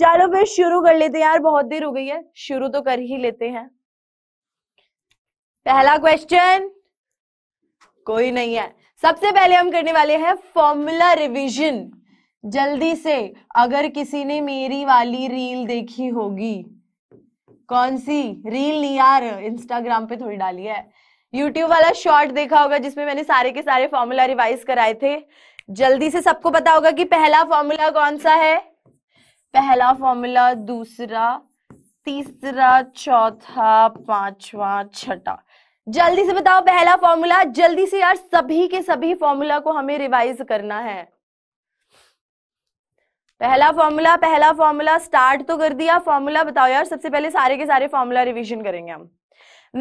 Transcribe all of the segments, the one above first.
चलो फिर शुरू कर लेते हैं यार बहुत देर हो गई है शुरू तो कर ही लेते हैं पहला क्वेश्चन कोई नहीं है सबसे पहले हम करने वाले हैं फॉर्मूला रिवीजन जल्दी से अगर किसी ने मेरी वाली रील देखी होगी कौन सी रील नहीं यार इंस्टाग्राम पे थोड़ी डाली है यूट्यूब वाला शॉर्ट देखा होगा जिसमें मैंने सारे के सारे फॉर्मूला रिवाइज कराए थे जल्दी से सबको पता होगा कि पहला फॉर्मूला कौन सा है पहला फॉर्मूला दूसरा तीसरा चौथा पांचवा छठा जल्दी से बताओ पहला फॉर्मूला जल्दी से यार सभी के सभी फॉर्मूला को हमें रिवाइज करना है पहला फॉर्मूला पहला फॉर्मूला स्टार्ट तो कर दिया फॉर्मूला बताओ यार सबसे पहले सारे के सारे फॉर्मूला रिवीजन करेंगे हम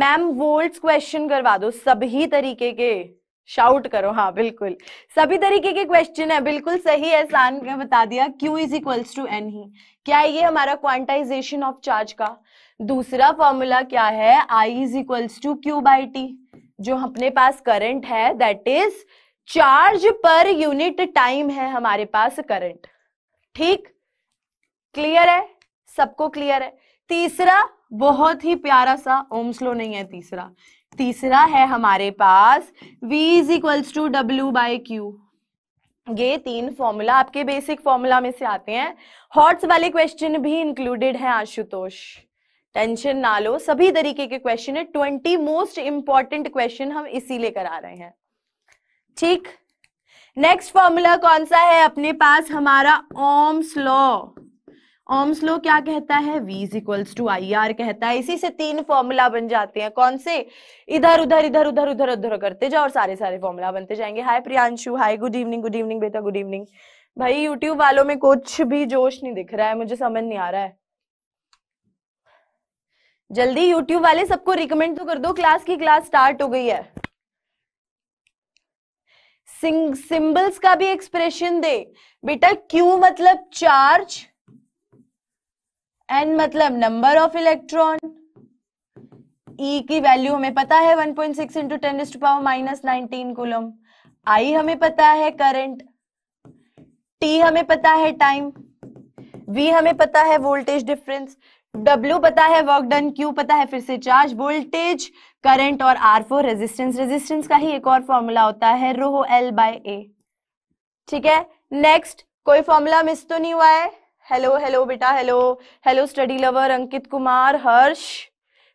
मैम वोल्ड क्वेश्चन करवा दो सभी तरीके के शाउट करो हाँ बिल्कुल सभी तरीके के क्वेश्चन है बिल्कुल सही एहसान ने बता दिया Q is equals to N ही क्या ये हमारा क्वांटाइजेशन ऑफ चार्ज का दूसरा फॉर्मूला क्या है I is equals to Q by T जो अपने पास करंट है that is charge per unit time है हमारे पास करंट ठीक क्लियर है सबको क्लियर है तीसरा बहुत ही प्यारा सा ओम स्लो नहीं है तीसरा तीसरा है हमारे पास v is equals to W by Q ये तीन फॉर्मूला आपके बेसिक फॉर्मूला में से आते हैं हॉट्स वाले क्वेश्चन भी इंक्लूडेड है आशुतोष टेंशन ना लो सभी तरीके के क्वेश्चन है ट्वेंटी मोस्ट इंपॉर्टेंट क्वेश्चन हम इसीलिए करा रहे हैं ठीक नेक्स्ट फॉर्मूला कौन सा है अपने पास हमारा ओम्स लॉ ओम्स लो क्या कहता है V is equals to I R कहता है इसी से तीन फॉर्मूला बन जाते हैं कौन से इधर उधर इधर उधर उधर उधर करते जाओ और सारे सारे फॉर्मूला बनते जाएंगे hi Priyanshu hi good evening good evening बेटा गुड इवनिंग भाई यूट्यूब वालों में कुछ भी जोश नहीं दिख रहा है मुझे समझ नहीं आ रहा है जल्दी यूट्यूब वाले सबको रिकमेंड तो कर दो क्लास की क्लास स्टार्ट हो गई है सिंबल्स का भी एक्सप्रेशन दे बेटा क्यू मतलब चार्ज एन मतलब number of electron E e की वैल्यू हमें पता है 1.6 point six into ten to power minus nineteen coulomb I हमें पता है करंट टी हमें पता है टाइम वी हमें पता है वोल्टेज डिफरेंस डब्ल्यू पता है वर्क डन क्यू पता है फिर से चार्ज वोल्टेज करंट और आर फोर रेजिस्टेंस रेजिस्टेंस का ही एक और फॉर्मूला होता है रोहो एल बाय ए ठीक है नेक्स्ट कोई फॉर्मूला मिस तो नहीं हुआ है हेलो हेलो बेटा hello hello study lover Ankit Kumar Harsh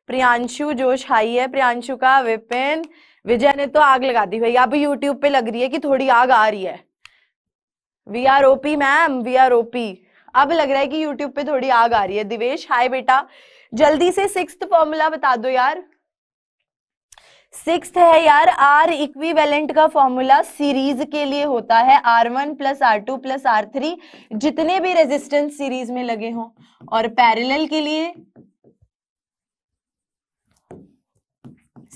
Priyanshu जोश हाई है प्रियांशु का विपिन विजय ने तो आग लगा दी भाई अब यूट्यूब पे लग रही है कि थोड़ी आग आ रही है V R OP ma'am V R OP अब लग रहा है कि यूट्यूब पे थोड़ी आग आ रही है दिवेश हाय बेटा जल्दी से सिक्स फॉर्मूला बता दो यार सिक्स है यार आर इक्विवेलेंट का फॉर्मूला सीरीज के लिए होता है R one plus R two plus R three जितने भी रेजिस्टेंस सीरीज में लगे हों और पैरेलल के लिए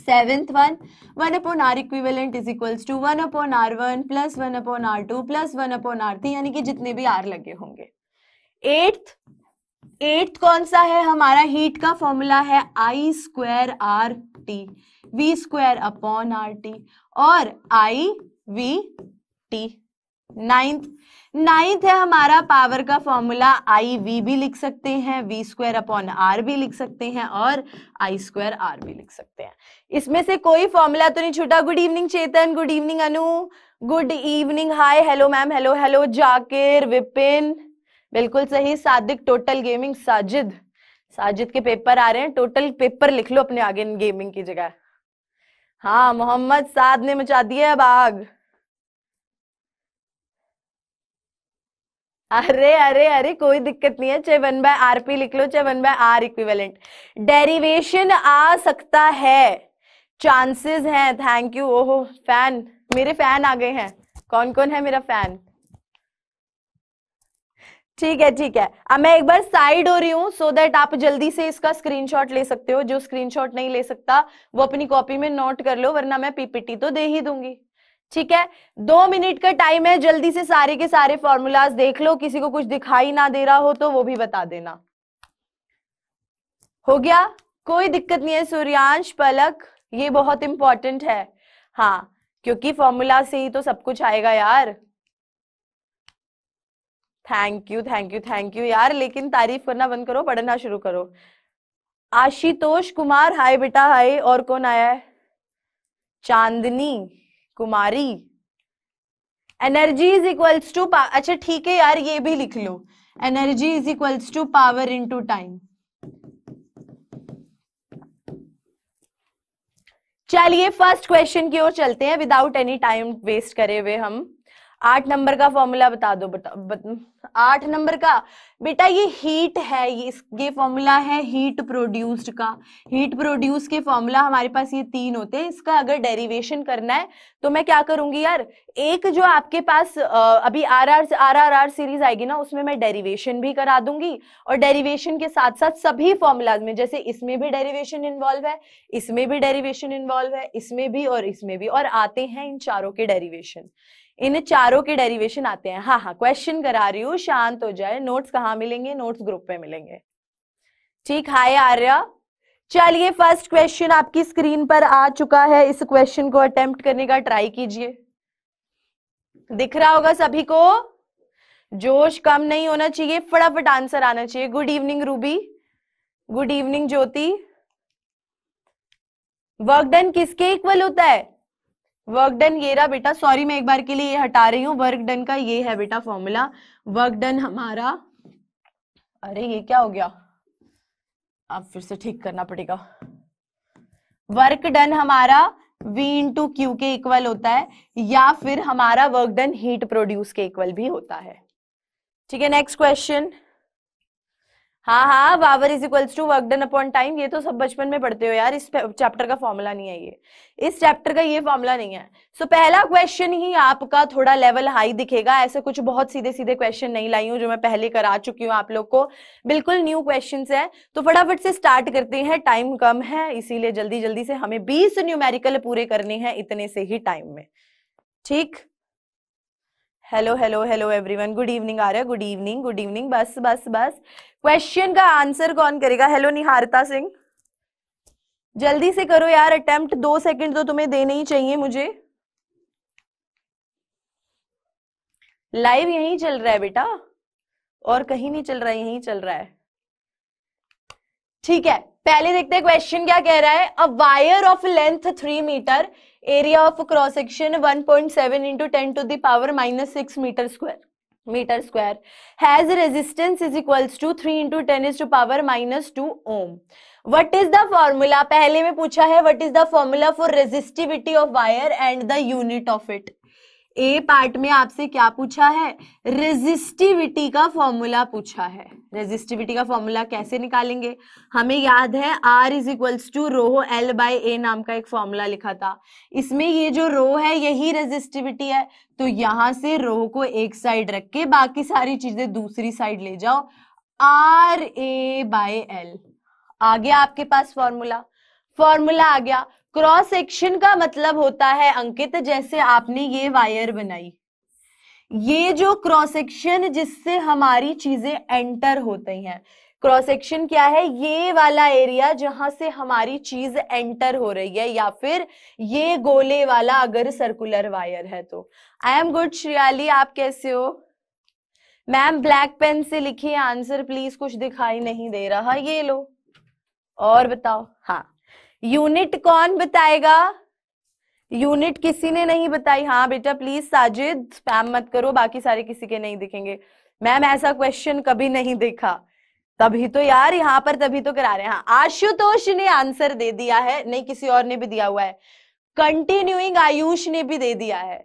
seventh one one upon R equivalent is equals to one upon R one plus one upon R two plus one upon R three यानी कि जितने भी आर लगे होंगे एट्थ एट्थ कौन सा है हमारा हीट का फॉर्मूला है I square R T V square upon R T और I V T ninth ninth है हमारा पावर का फॉर्मूला आई वी भी लिख सकते हैं वी स्क्वायर अपॉन आर भी लिख सकते हैं और आई स्क्वायर आर भी लिख सकते हैं इसमें से कोई फॉर्मूला तो नहीं छूटा good evening Chetan good evening Anu good evening hi hello ma'am hello hello Zakir Vipin बिल्कुल सही सादिक टोटल गेमिंग साजिद साजिद के पेपर आ रहे हैं टोटल पेपर लिख लो अपने आगे गेमिंग की जगह हाँ मोहम्मद साद ने मचा दिया है बाग अरे अरे अरे कोई दिक्कत नहीं है चाहे वन बाय आर पी लिख लो चाहे one by R equivalent derivation आ सकता है चांसेस हैं थैंक यू ओहो फैन मेरे फैन आ गए हैं कौन कौन है मेरा फैन ठीक है ठीक है अब मैं एक बार साइड हो रही हूँ सो देट आप जल्दी से इसका स्क्रीनशॉट ले सकते हो जो स्क्रीनशॉट नहीं ले सकता वो अपनी कॉपी में नोट कर लो वरना मैं पीपीटी तो दे ही दूंगी ठीक है दो मिनट का टाइम है जल्दी से सारे के सारे फॉर्मूलाज देख लो किसी को कुछ दिखाई ना दे रहा हो तो वो भी बता देना हो गया कोई दिक्कत नहीं है सूर्यांश पलक ये बहुत इंपॉर्टेंट है हाँ क्योंकि फॉर्मूला से ही तो सब कुछ आएगा यार thank you thank you thank you यार लेकिन तारीफ करना बंद करो पढ़ना शुरू करो आशीतोष कुमार हाय बेटा हाय और कौन आया है Chandni Kumari energy is equals to अच्छा ठीक है यार ये भी लिख लो energy is equals to power into time चलिए फर्स्ट क्वेश्चन की ओर चलते हैं विदाउट एनी टाइम वेस्ट करे हुए हम आठ नंबर का फॉर्मूला बता दो बता, आठ नंबर का बेटा ये हीट है ये फॉर्मूला है हीट प्रोड्यूस्ड का हीट प्रोड्यूस के फॉर्मूला हमारे पास ये तीन होते हैं इसका अगर डेरिवेशन करना है तो मैं क्या करूंगी यार एक जो आपके पास अभी R R R R R series आएगी ना उसमें मैं डेरिवेशन भी करा दूंगी और डेरिवेशन के साथ साथ सभी फॉर्मूलाज में जैसे इसमें भी डेरिवेशन इन्वॉल्व है इसमें भी डेरिवेशन इन्वॉल्व है इसमें भी और इसमें भी और आते हैं इन चारों के डेरिवेशन इन चारों के डेरिवेशन आते हैं हाँ हाँ क्वेश्चन करा रही हूँ शांत हो जाए नोट्स कहाँ मिलेंगे नोट्स ग्रुप पे मिलेंगे ठीक हाय आर्या चलिए फर्स्ट क्वेश्चन आपकी स्क्रीन पर आ चुका है इस क्वेश्चन को अटेम्प्ट करने का ट्राई कीजिए दिख रहा होगा सभी को जोश कम नहीं होना चाहिए फटाफट आंसर आना चाहिए good evening Ruby good evening Jyoti work done किसके इक्वल होता है वर्क डन ये रहा बेटा सॉरी मैं एक बार के लिए ये हटा रही हूँ वर्क डन का ये है बेटा फॉर्मूला वर्क डन हमारा अरे ये क्या हो गया अब फिर से ठीक करना पड़ेगा वर्क डन हमारा V इंटू क्यू के इक्वल होता है या फिर हमारा वर्क डन हीट प्रोड्यूस के इक्वल भी होता है ठीक है नेक्स्ट क्वेश्चन हाँ हाँ power is equals to work done upon time ये तो सब बचपन में पढ़ते हो यार इस चैप्टर का फॉर्मूला नहीं है ये इस चैप्टर का ये फॉर्मूला नहीं है सो so, पहला क्वेश्चन ही आपका थोड़ा लेवल हाई दिखेगा ऐसे कुछ बहुत सीधे सीधे क्वेश्चन नहीं लाई हूँ जो मैं पहले करा चुकी हूँ आप लोग को बिल्कुल न्यू क्वेश्चन है तो फटाफट से स्टार्ट करते हैं टाइम कम है इसीलिए जल्दी जल्दी से हमें बीस न्यूमेरिकल पूरे करने हैं इतने से ही टाइम में ठीक hello hello hello everyone good evening आ रहा है गुड इवनिंग गुड इवनिंग बस बस बस क्वेश्चन का आंसर कौन करेगा हेलो निहारता सिंह जल्दी से करो यार अटेम्प्ट दो सेकंड तो तुम्हें देने ही चाहिए मुझे लाइव यही चल रहा है बेटा और कहीं नहीं चल रहा है यही चल रहा है ठीक है पहले देखते हैं क्वेश्चन क्या कह रहा है a wire of length three metre area of cross section 1.7 point seven into ten to the power minus six metre square metre square has resistance is equals to three into ten is to power minus two ohm what is the formula पहले में पूछा है what is the formula for resistivity of wire and the unit of it A part में आपसे क्या पूछा है resistivity का फॉर्मूला पूछा है रेजिस्टिविटी का फॉर्मूला कैसे निकालेंगे हमें याद है R is equals to rho L by A नाम का एक फॉर्मूला लिखा था इसमें ये जो रो है यही रेजिस्टिविटी है तो यहां से रो को एक साइड रख के बाकी सारी चीजें दूसरी साइड ले जाओ आर ए बाय एल आ गया आपके पास फॉर्मूला फॉर्मूला आ गया क्रॉस सेक्शन का मतलब होता है अंकित जैसे आपने ये वायर बनाई ये जो क्रॉस सेक्शन जिससे हमारी चीजें एंटर होती हैं क्रॉस सेक्शन क्या है ये वाला एरिया जहां से हमारी चीज एंटर हो रही है या फिर ये गोले वाला अगर सर्कुलर वायर है तो आई एम गुड श्रियाली आप कैसे हो मैम ब्लैक पेन से लिखिए आंसर प्लीज कुछ दिखाई नहीं दे रहा ये लो और बताओ हाँ यूनिट कौन बताएगा यूनिट किसी ने नहीं बताई हाँ बेटा प्लीज साजिद स्पैम मत करो बाकी सारे किसी के नहीं दिखेंगे मैम ऐसा क्वेश्चन कभी नहीं देखा तभी तो यार यहाँ पर तभी तो करा रहे हैं हाँ, आशुतोष ने आंसर दे दिया है नहीं किसी और ने भी दिया हुआ है कंटिन्यूइंग आयुष ने भी दे दिया है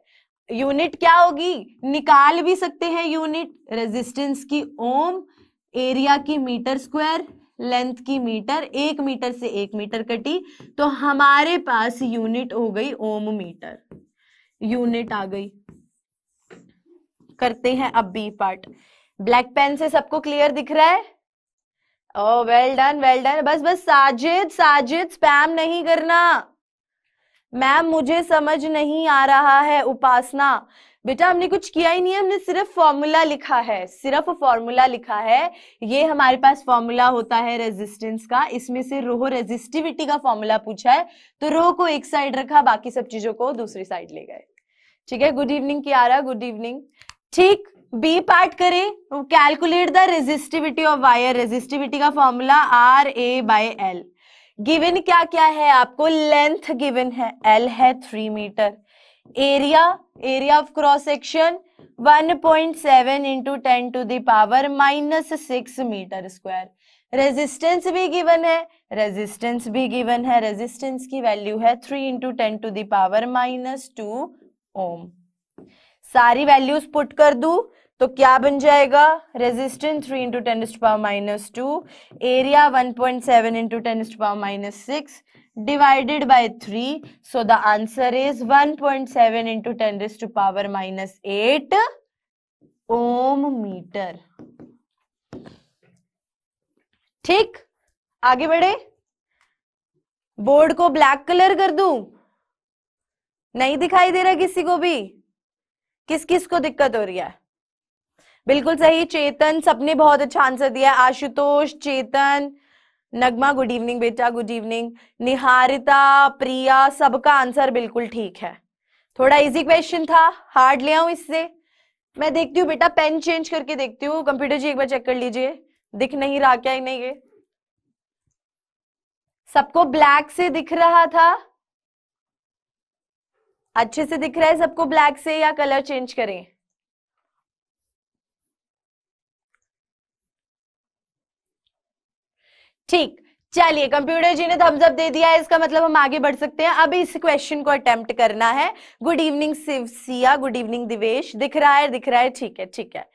यूनिट क्या होगी निकाल भी सकते हैं यूनिट रेजिस्टेंस की ओम एरिया की मीटर स्क्वायर लेंथ की मीटर एक मीटर से एक मीटर कटी तो हमारे पास यूनिट हो गई ओम मीटर यूनिट आ गई करते हैं अब बी पार्ट ब्लैक पेन से सबको क्लियर दिख रहा है oh well done well done बस बस साजिद साजिद स्पैम नहीं करना मैम मुझे समझ नहीं आ रहा है उपासना बेटा हमने कुछ किया ही नहीं है हमने सिर्फ फॉर्मूला लिखा है सिर्फ फॉर्मूला लिखा है ये हमारे पास फॉर्मूला होता है रेजिस्टेंस का इसमें से रोह रेजिस्टिविटी का फॉर्मूला पूछा है तो रोह को एक साइड रखा बाकी सब चीजों को दूसरी साइड ले गए ठीक है good evening Kiara good evening ठीक बी पार्ट करें calculate the resistivity of wire resistivity का formula R A by L given क्या क्या है आपको लेंथ गिवन है एल है three metre area area of cross section 1.7 point seven into ten to the power minus six metre square resistance भी given है resistance भी गिवन है रेजिस्टेंस की वैल्यू है three into ten to the power minus two ohm सारी values put कर दू तो क्या बन जाएगा resistance three into ten power minus two area one point seven into ten power minus six divided by 3. So the answer is 1.7 into 10 raised to power minus 8 ohm meter. ठीक आगे बढ़े board को ब्लैक कलर कर दू नहीं दिखाई दे रहा किसी को भी किस किस को दिक्कत हो रही है बिल्कुल सही चेतन सबने बहुत अच्छा आंसर दिया आशुतोष चेतन नगमा गुड इवनिंग बेटा गुड इवनिंग निहारिता प्रिया सबका आंसर बिल्कुल ठीक है थोड़ा इजी क्वेश्चन था हार्ड ले आऊं इससे मैं देखती हूँ बेटा पेन चेंज करके देखती हूँ कंप्यूटर जी एक बार चेक कर लीजिए दिख नहीं रहा क्या नहीं ये सबको ब्लैक से दिख रहा था अच्छे से दिख रहा है सबको ब्लैक से या कलर चेंज करें ठीक चलिए कंप्यूटर जी ने थम्स अप दे दिया है इसका मतलब हम आगे बढ़ सकते हैं अब इस क्वेश्चन को अटेम्प्ट करना है good evening Siya good evening Divesh दिख रहा है दिख रहा है ठीक है ठीक है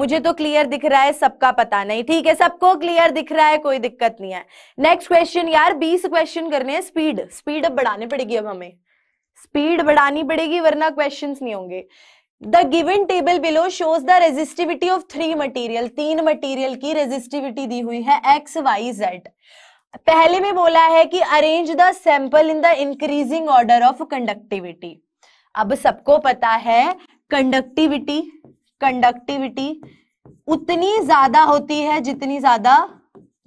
मुझे तो क्लियर दिख रहा है सबका पता नहीं ठीक है सबको क्लियर दिख रहा है कोई दिक्कत नहीं है नेक्स्ट क्वेश्चन यार बीस क्वेश्चन करने हैं स्पीड स्पीड अब बढ़ानी पड़ेगी अब हमें स्पीड बढ़ानी पड़ेगी वरना क्वेश्चन नहीं होंगे the given table below shows the resistivity of three material तीन मटीरियल की रेजिस्टिविटी दी हुई है एक्स वाई जेड पहले में बोला है कि arrange the sample in the increasing order of conductivity अब सबको पता है कंडक्टिविटी कंडक्टिविटी उतनी ज्यादा होती है जितनी ज्यादा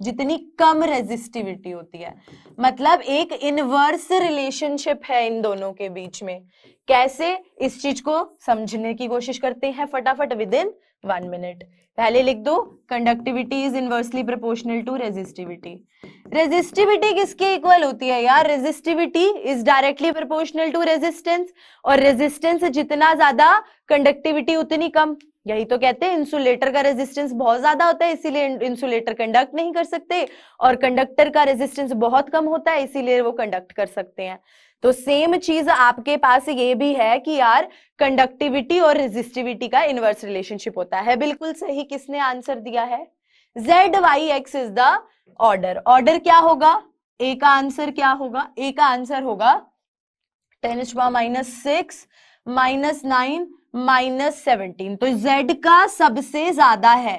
जितनी कम रेजिस्टिविटी होती है मतलब एक इनवर्स रिलेशनशिप है इन दोनों के बीच में कैसे इस चीज को समझने की कोशिश करते हैं फटाफट विद इन वन मिनट पहले लिख दो conductivity is inversely proportional to resistivity resistivity किसके इक्वल होती है यार resistivity is directly proportional to resistance और रेजिस्टेंस जितना ज्यादा कंडक्टिविटी उतनी कम यही तो कहते हैं इंसुलेटर का रेजिस्टेंस बहुत ज्यादा होता है इसीलिए इंसुलेटर कंडक्ट नहीं कर सकते और कंडक्टर का रेजिस्टेंस बहुत कम होता है इसीलिए वो कंडक्ट कर सकते हैं तो सेम चीज आपके पास ये भी है कि यार कंडक्टिविटी और रेजिस्टिविटी का इनवर्स रिलेशनशिप होता है बिल्कुल सही किसने आंसर दिया है Z Y X is the order order क्या होगा ए का आंसर क्या होगा ए का आंसर होगा ten H minus six minus nine minus seventeen तो जेड का सबसे ज्यादा है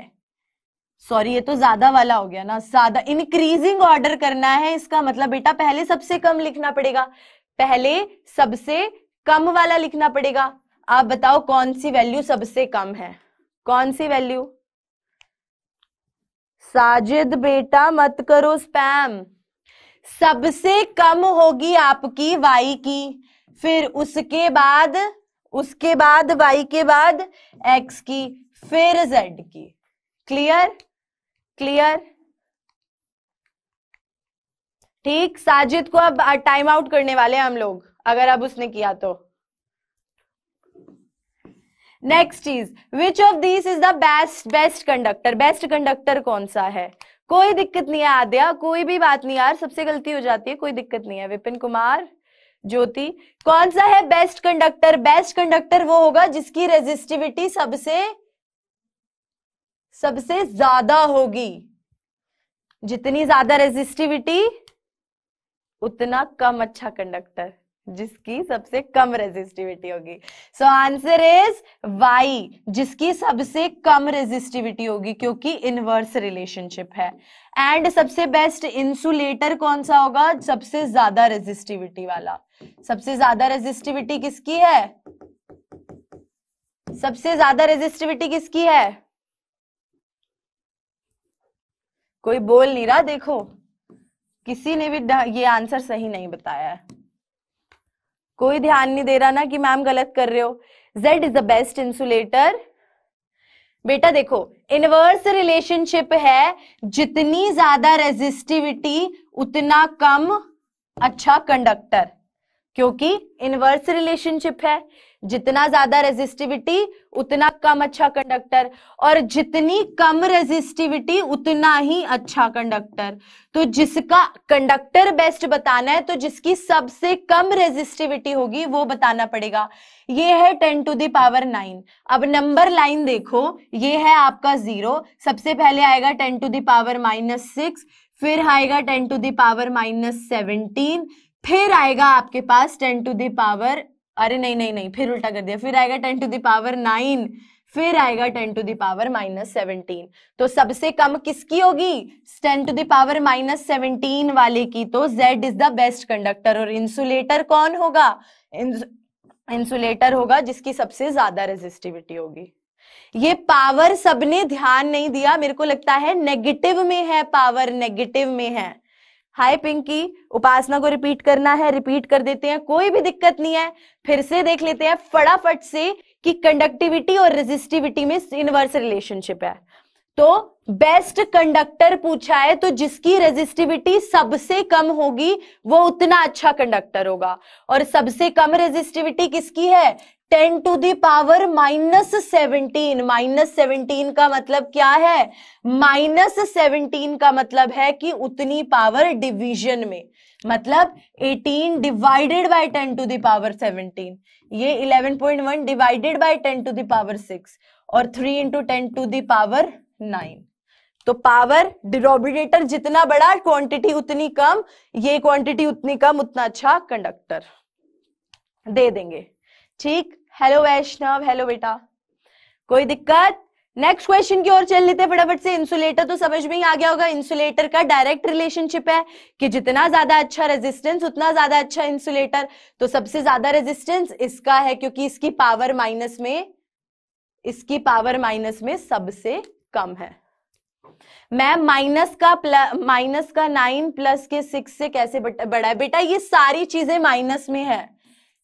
सॉरी ये तो ज्यादा वाला हो गया ना ज्यादा इंक्रीजिंग ऑर्डर करना है इसका मतलब बेटा पहले सबसे कम लिखना पड़ेगा पहले सबसे कम वाला लिखना पड़ेगा आप बताओ कौन सी वैल्यू सबसे कम है कौन सी वैल्यू साजिद बेटा मत करो स्पैम सबसे कम होगी आपकी वाई की फिर उसके बाद उसके बाद वाई के बाद एक्स की फिर जेड की क्लियर क्लियर ठीक साजिद को अब टाइम आउट करने वाले हैं हम लोग अगर अब उसने किया तो नेक्स्ट चीज which of this is the best best conductor best conductor कौन सा है कोई दिक्कत नहीं है आद्या कोई भी बात नहीं यार सबसे गलती हो जाती है कोई दिक्कत नहीं है विपिन कुमार ज्योति कौन सा है बेस्ट कंडक्टर बेस्ट कंडक्टर वो होगा जिसकी रेजिस्टिविटी सबसे सबसे ज्यादा होगी जितनी ज्यादा रेजिस्टिविटी उतना कम अच्छा कंडक्टर जिसकी सबसे कम रेजिस्टिविटी होगी सो आंसर इज वाई जिसकी सबसे कम रेजिस्टिविटी होगी क्योंकि इनवर्स रिलेशनशिप है एंड सबसे बेस्ट इंसुलेटर कौन सा होगा सबसे ज्यादा रेजिस्टिविटी वाला सबसे ज्यादा रेजिस्टिविटी किसकी है सबसे ज्यादा रेजिस्टिविटी किसकी है कोई बोल नहीं रहा देखो किसी ने भी ये आंसर सही नहीं बताया कोई ध्यान नहीं दे रहा ना कि मैम गलत कर रहे हो Z is the best insulator बेटा देखो इनवर्स रिलेशनशिप है जितनी ज्यादा रेजिस्टिविटी उतना कम अच्छा कंडक्टर क्योंकि इनवर्स रिलेशनशिप है जितना ज्यादा रेजिस्टिविटी उतना कम अच्छा कंडक्टर और जितनी कम रेजिस्टिविटी उतना ही अच्छा कंडक्टर तो जिसका कंडक्टर बेस्ट बताना है तो जिसकी सबसे कम रेजिस्टिविटी होगी वो बताना पड़ेगा ये है टेन टू दावर नाइन अब नंबर लाइन देखो ये है आपका जीरो सबसे पहले आएगा ten to the power minus six फिर आएगा ten to the power minus seventeen फिर आएगा आपके पास टेन टू दावर अरे नहीं नहीं नहीं फिर उल्टा कर दिया फिर आएगा टेन टू दावर नाइन फिर आएगा ten to the power minus seventeen तो सबसे कम किसकी होगी ten to the power minus seventeen वाले की तो Z is the best conductor और इंसुलेटर कौन होगा इंसुलेटर होगा जिसकी सबसे ज्यादा रेजिस्टिविटी होगी ये पावर सबने ध्यान नहीं दिया मेरे को लगता है नेगेटिव में है पावर नेगेटिव में है हाय पिंकी उपासना को रिपीट करना है रिपीट कर देते हैं कोई भी दिक्कत नहीं है फिर से देख लेते हैं फटाफट से कि कंडक्टिविटी और रेजिस्टिविटी में इनवर्स रिलेशनशिप है तो बेस्ट कंडक्टर पूछा है तो जिसकी रेजिस्टिविटी सबसे कम होगी वो उतना अच्छा कंडक्टर होगा और सबसे कम रेजिस्टिविटी किसकी है ten to the power minus seventeen minus seventeen का मतलब क्या है माइनस सेवनटीन का मतलब है कि उतनी पावर डिवीजन में मतलब 18 डिवाइडेड बाय 10 टू दावर 17 ये 11.1 डिवाइडेड बाय 10 टू दावर 6 और 3 इंटू टेन टू दावर 9 तो पावर डिरोबिनेटर जितना बड़ा क्वांटिटी उतनी कम ये क्वांटिटी उतनी कम उतना अच्छा कंडक्टर दे देंगे ठीक हेलो वैष्णव हेलो बेटा कोई दिक्कत नेक्स्ट क्वेश्चन की ओर चल लेते हैं फटाफट से इंसुलेटर तो समझ में ही आ गया होगा इंसुलेटर का डायरेक्ट रिलेशनशिप है कि जितना ज्यादा अच्छा रेजिस्टेंस उतना ज्यादा अच्छा इंसुलेटर तो सबसे ज्यादा रेजिस्टेंस इसका है क्योंकि इसकी पावर माइनस में इसकी पावर माइनस में सबसे कम है मैं माइनस का प्लस माइनस का नाइन प्लस के सिक्स से कैसे बढ़ा है बेटा ये सारी चीजें माइनस में है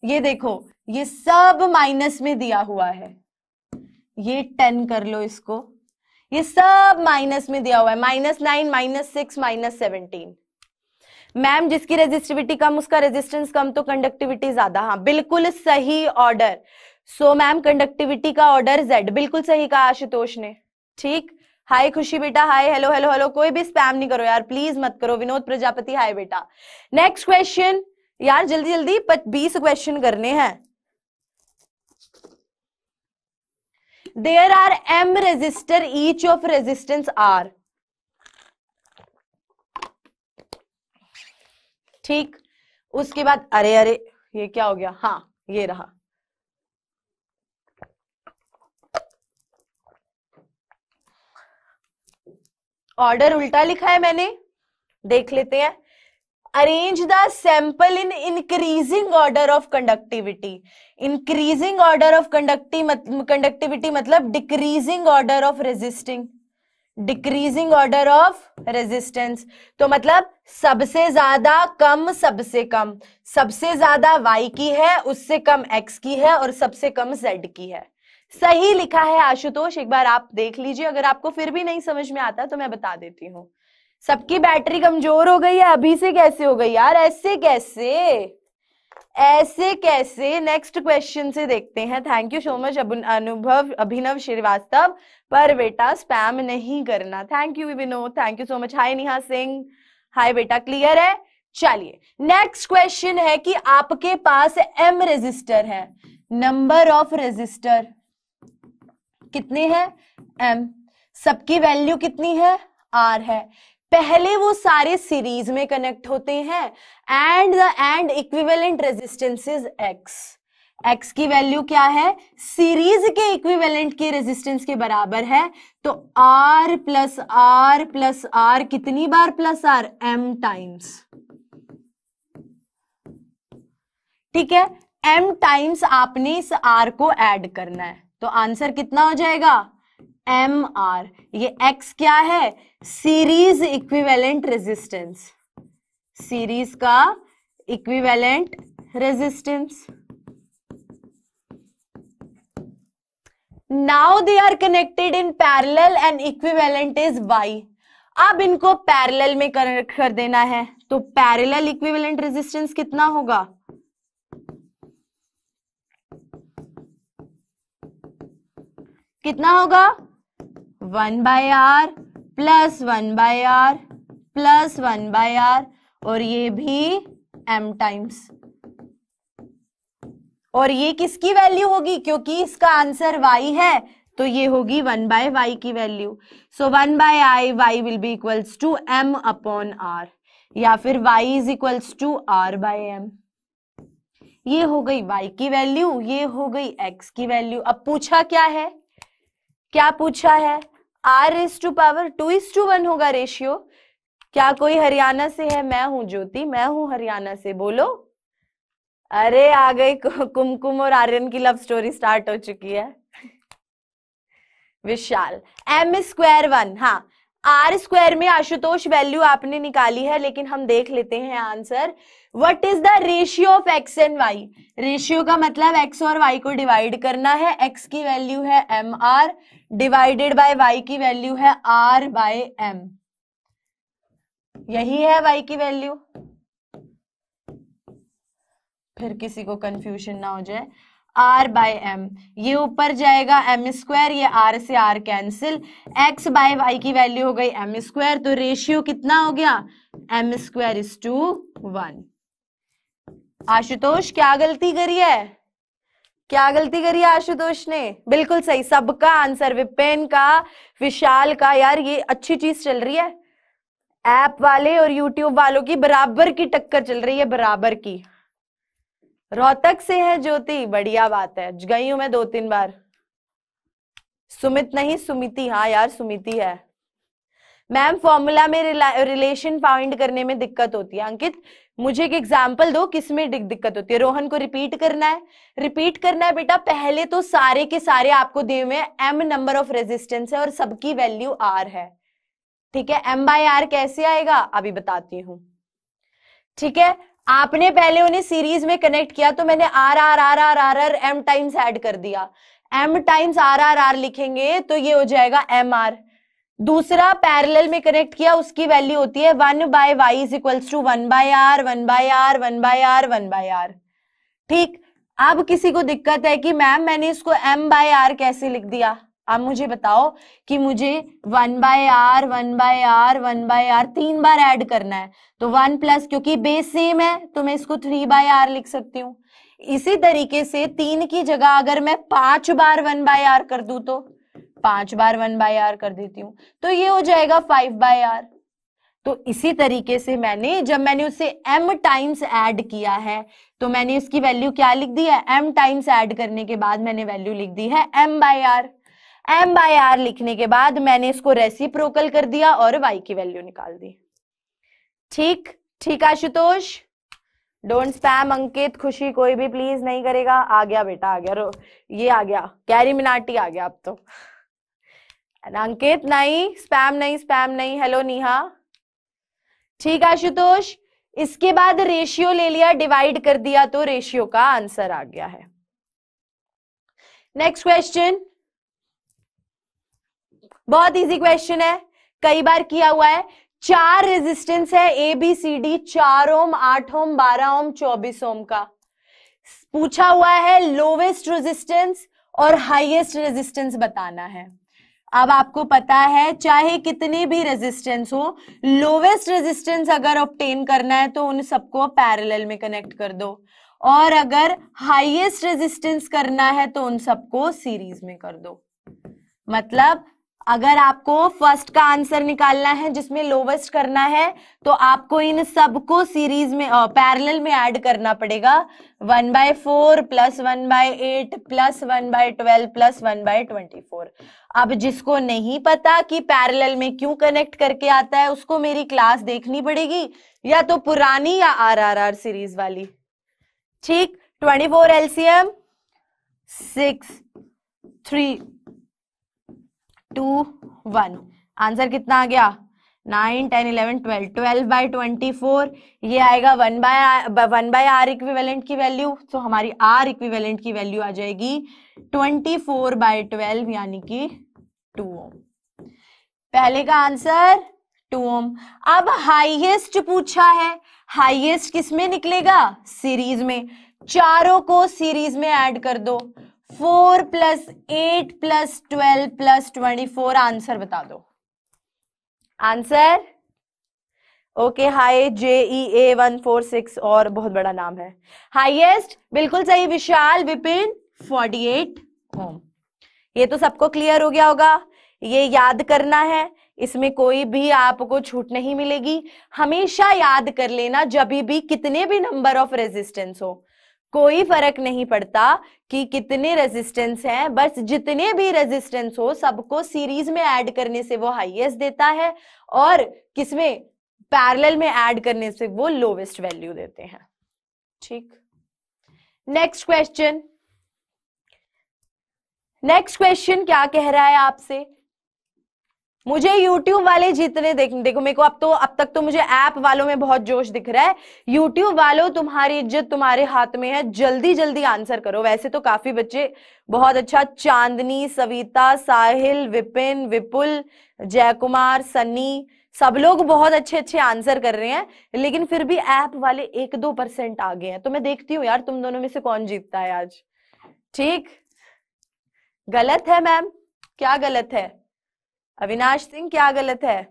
ये देखो ये सब माइनस में दिया हुआ है ये टेन कर लो इसको ये सब माइनस में दिया हुआ है minus nine minus six minus seventeen ma'am जिसकी रेजिस्टिविटी कम उसका रेजिस्टेंस कम तो कंडक्टिविटी ज्यादा हाँ बिल्कुल सही ऑर्डर सो मैम कंडक्टिविटी का ऑर्डर जेड बिल्कुल सही कहा आशुतोष ने ठीक हाय खुशी बेटा हाय हेलो हेलो हेलो कोई भी स्पैम नहीं करो यार प्लीज मत करो विनोद प्रजापति हाय बेटा नेक्स्ट क्वेश्चन यार जल्दी जल्दी बीस क्वेश्चन करने हैं there are M resistor each of resistance R ठीक उसके बाद अरे अरे ये क्या हो गया हाँ ये रहा ऑर्डर उल्टा लिखा है मैंने देख लेते हैं the sample in increasing order of conductivity increasing order of conductive conductivity मतलब decreasing order of resisting decreasing order of resistance तो मतलब सबसे ज्यादा कम सबसे कम सबसे ज्यादा वाई की है उससे कम एक्स की है और सबसे कम जेड की है सही लिखा है आशुतोष एक बार आप देख लीजिए अगर आपको फिर भी नहीं समझ में आता तो मैं बता देती हूँ सबकी बैटरी कमजोर हो गई है अभी से कैसे हो गई यार ऐसे कैसे ऐसे कैसे नेक्स्ट क्वेश्चन से देखते हैं थैंक यू सो मच अनुभव अभिनव श्रीवास्तव पर बेटा स्पैम नहीं करना thank you Vinod thank you so much hi Neha Singh hi बेटा क्लियर है चलिए नेक्स्ट क्वेश्चन है कि आपके पास एम रेजिस्टर है नंबर ऑफ रेजिस्टर कितने हैं एम सबकी वैल्यू कितनी है आर है पहले वो सारे सीरीज में कनेक्ट होते हैं and the and equivalent is X X की वैल्यू क्या है सीरीज के इक्विवेलेंट के रेजिस्टेंस के बराबर है तो R plus R plus R कितनी बार प्लस आर एम टाइम्स ठीक है एम टाइम्स आपने इस आर को ऐड करना है तो आंसर कितना हो जाएगा एम आर ये एक्स क्या है सीरीज इक्विवेलेंट रेजिस्टेंस सीरीज का equivalent resistance now they are connected in parallel and equivalent is Y अब इनको पैरेलल में कर, कर देना है तो पैरेलल इक्विवेलेंट रेजिस्टेंस कितना होगा कितना होगा one by R plus one by R plus one by R और ये भी एम टाइम्स और ये किसकी वैल्यू होगी क्योंकि इसका आंसर वाई है तो ये होगी वन बाय वाई की value so one by I Y will be equals to M upon R या फिर Y is equals to R by M ये हो गई वाई की वैल्यू ये हो गई एक्स की वैल्यू अब पूछा क्या है क्या पूछा है R is to power two is to one होगा रेशियो क्या कोई हरियाणा से है मैं हूं ज्योति मैं हूं हरियाणा से बोलो अरे आ गई कुमकुम और आर्यन की लव स्टोरी स्टार्ट हो चुकी है विशाल एम स्क्वायर वन हाँ आर स्क्वायर में आशुतोष वैल्यू आपने निकाली है लेकिन हम देख लेते हैं answer what is the ratio of X and Y ratio का मतलब एक्स और वाई को डिवाइड करना है एक्स की वैल्यू है M R divided by Y की वैल्यू है आर बाय एम यही है वाई की वैल्यू फिर किसी को कंफ्यूजन ना हो जाए आर बाय एम ये ऊपर जाएगा एम स्क्वायर ये आर से R cancel X by Y की वैल्यू हो गई एम स्क्वायर तो रेशियो कितना हो गया M square is to one Ashutosh क्या गलती करी है क्या गलती करी आशुतोष ने बिल्कुल सही सबका आंसर विपेन का विशाल का यार ये अच्छी चीज चल रही है ऐप वाले और यूट्यूब वालों की बराबर की टक्कर चल रही है बराबर की रोहतक से है ज्योति बढ़िया बात है गई हूं मैं दो तीन बार सुमित नहीं सुमिति हाँ यार सुमिति है मैम फॉर्मूला में रिलेशन फाइंड करने में दिक्कत होती है अंकित मुझे एक एग्जाम्पल दो किसमें दिक्कत होती है रोहन को रिपीट करना है रिपीट करना है बेटा पहले तो सारे के सारे आपको दिए हुए हैं एम नंबर ऑफ रेजिस्टेंस है और सबकी वैल्यू आर है ठीक है एम बाई आर कैसे आएगा अभी बताती हूँ ठीक है आपने पहले उन्हें सीरीज में कनेक्ट किया तो मैंने R R R R R R M times add कर दिया M times R R R लिखेंगे तो ये हो जाएगा एम आर दूसरा पैरेलल में कनेक्ट किया उसकी वैल्यू होती है one by Y is equals to one by R one by R one by R one by R ठीक अब किसी को दिक्कत है कि मैम मैंने इसको एम बाय आर कैसे लिख दिया अब मुझे बताओ कि मुझे one by R one by R one by R तीन बार ऐड करना है तो वन प्लस क्योंकि बेस सेम है तो मैं इसको थ्री बाय आर लिख सकती हूँ इसी तरीके से तीन की जगह अगर मैं पांच बार वन बाय आर कर दू तो पांच बार वन बाय आर कर देती हूँ तो ये हो जाएगा फाइव बाय आर तो इसी तरीके से मैंने जब मैंने उसे m टाइम्स ऐड किया है तो मैंने इसकी वैल्यू क्या लिख दी है m टाइम्स ऐड करने के बाद मैंने वैल्यू लिख दी है m by R M by R लिखने के बाद मैंने इसको रेसिप्रोकल कर दिया और y की वैल्यू निकाल दी ठीक ठीक आशुतोष डोंट स्पैम अंकित खुशी कोई भी प्लीज नहीं करेगा आ गया बेटा आ गया रो ये आ गया कैरी मिनाटी आ गया अब तो अंकित नहीं स्पैम नहीं स्पैम नहीं हेलो नेहा ठीक आशुतोष इसके बाद रेशियो ले लिया डिवाइड कर दिया तो रेशियो का आंसर आ गया है नेक्स्ट क्वेश्चन बहुत इजी क्वेश्चन है कई बार किया हुआ है चार रेजिस्टेंस है ए बी सी डी चार ओम आठ ओम बारह ओम चौबीस ओम का पूछा हुआ है लोवेस्ट रेजिस्टेंस और हाईएस्ट रेजिस्टेंस बताना है अब आपको पता है चाहे कितने भी रेजिस्टेंस हो लोवेस्ट रेजिस्टेंस अगर ऑप्टेन करना है तो उन सबको पैरेलल में कनेक्ट कर दो और अगर हाईएस्ट रेजिस्टेंस करना है तो उन सबको सीरीज में कर दो मतलब अगर आपको फर्स्ट का आंसर निकालना है जिसमें लोवेस्ट करना है तो आपको इन सबको सीरीज में पैरेलल में ऐड करना पड़ेगा one by four plus one by eight plus one by twelve plus one by twenty four अब जिसको नहीं पता कि पैरेलल में क्यों कनेक्ट करके आता है उसको मेरी क्लास देखनी पड़ेगी या तो पुरानी या आर सीरीज वाली ठीक twenty four LCM six three two one answer कितना आ गया nine ten eleven twelve twelve by twenty four ये आएगा one by one by R equivalent की वैल्यू तो हमारी आर इक्विवेलेंट की वैल्यू आ जाएगी ट्वेंटी फोर बाय ट्वेल्व यानी कि टू ओम पहले का आंसर टू ओम अब हाईएस्ट पूछा है हाईएस्ट किसमें निकलेगा सीरीज में चारों को सीरीज में ऐड कर दो four plus eight plus twelve plus twenty four answer बता दो answer okay hi J E A one four six और बहुत बड़ा नाम है हाईएस्ट बिल्कुल सही Vishal Vipin forty eight home ये तो सबको क्लियर हो गया होगा ये याद करना है इसमें कोई भी आपको छूट नहीं मिलेगी हमेशा याद कर लेना जब भी कितने भी नंबर ऑफ रेजिस्टेंस हो कोई फर्क नहीं पड़ता कि कितने रेजिस्टेंस हैं बस जितने भी रेजिस्टेंस हो सबको सीरीज में ऐड करने से वो हाईएस्ट देता है और किसमें पैरेलल में ऐड करने से वो लोवेस्ट वैल्यू देते हैं ठीक नेक्स्ट क्वेश्चन नेक्स्ट क्वेश्चन क्या कह रहा है आपसे मुझे YouTube वाले जितने देख देखो मेरे को अब तो अब तक तो मुझे ऐप वालों में बहुत जोश दिख रहा है YouTube वालों तुम्हारी इज्जत तुम्हारे हाथ में है जल्दी जल्दी आंसर करो वैसे तो काफी बच्चे बहुत अच्छा चांदनी सविता साहिल विपिन विपुल जयकुमार सनी सब लोग बहुत अच्छे अच्छे आंसर कर रहे हैं लेकिन फिर भी ऐप वाले एक दो परसेंट आगे हैं तो मैं देखती हूँ यार तुम दोनों में से कौन जीतता है आज ठीक गलत है मैम क्या गलत है अविनाश सिंह क्या गलत है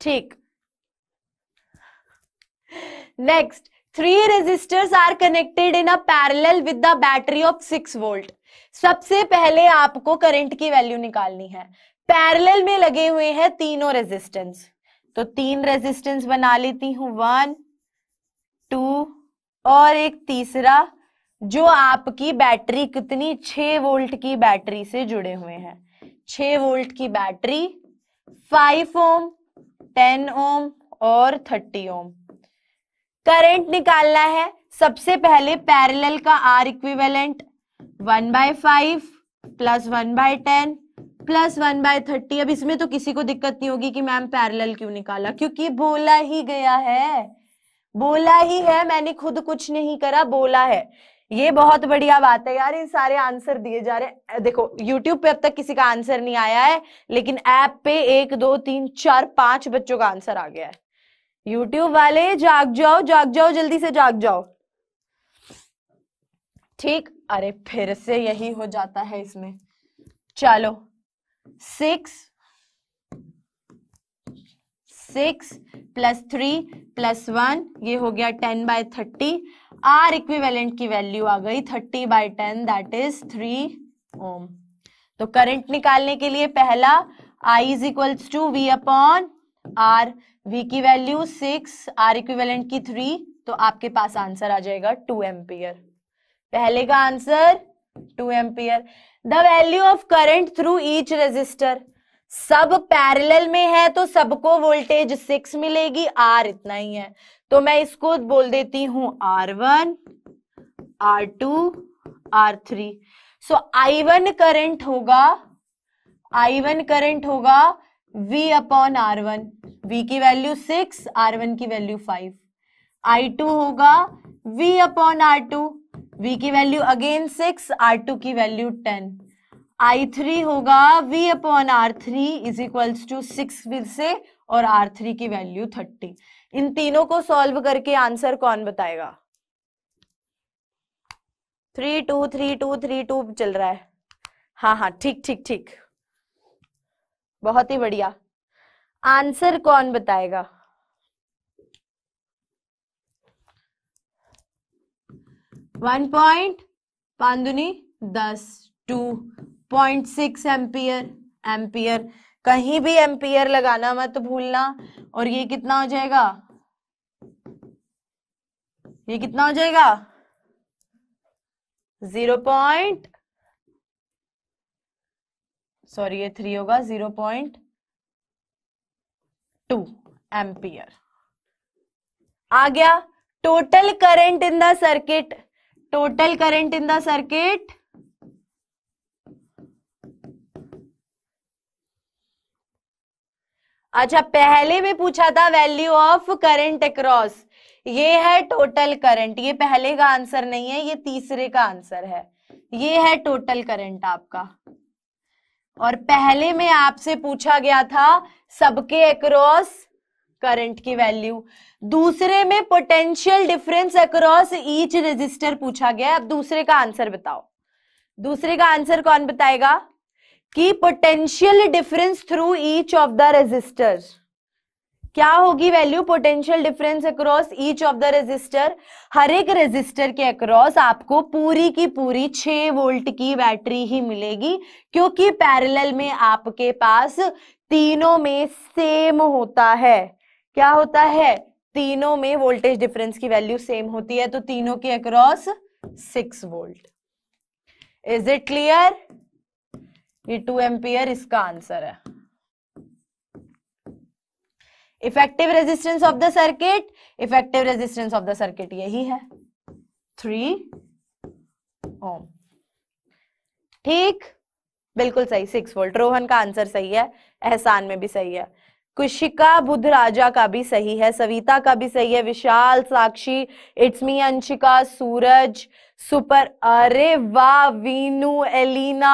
ठीक next three resistors are connected in a parallel with the battery of six volt सबसे पहले आपको करंट की वैल्यू निकालनी है पैरेलल में लगे हुए हैं तीनों रेजिस्टेंस तो तीन रेजिस्टेंस बना लेती हूं वन टू और एक तीसरा जो आपकी बैटरी कितनी छह वोल्ट की बैटरी से जुड़े हुए हैं छह वोल्ट की battery five ohm ten ohm और थर्टी ओम करंट निकालना है सबसे पहले पैरेलल का R equivalent one by five plus one by ten plus one by thirty अब इसमें तो किसी को दिक्कत नहीं होगी कि मैम पैरेलल क्यों निकाला क्योंकि बोला ही गया है बोला ही है मैंने खुद कुछ नहीं करा बोला है ये बहुत बढ़िया बात है यार ये सारे आंसर दिए जा रहे हैं देखो YouTube पे अब तक किसी का आंसर नहीं आया है लेकिन ऐप पे एक दो तीन चार पांच बच्चों का आंसर आ गया है YouTube वाले जाग जाओ जाग जाओ जल्दी से जाग जाओ ठीक अरे फिर से यही हो जाता है इसमें चलो six six plus three plus one ये हो गया ten by thirty R equivalent की वैल्यू आ गई thirty by ten that is three ohm तो करंट निकालने के लिए पहला I is equals to V upon R V की वैल्यू सिक्स आर इक्विवेलेंट की थ्री तो आपके पास आंसर आ जाएगा टू एम्पियर पहले का answer two ampere the value of current through each resistor सब पैरेलल में है तो सबको वोल्टेज सिक्स मिलेगी आर इतना ही है तो मैं इसको बोल देती हूं R one R two R three so I one current होगा आई वन करेंट होगा V upon R one V की वैल्यू सिक्स आर वन की वैल्यू फाइव आई टू होगा V upon R two V की value again six R two की value ten I three होगा V upon R three is equals to six से और R three की value thirty इन तीनों को सॉल्व करके आंसर कौन बताएगा three two three two three two चल रहा है हाँ हाँ ठीक ठीक ठीक बहुत ही बढ़िया आंसर कौन बताएगा वन पॉइंट पांदुनी दस two point six ampere ampere कहीं भी एम्पियर लगाना मत भूलना और ये कितना हो जाएगा ये कितना हो जाएगा जीरो पॉइंट सॉरी ये थ्री होगा जीरो पॉइंट टू एम्पियर आ गया total current in the circuit total current in the circuit अच्छा पहले में पूछा था वैल्यू ऑफ करंट अक्रॉस ये है टोटल करंट ये पहले का आंसर नहीं है ये तीसरे का आंसर है ये है टोटल करंट आपका और पहले में आपसे पूछा गया था सबके अक्रॉस करंट की वैल्यू दूसरे में potential difference across each resistor पूछा गया अब दूसरे का आंसर बताओ दूसरे का आंसर कौन बताएगा कि potential difference through each of the resistor क्या होगी value potential difference across each of the resistor हर एक रेजिस्टर के अक्रॉस आपको पूरी की पूरी 6 वोल्ट की बैटरी ही मिलेगी क्योंकि पैरेलल में आपके पास तीनों में सेम होता है क्या होता है तीनों में वोल्टेज डिफरेंस की वैल्यू सेम होती है तो तीनों के across six volt is it clear ये टू एम्पियर इसका आंसर है effective resistance of the circuit effective resistance of the circuit यही है थ्री ओम ठीक बिल्कुल सही सिक्स वोल्ट रोहन का आंसर सही है एहसान में भी सही है कुशिका बुध राजा का भी सही है सविता का भी सही है Vishal Sakshi it's me Anshika Suraj super अरे वाह वीनू एलिना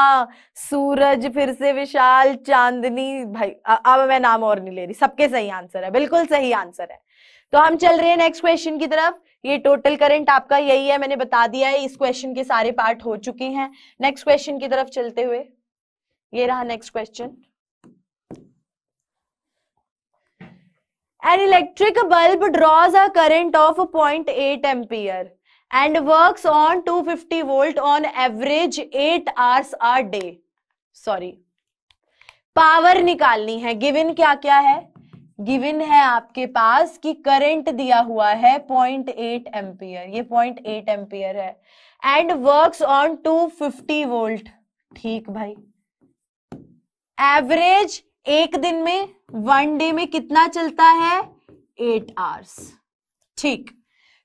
सूरज फिर से विशाल चांदनी भाई अब मैं नाम और नहीं ले रही सबके सही आंसर है बिल्कुल सही आंसर है तो हम चल रहे हैं नेक्स्ट क्वेश्चन की तरफ ये टोटल करंट आपका यही है मैंने बता दिया है इस क्वेश्चन के सारे पार्ट हो चुके हैं नेक्स्ट क्वेश्चन की तरफ चलते हुए ये रहा next question an electric bulb draws a current of point eight ampere and work on two fifty volt on average eight hours a day sorry power निकालनी है गिविन क्या क्या है गिविन है आपके पास कि करंट दिया हुआ है 0.8 एम्पियर ये 0.8 एम्पियर है एंड वर्क्स ऑन 250 वोल्ट ठीक भाई एवरेज एक दिन में वन डे में कितना चलता है एट आवर्स ठीक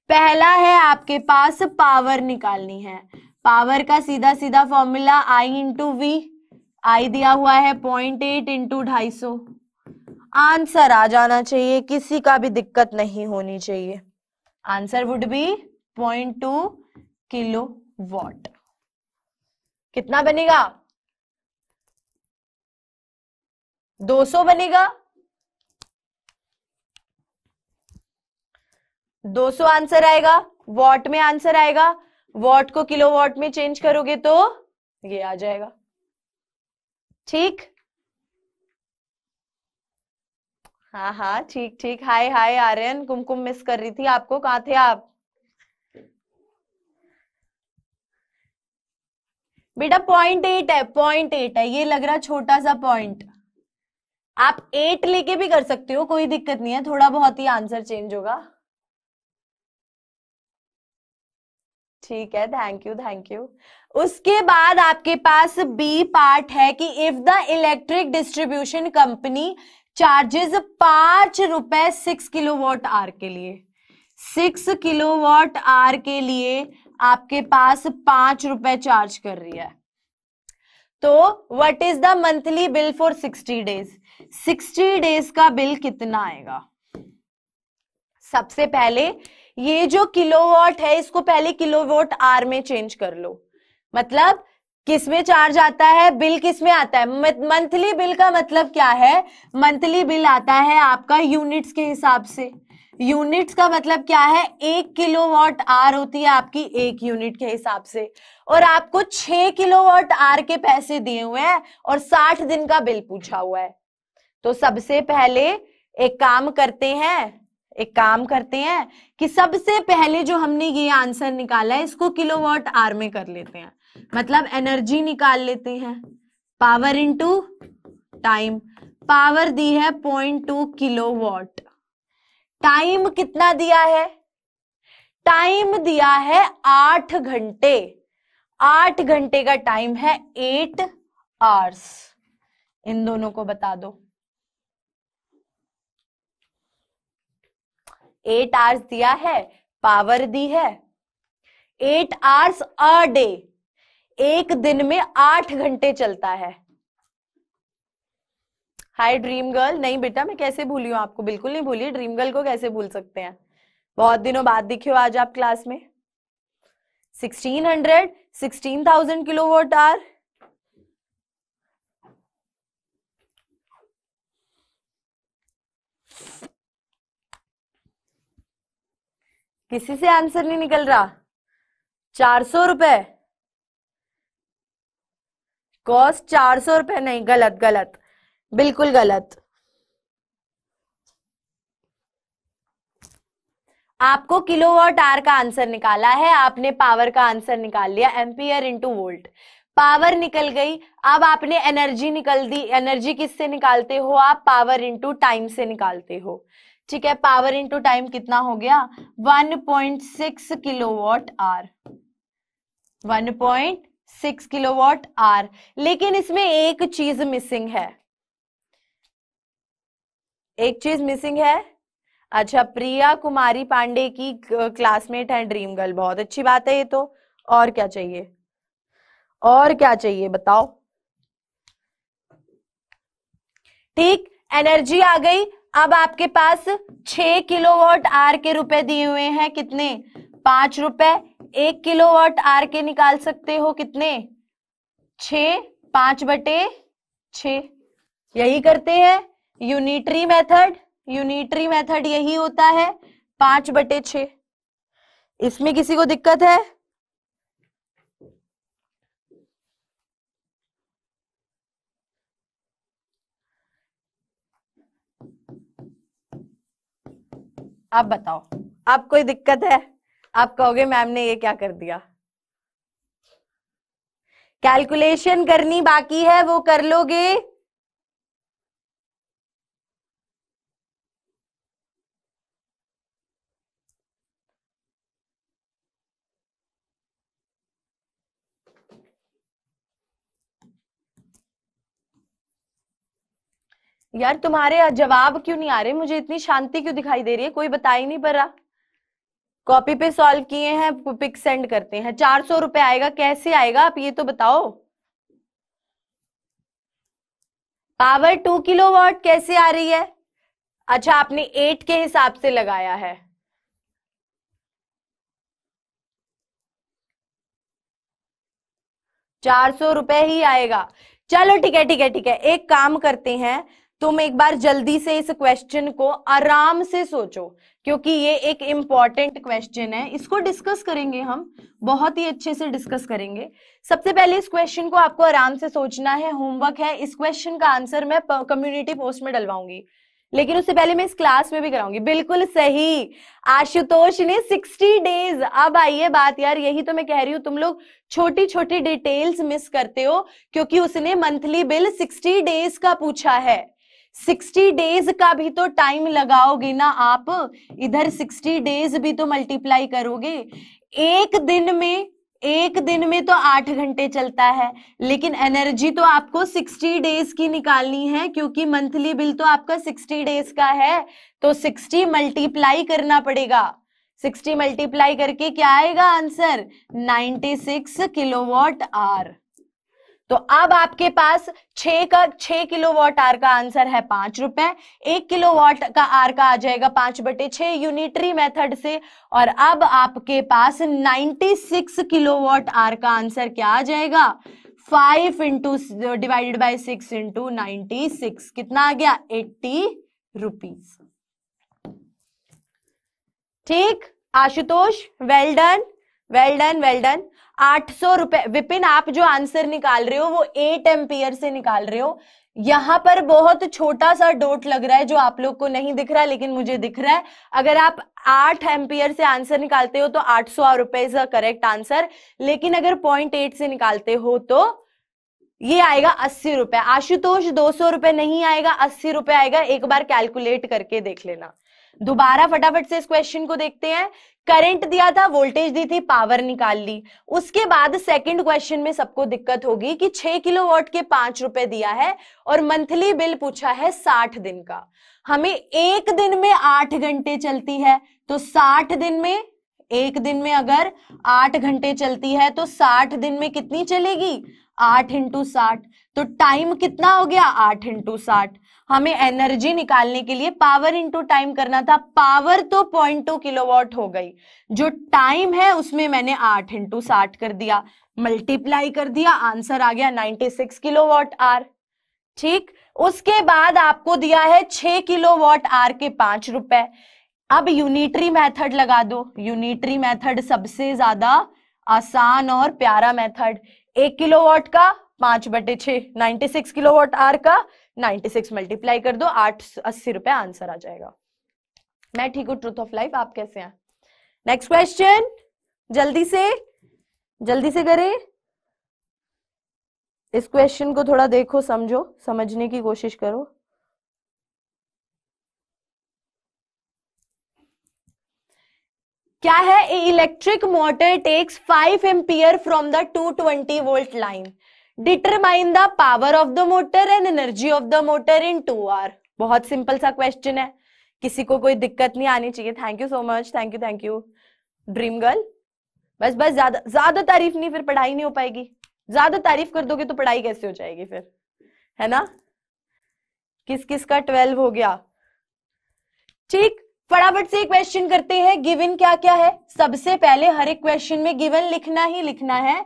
पहला है आपके पास पावर निकालनी है पावर का सीधा सीधा formula I into V I दिया हुआ है पॉइंट एट इंटू ढाई सौ आंसर आ जाना चाहिए किसी का भी दिक्कत नहीं होनी चाहिए answer would be point two kilo watt कितना बनेगा 200 बनेगा 200 आंसर आएगा वॉट में आंसर आएगा वॉट को किलो वॉट में चेंज करोगे तो ये आ जाएगा ठीक हाँ हाँ ठीक ठीक हाय हाय आर्यन कुमकुम मिस कर रही थी आपको कहा थे आप बेटा पॉइंट एट है पॉइंट एट है ये लग रहा छोटा सा पॉइंट आप एट लेके भी कर सकते हो कोई दिक्कत नहीं है थोड़ा बहुत ही आंसर चेंज होगा ठीक है थैंक यू थैंक यू उसके बाद आपके पास बी पार्ट है कि if the electric distribution company charges पांच रुपए सिक्स वॉट आर के लिए सिक्स वॉट आर के लिए आपके पास पांच रुपए चार्ज कर रही है तो what is the monthly bill for sixty days sixty days का बिल कितना आएगा सबसे पहले ये जो किलोवाट है इसको पहले किलोवाट आर में चेंज कर लो मतलब किस में चार्ज आता है बिल किस में आता है मंथली बिल का मतलब क्या है मंथली बिल आता है आपका यूनिट्स के हिसाब से यूनिट्स का मतलब क्या है एक किलो वॉट आर होती है आपकी एक यूनिट के हिसाब से और आपको छह किलो वॉट आर के पैसे दिए हुए हैं और साठ दिन का बिल पूछा हुआ है तो सबसे पहले एक काम करते हैं एक काम करते हैं कि सबसे पहले जो हमने ये आंसर निकाला है इसको किलोवाट आर में कर लेते हैं मतलब एनर्जी निकाल लेते हैं पावर इनटू टाइम पावर दी है point two kilo watt time कितना दिया है टाइम दिया है आठ घंटे आठ घंटे का टाइम है एट आवर्स इन दोनों को बता दो एट आवर्स दिया है पावर दी है एट आवर्स अ डे एक दिन में आठ घंटे चलता है हाय ड्रीम गर्ल नहीं बेटा मैं कैसे भूली हूं आपको बिल्कुल नहीं भूली ड्रीम गर्ल को कैसे भूल सकते हैं बहुत दिनों बाद दिखे हो आज आप क्लास में sixteen hundred sixteen thousand kilowatt R किसी से आंसर नहीं निकल रहा चार सौ रुपए कॉस्ट चार सौ रुपए नहीं गलत गलत बिल्कुल गलत आपको किलोवाट आर का आंसर निकाला है आपने पावर का आंसर निकाल लिया एम्पियर इंटू वोल्ट पावर निकल गई अब आपने एनर्जी निकल दी एनर्जी किससे निकालते हो आप पावर इंटू टाइम से निकालते हो ठीक है पावर इनटू टाइम कितना हो गया 1.6 किलोवाट आर 1.6 किलोवाट आर लेकिन इसमें एक चीज मिसिंग है एक चीज मिसिंग है अच्छा प्रिया कुमारी पांडे की क्लासमेट है ड्रीम गर्ल बहुत अच्छी बात है ये तो और क्या चाहिए और क्या चाहिए बताओ ठीक एनर्जी आ गई अब आपके पास छह वॉट आर के रुपए दिए हुए हैं कितने पांच रुपए एक किलो वॉट आर के निकाल सकते हो कितने छ पांच बटे छ यही करते हैं यूनिटरी मेथड यूनिटरी मेथड यही होता है पांच बटे छ इसमें किसी को दिक्कत है आप बताओ आप कोई दिक्कत है आप कहोगे मैम ने ये क्या कर दिया कैलकुलेशन करनी बाकी है वो कर लोगे यार तुम्हारे जवाब क्यों नहीं आ रहे मुझे इतनी शांति क्यों दिखाई दे रही है कोई बता ही नहीं पड़ रहा कॉपी पे सॉल्व किए हैं पिक सेंड करते हैं चार सौ रुपए आएगा कैसे आएगा आप ये तो बताओ पावर टू किलो वॉट कैसे आ रही है अच्छा आपने एट के हिसाब से लगाया है चार सौ रुपए ही आएगा चलो ठीक है ठीक है ठीक है एक काम करते हैं तुम एक बार जल्दी से इस क्वेश्चन को आराम से सोचो क्योंकि ये एक इम्पॉर्टेंट क्वेश्चन है इसको डिस्कस करेंगे हम बहुत ही अच्छे से डिस्कस करेंगे सबसे पहले इस क्वेश्चन को आपको आराम से सोचना है होमवर्क है इस क्वेश्चन का आंसर मैं कम्युनिटी पोस्ट में डलवाऊंगी लेकिन उससे पहले मैं इस क्लास में भी कराऊंगी बिल्कुल सही आशुतोष ने 60 डेज अब आइए बात यार यही तो मैं कह रही हूं तुम लोग छोटी छोटी डिटेल्स मिस करते हो क्योंकि उसने मंथली बिल 60 डेज का पूछा है सिक्सटी डेज का भी तो टाइम लगाओगे ना आप इधर सिक्सटी डेज भी तो मल्टीप्लाई करोगे एक दिन में एक दिन में तो आठ घंटे चलता है लेकिन एनर्जी तो आपको सिक्सटी डेज की निकालनी है क्योंकि मंथली बिल तो आपका सिक्सटी डेज का है तो सिक्सटी मल्टीप्लाई करना पड़ेगा सिक्सटी मल्टीप्लाई करके क्या आएगा answer ninety six kilowatt R तो अब आपके पास छह का छह किलो वॉट आर का आंसर है पांच रुपए एक किलो वॉट का आर का आ जाएगा पांच बटे छ यूनिटरी मेथड से और अब आपके पास सिक्स किलो वॉट आर का आंसर क्या आ जाएगा five into divided by six into ninety six कितना आ गया एट्टी रुपीज ठीक Ashutosh well done well done well done आठ सौ रुपए विपिन आप जो आंसर निकाल रहे हो वो एट एम्पियर से निकाल रहे हो यहां पर बहुत छोटा सा डोट लग रहा है जो आप लोग को नहीं दिख रहा है लेकिन मुझे दिख रहा है अगर आप आठ एम्पियर से आंसर निकालते हो तो आठ सौ रुपए इज अ करेक्ट आंसर लेकिन अगर पॉइंट एट से निकालते हो तो ये आएगा अस्सी रुपए आशुतोष दो सौ रुपए नहीं आएगा अस्सी रुपए आएगा एक बार कैलकुलेट करके देख लेना दोबारा फटाफट से इस क्वेश्चन को देखते हैं करंट दिया था वोल्टेज दी थी पावर निकाल ली उसके बाद सेकंड क्वेश्चन में सबको दिक्कत होगी कि छह किलो वॉट के पांच रुपए दिया है और मंथली बिल पूछा है साठ दिन का हमें एक दिन में आठ घंटे चलती है तो साठ दिन में एक दिन में अगर आठ घंटे चलती है तो साठ दिन में कितनी चलेगी आठ इंटू साठ तो टाइम कितना हो गया आठ इंटू साठ हमें एनर्जी निकालने के लिए पावर इंटू टाइम करना था पावर तो पॉइंट टू वॉट हो गई जो टाइम है उसमें मैंने आठ इंटू साठ कर दिया मल्टीप्लाई कर दिया आंसर आ गया ninety six kilo watt R ठीक उसके बाद आपको दिया है छह किलो वॉट आर के पांच रुपए अब यूनिटरी मेथड लगा दो यूनिटरी मेथड सबसे ज्यादा आसान और प्यारा मेथड एक किलो वॉट का पांच बटे छ ninety six kilo watt R का नाइन्टी सिक्स मल्टीप्लाई कर दो आठ अस्सी रुपए आंसर आ जाएगा मैं ठीक हूँ ट्रूथ ऑफ लाइफ आप कैसे हैं नेक्स्ट क्वेश्चन जल्दी से जल्दी से करें इस क्वेश्चन को थोड़ा देखो समझो समझने की कोशिश करो क्या है electric motor takes 5 ampere from the 220 volt line determine the power of the motor and energy of the motor in two hour बहुत सिंपल सा क्वेश्चन है किसी को कोई दिक्कत नहीं आनी चाहिए thank you so much thank you thank you dream girl बस बस ज्यादा ज्यादा तारीफ नहीं फिर पढ़ाई नहीं हो पाएगी ज्यादा तारीफ कर दोगे तो पढ़ाई कैसे हो जाएगी फिर है ना किस किस का ट्वेल्व हो गया ठीक फटाफट से क्वेश्चन करते हैं गिवन क्या क्या है सबसे पहले हर एक क्वेश्चन में गिवन लिखना ही लिखना है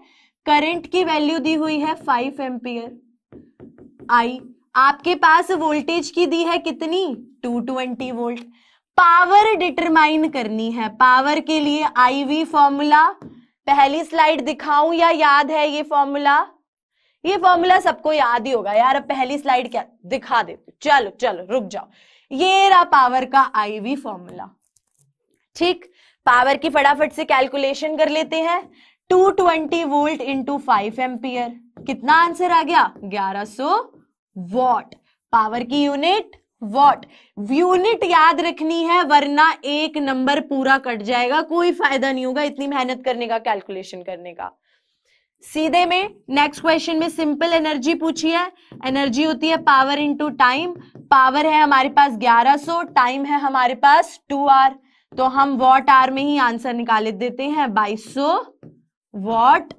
करंट की वैल्यू दी हुई है फाइव एम्पियर आई आपके पास वोल्टेज की दी है कितनी 220 वोल्ट पावर डिटरमाइन करनी है पावर के लिए आई वी फॉर्मूला पहली स्लाइड दिखाऊं या याद है ये फॉर्मूला ये फॉर्मूला सबको याद ही होगा यार अब पहली स्लाइड क्या दिखा देते चलो चलो रुक जाओ ये रहा पावर का आईवी फॉर्मूला ठीक पावर की फटाफट से कैलकुलेशन कर लेते हैं two twenty volt into five ampere कितना आंसर आ गया ग्यारह सो वॉट पावर की यूनिट वॉट यूनिट याद रखनी है वरना एक नंबर पूरा कट जाएगा कोई फायदा नहीं होगा इतनी मेहनत करने का कैलकुलेशन करने का सीधे में नेक्स्ट क्वेश्चन में सिंपल एनर्जी पूछी है एनर्जी होती है पावर इंटू टाइम पावर है हमारे पास 1100 टाइम है हमारे पास 2 आर तो हम वॉट आर में ही आंसर निकाले देते हैं 2200 वॉट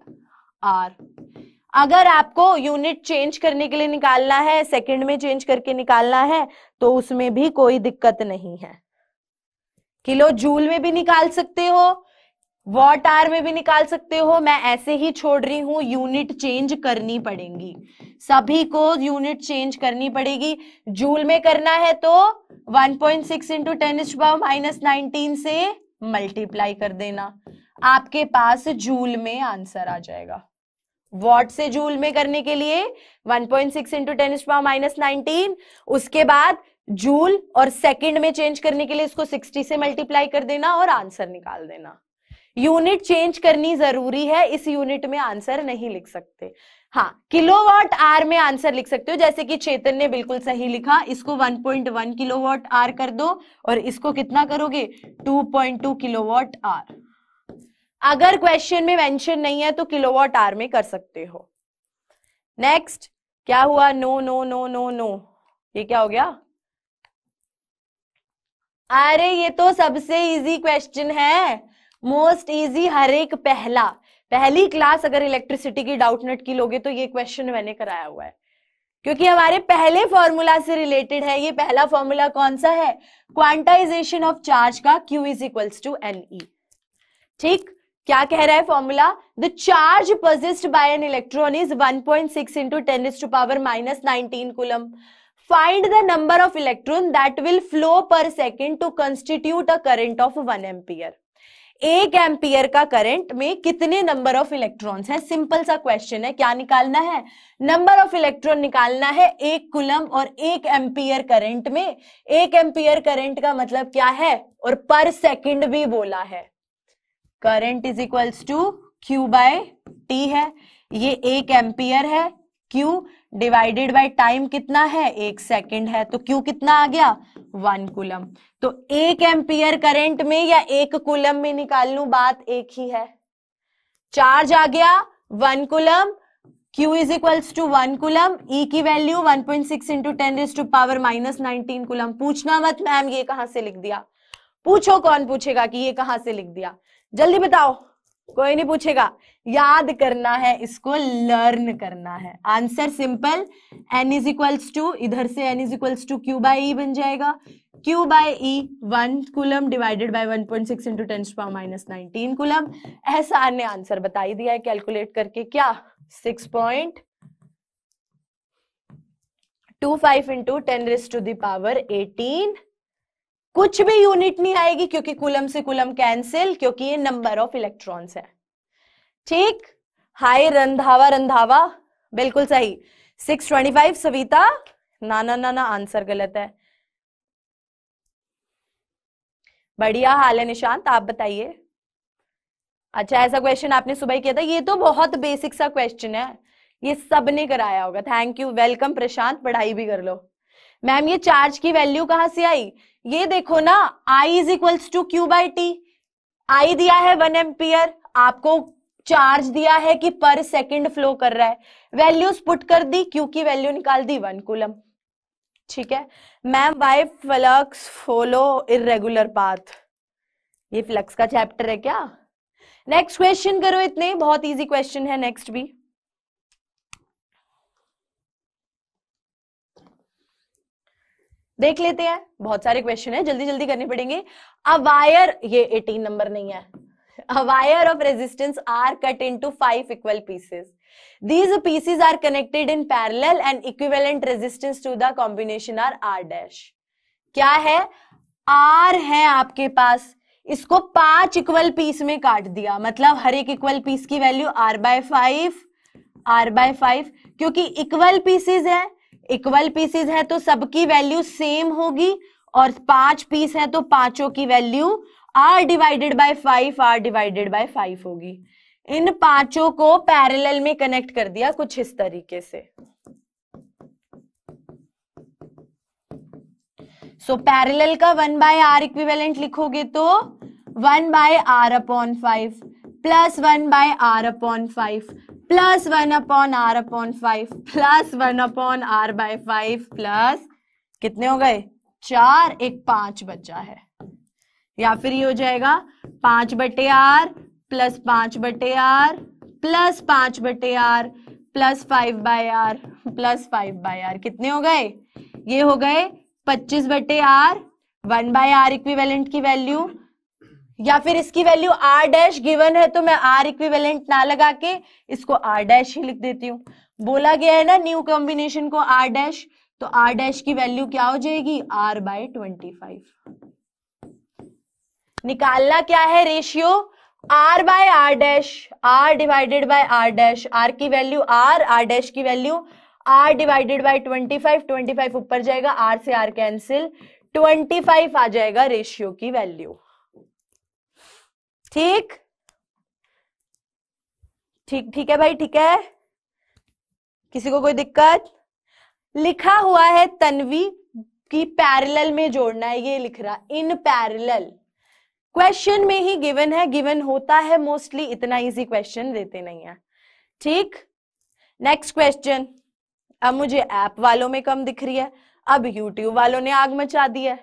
आर अगर आपको यूनिट चेंज करने के लिए निकालना है सेकंड में चेंज करके निकालना है तो उसमें भी कोई दिक्कत नहीं है किलो जूल में भी निकाल सकते हो वॉट आर में भी निकाल सकते हो मैं ऐसे ही छोड़ रही हूं यूनिट चेंज करनी पड़ेगी सभी को यूनिट चेंज करनी पड़ेगी जूल में करना है तो 1.6 point six into ten minus nineteen से मल्टीप्लाई कर देना आपके पास जूल में आंसर आ जाएगा वॉट से जूल में करने के लिए 1.6 point six into ten minus nineteen उसके बाद जूल और सेकंड में चेंज करने के लिए इसको 60 से मल्टीप्लाई कर देना और आंसर निकाल देना यूनिट चेंज करनी जरूरी है इस यूनिट में आंसर नहीं लिख सकते हाँ किलोवाट आर में आंसर लिख सकते हो जैसे कि चेतन ने बिल्कुल सही लिखा इसको 1.1 किलोवाट आर कर दो और इसको कितना करोगे 2.2 किलोवाट आर अगर क्वेश्चन में मेंशन नहीं है तो किलोवाट आर में कर सकते हो नेक्स्ट क्या हुआ no no no no no ये क्या हो गया अरे ये तो सबसे इजी क्वेश्चन है मोस्ट इजी हर एक पहला पहली क्लास अगर इलेक्ट्रिसिटी की डाउट नट की लोगे तो ये क्वेश्चन मैंने कराया हुआ है क्योंकि हमारे पहले फॉर्मूला से रिलेटेड है ये पहला फॉर्मूला कौन सा है क्वांटाइजेशन ऑफ चार्ज का Q is equals to N E ठीक क्या कह रहा है formula the charge possessed by an electron is 1.6 point six into ten is to power minus nineteen coulomb find the number of electron that will flow per second to constitute a current of one ampere एक ampere का current में कितने number of electrons हैं simple सा question है क्या निकालना है नंबर ऑफ इलेक्ट्रॉन निकालना है एक कुलम और एक एम्पियर करंट में एक एम्पियर करंट का मतलब क्या है और पर सेकंड भी बोला है current is equals to Q by T है ये एक एम्पियर है क्यू डिवाइडेड बाय टाइम कितना है एक सेकंड है तो क्यू कितना आ गया वन कुलम तो एक एम्पियर करंट में या एक कुलम में निकाल लू बात एक ही है चार्ज आ गया one coulomb Q is equals to one coulomb E की value 1.6 point six into ten is to power minus nineteen coulomb पूछना मत मैम ये कहां से लिख दिया पूछो कौन पूछेगा कि ये कहां से लिख दिया जल्दी बताओ कोई नहीं पूछेगा याद करना है इसको लर्न करना है answer simple N is equals to इधर से N is equals to Q by E बन जाएगा Q by E one coulomb divided by one point six into ten power minus nineteen coulomb ऐसा ने आंसर बता ही दिया है कैलकुलेट करके क्या six point two five into ten raise to power eighteen कुछ भी यूनिट नहीं आएगी क्योंकि कुलम से कुलम कैंसिल क्योंकि ये नंबर ऑफ इलेक्ट्रॉन्स है ठीक हाय रंधावा रंधावा बिल्कुल सही 625 सविता ना ना ना ना आंसर गलत है बढ़िया हाल है निशांत आप बताइए अच्छा ऐसा क्वेश्चन आपने सुबह किया था ये तो बहुत बेसिक सा क्वेश्चन है ये सब ने कराया होगा थैंक यू वेलकम प्रशांत पढ़ाई भी कर लो मैम ये चार्ज की वैल्यू कहां से आई ये देखो ना I is equals to Q by T I दिया है वन एम्पियर आपको चार्ज दिया है कि पर सेकंड फ्लो कर रहा है वैल्यूज पुट कर दी क्यू की वैल्यू निकाल दी वन कुलम ठीक है ma'am why flux follow irregular path ये फ्लक्स का चैप्टर है क्या नेक्स्ट क्वेश्चन करो इतने बहुत इजी क्वेश्चन है नेक्स्ट भी देख लेते हैं बहुत सारे क्वेश्चन है जल्दी जल्दी करने पड़ेंगे अवायर ये 18 नंबर नहीं है a wire of resistance R cut into five equal pieces these pieces are connected in parallel and equivalent resistance to the combination R R dash क्या है आर है आपके पास इसको पांच इक्वल पीस में काट दिया मतलब हर एक इक्वल पीस की value R by five R by five क्योंकि इक्वल पीसेज है इक्वल पीसेस है तो सबकी वैल्यू सेम होगी और पांच पीस है तो पांचों की value R divided by five R divided by five होगी इन पांचों को पैरेलल में कनेक्ट कर दिया कुछ इस तरीके से सो so, पैरेलल का वन बाय आर इक्विवेलेंट लिखोगे तो one by R upon five plus one by R upon five plus one upon R upon five plus one upon R by five plus कितने हो गए चार एक पांच बचा है या फिर ये हो जाएगा पांच बटे आर प्लस पांच बटे आर प्लस पांच बटे R plus five by R plus five by R कितने हो गए ये हो गए पच्चीस बटे R one by R equivalent की वैल्यू या फिर इसकी वैल्यू आर डैश गिवन है तो मैं आर इक्विवेलेंट ना लगा के इसको आर डैश ही लिख देती हूँ बोला गया है ना न्यू कॉम्बिनेशन को आर डैश तो आर डैश की वैल्यू क्या हो जाएगी आर बाय ट्वेंटी फाइव निकालना क्या है ratio R by R dash R divided by R dash R की वैल्यू आर आर डैश की value R divided by twenty five twenty five ऊपर जाएगा आर से आर कैंसिल ट्वेंटी फाइव आ जाएगा रेशियो की वैल्यू ठीक ठीक ठीक है भाई ठीक है किसी को कोई दिक्कत लिखा हुआ है तन्वी की पैरेलल में जोड़ना है ये लिख रहा इन पैरेलल क्वेश्चन में ही गिवन है गिवन होता है मोस्टली इतना इजी क्वेश्चन देते नहीं है ठीक नेक्स्ट क्वेश्चन अब मुझे ऐप वालों में कम दिख रही है अब यूट्यूब वालों ने आग मचा दी है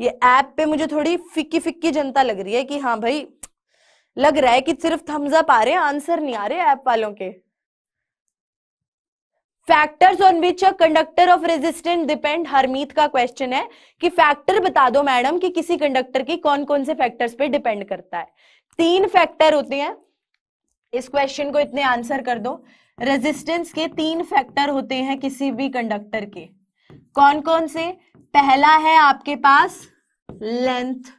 ये ऐप पे मुझे थोड़ी फिक्की फिक्की जनता लग रही है कि हाँ भाई लग रहा है कि सिर्फ थम्स अप आ रहे हैं आंसर नहीं आ रहे ऐप वालों के factors on which a conductor of resistance depend Harmeet का क्वेश्चन है कि फैक्टर बता दो मैडम कि किसी कंडक्टर के कौन कौन से फैक्टर्स पे डिपेंड करता है तीन फैक्टर होते हैं इस क्वेश्चन को इतने आंसर कर दो रेजिस्टेंस के तीन फैक्टर होते हैं किसी भी कंडक्टर के कौन कौन से पहला है आपके पास लेंथ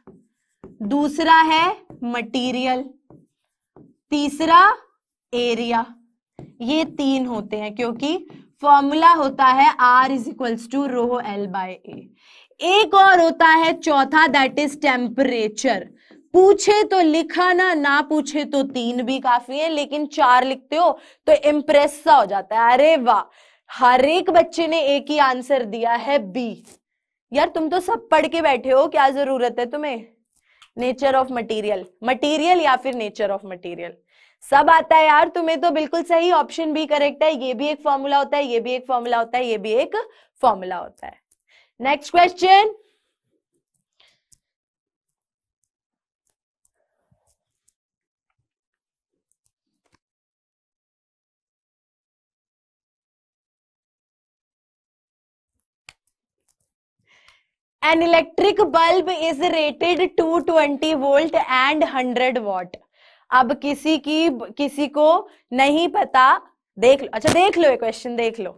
दूसरा है मटेरियल तीसरा एरिया ये तीन होते हैं क्योंकि फॉर्मूला होता है R is equals to rho L by एक और होता है चौथा दैट इज टेम्परेचर पूछे तो लिखा ना ना पूछे तो तीन भी काफी है लेकिन चार लिखते हो तो इम्प्रेस सा हो जाता है अरे वाह हर एक बच्चे ने एक ही आंसर दिया है बी यार तुम तो सब पढ़ के बैठे हो क्या जरूरत है तुम्हें नेचर ऑफ मटेरियल मटेरियल या फिर नेचर ऑफ मटेरियल सब आता है यार तुम्हें तो बिल्कुल सही ऑप्शन भी करेक्ट है ये भी एक फॉर्मूला होता है ये भी एक फॉर्मूला होता है ये भी एक फॉर्मूला होता है next question an electric bulb is rated two twenty volt and 100 watt अब किसी की किसी को नहीं पता देख लो अच्छा देख लो ये क्वेश्चन देख लो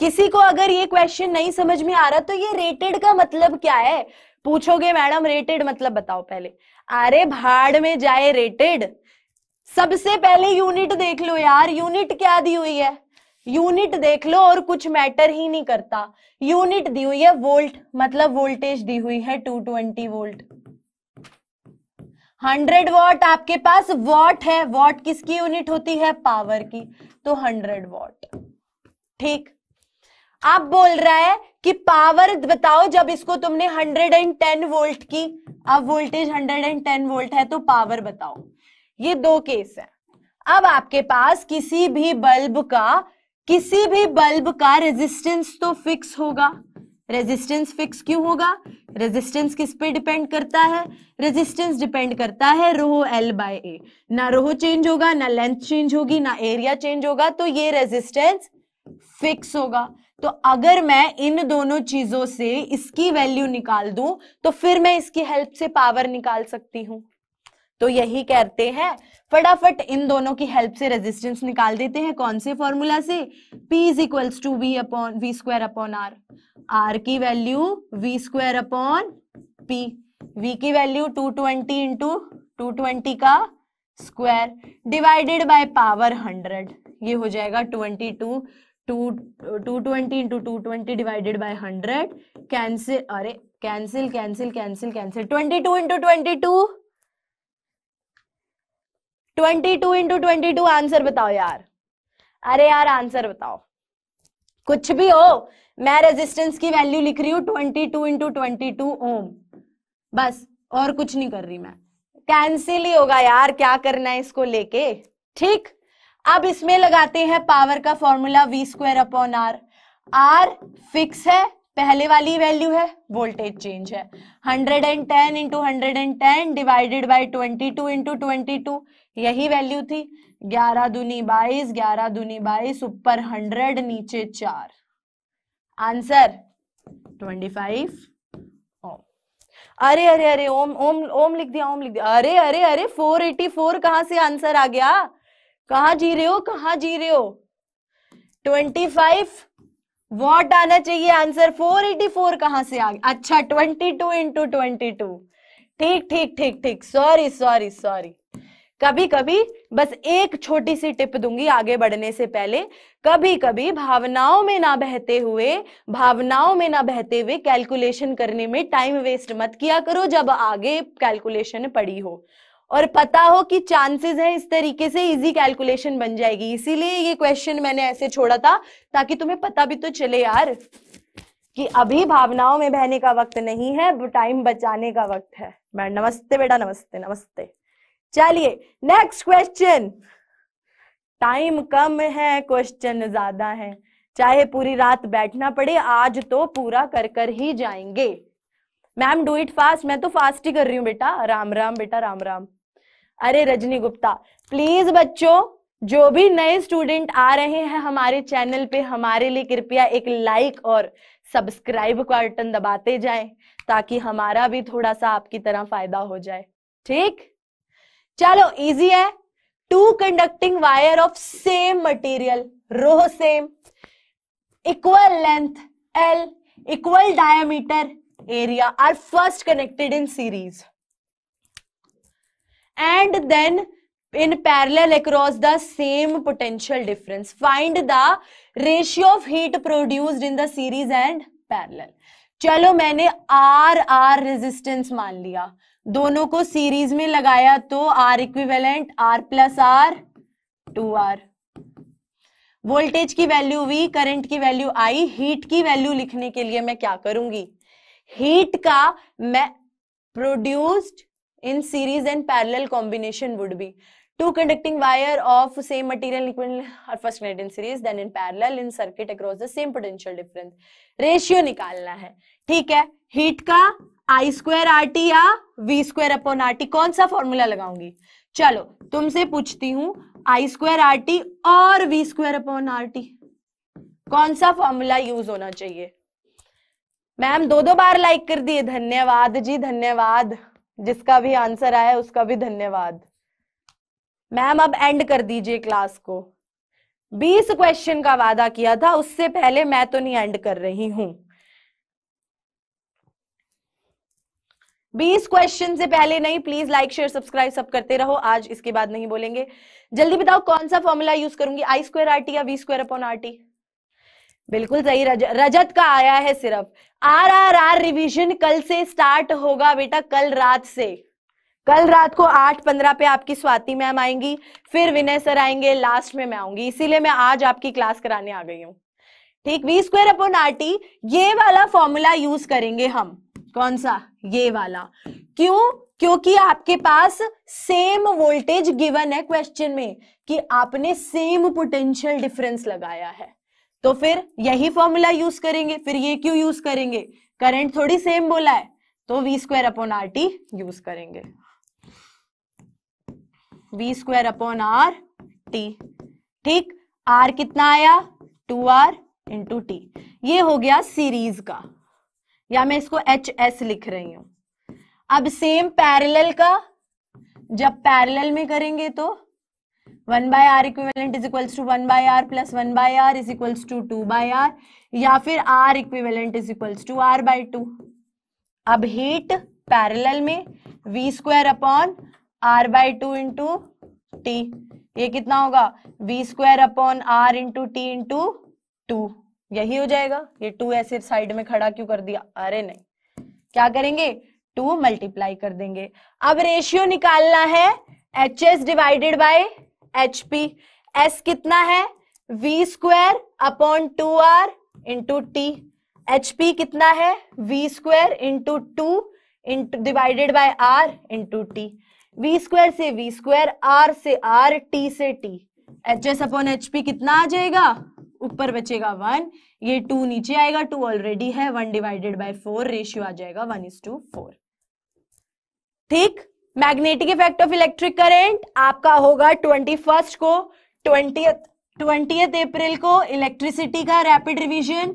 किसी को अगर ये क्वेश्चन नहीं समझ में आ रहा तो ये रेटेड का मतलब क्या है पूछोगे मैडम रेटेड मतलब बताओ पहले अरे भाड़ में जाए रेटेड सबसे पहले यूनिट देख लो यार यूनिट क्या दी हुई है यूनिट देख लो और कुछ मैटर ही नहीं करता यूनिट दी हुई है वोल्ट मतलब वोल्टेज दी हुई है 220 वोल्ट 100 वॉट आपके पास वॉट है वॉट किसकी यूनिट होती है पावर की तो 100 वॉट ठीक आप बोल रहा है कि पावर बताओ जब इसको तुमने 110 वोल्ट की अब वोल्टेज 110 वोल्ट है तो पावर बताओ ये दो केस है अब आपके पास किसी भी बल्ब का किसी भी बल्ब का रेजिस्टेंस तो फिक्स होगा रेजिस्टेंस फिक्स क्यों होगा रेजिस्टेंस किस पे डिपेंड करता है रेजिस्टेंस डिपेंड करता है रोह एल बाय ए ना रोह चेंज होगा ना लेंथ चेंज होगी ना एरिया चेंज होगा तो ये रेजिस्टेंस फिक्स होगा तो अगर मैं इन दोनों चीजों से इसकी वैल्यू निकाल दूं तो फिर मैं इसकी हेल्प से पावर निकाल सकती हूं तो यही कहते हैं फटाफट इन दोनों की हेल्प से रेजिस्टेंस निकाल देते हैं कौन से फॉर्मूला से P is equals to V upon V square upon R R की value V square upon P V की वैल्यू 220 ट्वेंटी इंटू टू का स्क्वायर डिवाइडेड बाय पावर 100 ये हो जाएगा 22 two two twenty into two twenty divided by hundred cancel अरे cancel cancel cancel cancel twenty two into twenty two twenty two into twenty two answer बताओ यार अरे यार answer बताओ कुछ भी हो मैं रेजिस्टेंस की वैल्यू लिख रही हूँ twenty two into twenty two ohm बस और कुछ नहीं कर रही मैं कैंसिल ही होगा यार क्या करना है इसको लेके ठीक अब इसमें लगाते हैं पावर का formula V square upon R R fix है पहले वाली वैल्यू है वोल्टेज चेंज है 110 and ten into hundred and ten divided by twenty two into twenty two यही वैल्यू थी ग्यारह दूनी बाईस ग्यारह दूनी बाईस ऊपर हंड्रेड नीचे चार आंसर ट्वेंटी फाइव अरे अरे अरे ओम ओम ओम लिख दिया ओम लिख दिया अरे अरे अरे फोर एटी फोर से आंसर आ गया कहा जी रहे हो कहा जी रहे हो ट्वेंटी फाइव वॉट आना चाहिए आंसर फोर एटी फोर कहां से आ गया अच्छा twenty two into twenty two ठीक ठीक ठीक ठीक सॉरी सॉरी सॉरी कभी कभी बस एक छोटी सी टिप दूंगी आगे बढ़ने से पहले कभी कभी भावनाओं में ना बहते हुए भावनाओं में ना बहते हुए कैलकुलेशन करने में टाइम वेस्ट मत किया करो जब आगे कैलकुलेशन पड़ी हो और पता हो कि चांसेस है इस तरीके से इजी कैलकुलेशन बन जाएगी इसीलिए ये क्वेश्चन मैंने ऐसे छोड़ा था ताकि तुम्हें पता भी तो चले यार कि अभी भावनाओं में बहने का वक्त नहीं है टाइम बचाने का वक्त है मैं नमस्ते बेटा नमस्ते नमस्ते चलिए नेक्स्ट क्वेश्चन टाइम कम है क्वेश्चन ज्यादा है चाहे पूरी रात बैठना पड़े आज तो पूरा कर कर ही जाएंगे मैम डू इट फास्ट मैं तो फास्ट ही कर रही हूँ बेटा राम राम बेटा राम राम अरे रजनी गुप्ता प्लीज बच्चों जो भी नए स्टूडेंट आ रहे हैं हमारे चैनल पे हमारे लिए कृपया एक लाइक और सब्सक्राइब का बटन दबाते जाएं ताकि हमारा भी थोड़ा सा आपकी तरह फायदा हो जाए ठीक चलो इजी है two conducting wire of same material rho same equal length L equal diameter area are first connected in series and then in parallel across the same potential difference find the ratio of heat produced in the series and parallel चलो मैंने R are resistance मान लिया दोनों को series में लगाया तो R equivalent R plus R two R voltage की वैल्यू हुई करंट की वैल्यू आई हीट की वैल्यू लिखने के लिए मैं क्या करूंगी हीट का मैं produced in series and parallel combination would be two conducting wire of same material equivalent are first connected in series then in parallel in circuit across the same potential difference ratio निकालना है ठीक है heat का I square R T या V square upon R T कौन सा formula लगाऊंगी चलो तुमसे पूछती हूँ आई स्क्वायर आर टी और V square upon R T कौन सा फॉर्मूला यूज होना चाहिए मैम दो दो बार लाइक कर दिए धन्यवाद जी धन्यवाद जिसका भी आंसर आया उसका भी धन्यवाद मैम अब एंड कर दीजिए क्लास को बीस क्वेश्चन का वादा किया था उससे पहले मैं तो नहीं एंड कर रही हूं बीस क्वेश्चन से पहले नहीं प्लीज लाइक शेयर सब्सक्राइब सब करते रहो आज इसके बाद नहीं बोलेंगे जल्दी बताओ कौन सा फॉर्मूला यूज करूंगी आई स्क्वायर आर टी या V square upon R T बिल्कुल सही रज, रजत का आया है सिर्फ आर आर आर रिविजन कल से स्टार्ट होगा बेटा कल रात से कल रात को आठ पंद्रह पे आपकी स्वाति मैम आएंगी फिर विनय सर आएंगे लास्ट में मैं आऊंगी इसीलिए मैं आज आपकी क्लास कराने आ गई हूँ ठीक V square upon R T ये वाला फॉर्मूला यूज करेंगे हम कौन सा ये वाला क्यों क्योंकि आपके पास सेम वोल्टेज गिवन है क्वेश्चन में कि आपने सेम पोटेंशियल डिफरेंस लगाया है तो फिर यही फॉर्मूला यूज करेंगे फिर ये क्यों यूज करेंगे करंट थोड़ी सेम बोला है तो V square upon R T use करेंगे V square upon R T ठीक आर कितना आया टू आर इंटू टी ये हो गया सीरीज का या मैं इसको एच एस लिख रही हूं अब सेम पैरेलल का जब पैरेलल में करेंगे तो one by R equivalent is equals to one by R plus one by R is equals to two by R या फिर R equivalent is equals to R by two अब heat parallel में V square upon R by two into T ये कितना होगा V square upon R into T into two यही हो जाएगा ये टू ऐसे साइड में खड़ा क्यों कर दिया अरे नहीं क्या करेंगे टू मल्टीप्लाई कर देंगे अब रेशियो निकालना है H S divided by H P S कितना है V square upon two R into T H P कितना है V square into two into divided by R into T V square से वी स्क्वेर आर से R T से T H S upon H P कितना आ जाएगा ऊपर बचेगा वन ये टू नीचे आएगा टू ऑलरेडी है one divided by four ratio आ जाएगा वन इज टू फोर ठीक magnetic effect of electric current आपका होगा ट्वेंटी फर्स्ट को ट्वेंटी ट्वेंटी अप्रैल को इलेक्ट्रिसिटी का रैपिड रिवीजन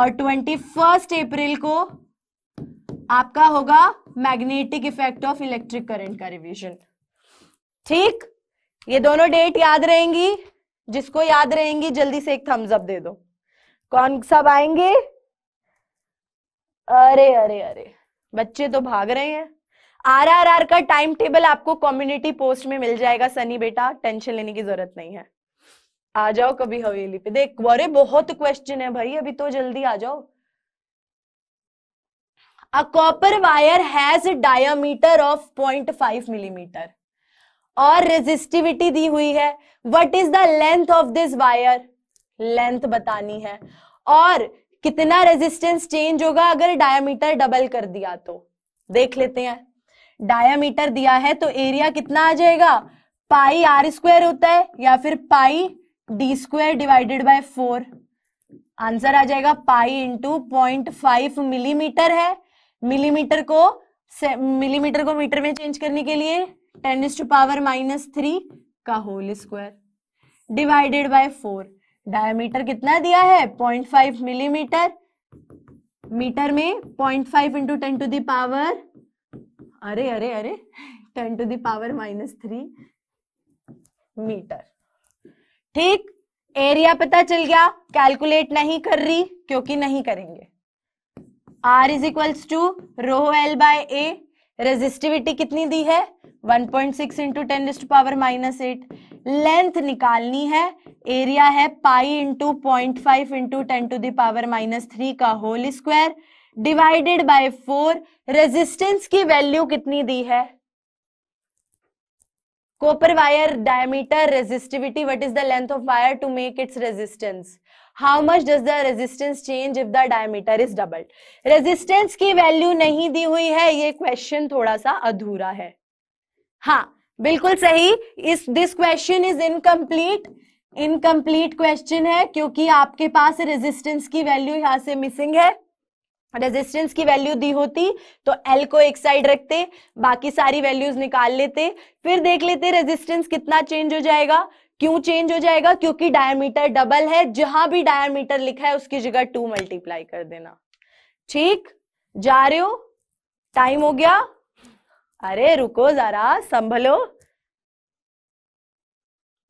और ट्वेंटी फर्स्ट अप्रैल को आपका होगा magnetic effect of electric current का रिवीजन ठीक ये दोनों डेट याद रहेंगी जिसको याद रहेंगी जल्दी से एक थम्स अप दे दो कौन सब आएंगे अरे अरे अरे बच्चे तो भाग रहे हैं आरआरआर का टाइम टेबल आपको कम्युनिटी पोस्ट में मिल जाएगा सनी बेटा टेंशन लेने की जरूरत नहीं है आ जाओ कभी हवेली पे देख अरे बहुत क्वेश्चन है भाई अभी तो जल्दी आ जाओ a copper wire has diameter of point five millimetre और रेजिस्टिविटी दी हुई है what is the length of this wire length बतानी है और कितना रेजिस्टेंस चेंज होगा अगर डायमीटर डबल कर दिया तो देख लेते हैं डायामीटर दिया है तो एरिया कितना आ जाएगा पाई आर स्क्वायर होता है या फिर pi D square divided by four answer आ जाएगा pi into point five millimetre है मिलीमीटर को मिलीमीटर को मीटर में चेंज करने के लिए ten to power minus three का whole square divided by four diameter कितना दिया है पॉइंट फाइव मिलीमीटर मीटर में point five into ten to the power अरे अरे अरे ten to the power minus three metre ठीक एरिया पता चल गया कैलकुलेट नहीं कर रही क्योंकि नहीं करेंगे R is equals to rho L by A resistivity कितनी दी है 1.6 point six into ten to power minus eight length निकालनी है एरिया है pi into point five into ten to the power minus three का whole square divided by four resistance की value कितनी दी है copper wire diameter resistivity what is the length of wire to make its resistance how much does the resistance change if the diameter is double resistance की value नहीं दी हुई है ये क्वेश्चन थोड़ा सा अधूरा है हा बिल्कुल सही इस this question is incomplete incomplete question है क्योंकि आपके पास रेजिस्टेंस की वैल्यू यहां से मिसिंग है रेजिस्टेंस की वैल्यू दी होती तो एल को एक साइड रखते बाकी सारी वैल्यूज निकाल लेते फिर देख लेते रेजिस्टेंस कितना चेंज हो जाएगा क्यों चेंज हो जाएगा क्योंकि डायमीटर डबल है जहां भी डायमीटर लिखा है उसकी जगह टू मल्टीप्लाई कर देना ठीक जा रहे हो टाइम हो गया अरे रुको जरा संभलो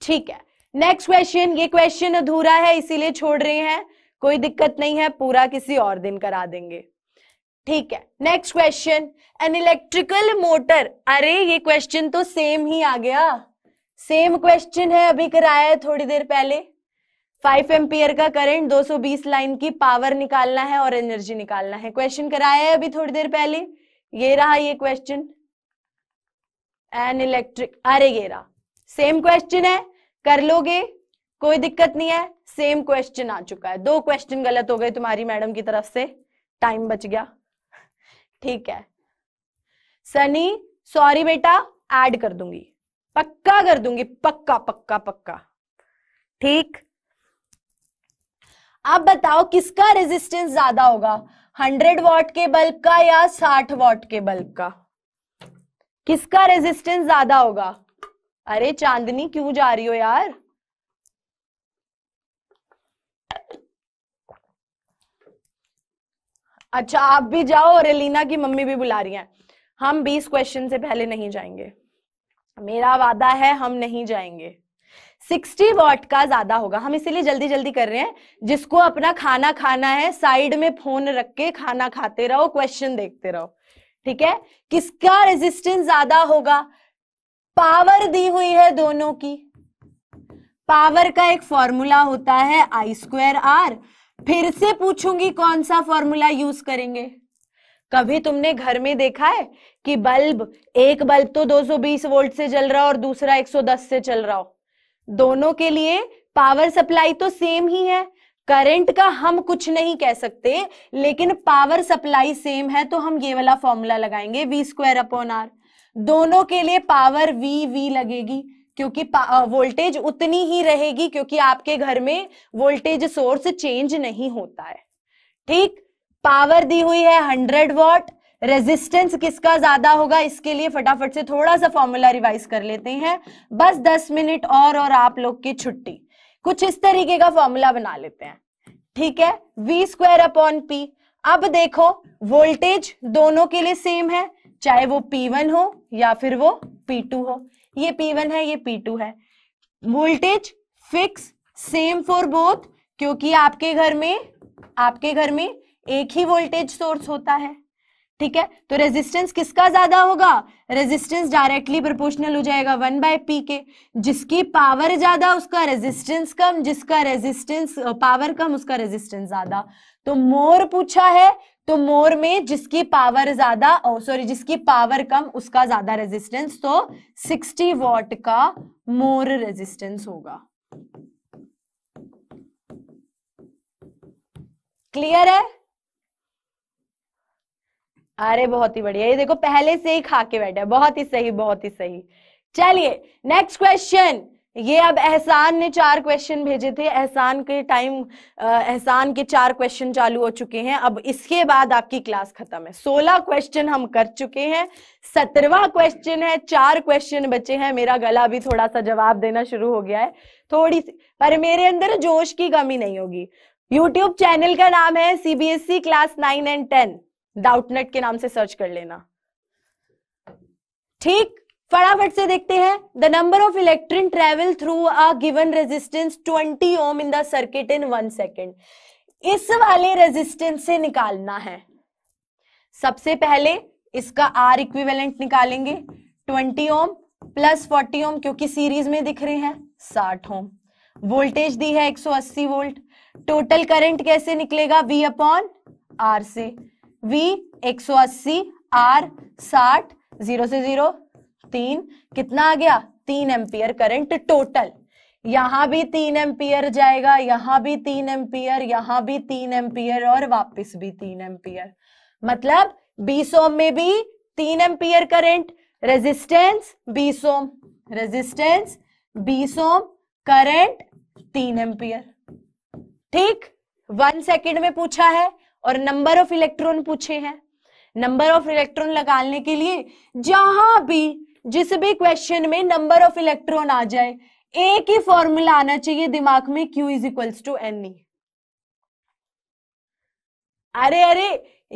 ठीक है नेक्स्ट क्वेश्चन ये क्वेश्चन अधूरा है इसीलिए छोड़ रहे हैं कोई दिक्कत नहीं है पूरा किसी और दिन करा देंगे ठीक है next question an electrical motor अरे ये क्वेश्चन तो सेम ही आ गया सेम क्वेश्चन है अभी कराया है थोड़ी देर पहले 5 एम्पियर का करंट 220 लाइन की पावर निकालना है और एनर्जी निकालना है क्वेश्चन कराया है अभी थोड़ी देर पहले ये रहा ये क्वेश्चन एन इलेक्ट्रिक अरे ये रहा सेम क्वेश्चन है कर लोगे कोई दिक्कत नहीं है सेम क्वेश्चन आ चुका है दो क्वेश्चन गलत हो गए तुम्हारी मैडम की तरफ से टाइम बच गया ठीक है सनी सॉरी बेटा ऐड कर दूंगी पक्का कर दूंगी पक्का पक्का पक्का ठीक अब बताओ किसका रेजिस्टेंस ज्यादा होगा 100 वॉट के बल्ब का या 60 वॉट के बल्ब का किसका रेजिस्टेंस ज्यादा होगा अरे चांदनी क्यों जा रही हो यार अच्छा आप भी जाओ और एलिना की मम्मी भी बुला रही हैं हम बीस क्वेश्चन से पहले नहीं जाएंगे मेरा वादा है हम नहीं जाएंगे सिक्सटी वॉट का ज्यादा होगा हम इसीलिए जल्दी जल्दी कर रहे हैं जिसको अपना खाना खाना है साइड में फोन रख के खाना खाते रहो क्वेश्चन देखते रहो ठीक है किसका रेजिस्टेंस ज्यादा होगा पावर दी हुई है दोनों की पावर का एक फॉर्मूला होता है आई स्क्वायर आर फिर से पूछूंगी कौन सा फॉर्मूला यूज करेंगे कभी तुमने घर में देखा है कि बल्ब एक बल्ब तो 220 वोल्ट से जल रहा हो और दूसरा 110 से चल रहा हो दोनों के लिए पावर सप्लाई तो सेम ही है करंट का हम कुछ नहीं कह सकते लेकिन पावर सप्लाई सेम है तो हम ये वाला फॉर्मूला लगाएंगे वी स्क्वायर अपॉन आर दोनों के लिए पावर वी वी लगेगी क्योंकि वोल्टेज उतनी ही रहेगी क्योंकि आपके घर में वोल्टेज सोर्स चेंज नहीं होता है ठीक पावर दी हुई है हंड्रेड वॉट रेजिस्टेंस किसका ज्यादा होगा इसके लिए फटाफट से थोड़ा सा फॉर्मूला रिवाइज कर लेते हैं बस दस मिनट और और आप लोग की छुट्टी कुछ इस तरीके का फॉर्मूला बना लेते हैं ठीक है वी स्क्वायर अपॉन पी अब देखो वोल्टेज दोनों के लिए सेम है चाहे वो P1 हो या फिर वो P2 हो ये पी वन है ये पी टू है voltage fix same for both क्योंकि आपके घर में आपके घर में एक ही वोल्टेज सोर्स होता है ठीक है तो रेजिस्टेंस किसका ज्यादा होगा रेजिस्टेंस डायरेक्टली प्रोपोर्शनल हो जाएगा वन बाय पी के जिसकी पावर ज्यादा उसका रेजिस्टेंस कम जिसका रेजिस्टेंस पावर कम उसका रेजिस्टेंस ज्यादा तो मोर पूछा है तो मोर में जिसकी पावर ज्यादा सॉरी जिसकी पावर कम उसका ज्यादा रेजिस्टेंस तो 60 वॉट का मोर रेजिस्टेंस होगा क्लियर है अरे बहुत ही बढ़िया ये देखो पहले से ही खा के बैठा बहुत ही सही बहुत ही सही चलिए नेक्स्ट क्वेश्चन ये अब एहसान ने चार क्वेश्चन भेजे थे एहसान के टाइम एहसान के चार क्वेश्चन चालू हो चुके हैं अब इसके बाद आपकी क्लास खत्म है सोलह क्वेश्चन हम कर चुके हैं सत्रवा क्वेश्चन है चार क्वेश्चन बचे हैं मेरा गला भी थोड़ा सा जवाब देना शुरू हो गया है थोड़ी सी पर मेरे अंदर जोश की कमी नहीं होगी यूट्यूब चैनल का नाम है CBSE class nine and ten Doubtnut के नाम से सर्च कर लेना ठीक फटाफट से देखते हैं the number of electron travel through a given resistance 20 ohm in the circuit in one second इस वाले रेजिस्टेंस से निकालना है सबसे पहले इसका आर इक्विवेलेंट निकालेंगे 20 ओम प्लस 40 ओम क्योंकि सीरीज में दिख रहे हैं 60 ओम वोल्टेज दी है 180 वोल्ट टोटल करंट कैसे निकलेगा वी अपॉन आर से V 180 आर साठ जीरो से जीरो तीन कितना आ गया तीन एम्पियर करंट टोटल यहां भी तीन एम्पियर जाएगा यहां भी तीन एम्पियर यहां भी तीन एम्पियर और वापस भी तीन एम्पियर मतलब बीस ओम में भी तीन एम्पियर करंट रेजिस्टेंस बीस ओम रेजिस्टेंस बीस ओम करंट तीन एम्पियर ठीक वन सेकेंड में पूछा है और नंबर ऑफ इलेक्ट्रॉन पूछे हैं नंबर ऑफ इलेक्ट्रॉन लगाने के लिए जहां भी जिस भी क्वेश्चन में नंबर ऑफ इलेक्ट्रॉन आ जाए एक ही फॉर्मूला आना चाहिए दिमाग में Q is equals to N E अरे अरे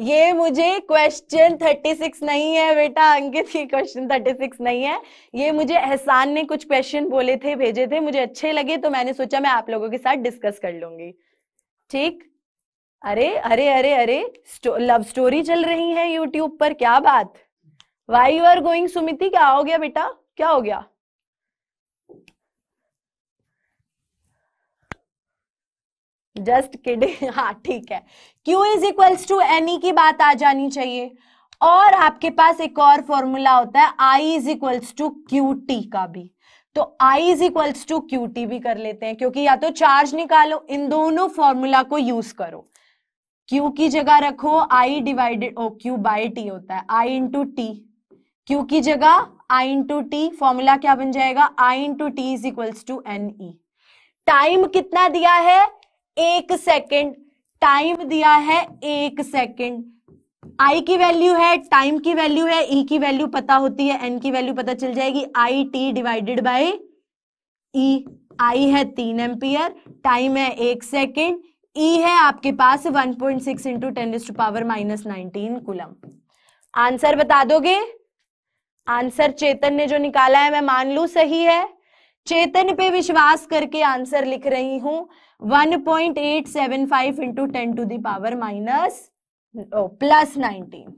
ये मुझे क्वेश्चन 36 नहीं है बेटा अंकित ये क्वेश्चन 36 नहीं है ये मुझे एहसान ने कुछ क्वेश्चन बोले थे भेजे थे मुझे अच्छे लगे तो मैंने सोचा मैं आप लोगों के साथ डिस्कस कर लूंगी ठीक अरे अरे अरे अरे, स्टो, लव स्टोरी चल रही है यूट्यूब पर क्या बात why you are going Sumiti क्या हो गया बेटा क्या हो गया जस्ट किडिंग हाँ ठीक है Q is equals to N E की बात आ जानी चाहिए और आपके पास एक और फॉर्मूला होता है I is equals to Q T का भी तो I is equals to Q T भी कर लेते हैं क्योंकि या तो चार्ज निकालो इन दोनों फॉर्मूला को यूज करो Q की जगह रखो I डिवाइडेड ओ क्यू बाई टी होता है I इंटू टी क्यू की जगह आई इंटू टी फॉर्मूला क्या बन जाएगा I into T is equals to N E time कितना दिया है एक सेकेंड टाइम दिया है एक सेकेंड आई की वैल्यू है टाइम की वैल्यू है ई e की वैल्यू पता होती है एन की वैल्यू पता चल जाएगी I T divided by E I है तीन एम्पियर टाइम है एक सेकेंड ई e है आपके पास one point six into ten power minus nineteen coulomb answer बता दोगे आंसर चेतन ने जो निकाला है मैं मान लू सही है चेतन पे विश्वास करके आंसर लिख रही हूं one point eight seven five into ten to the power minus plus nineteen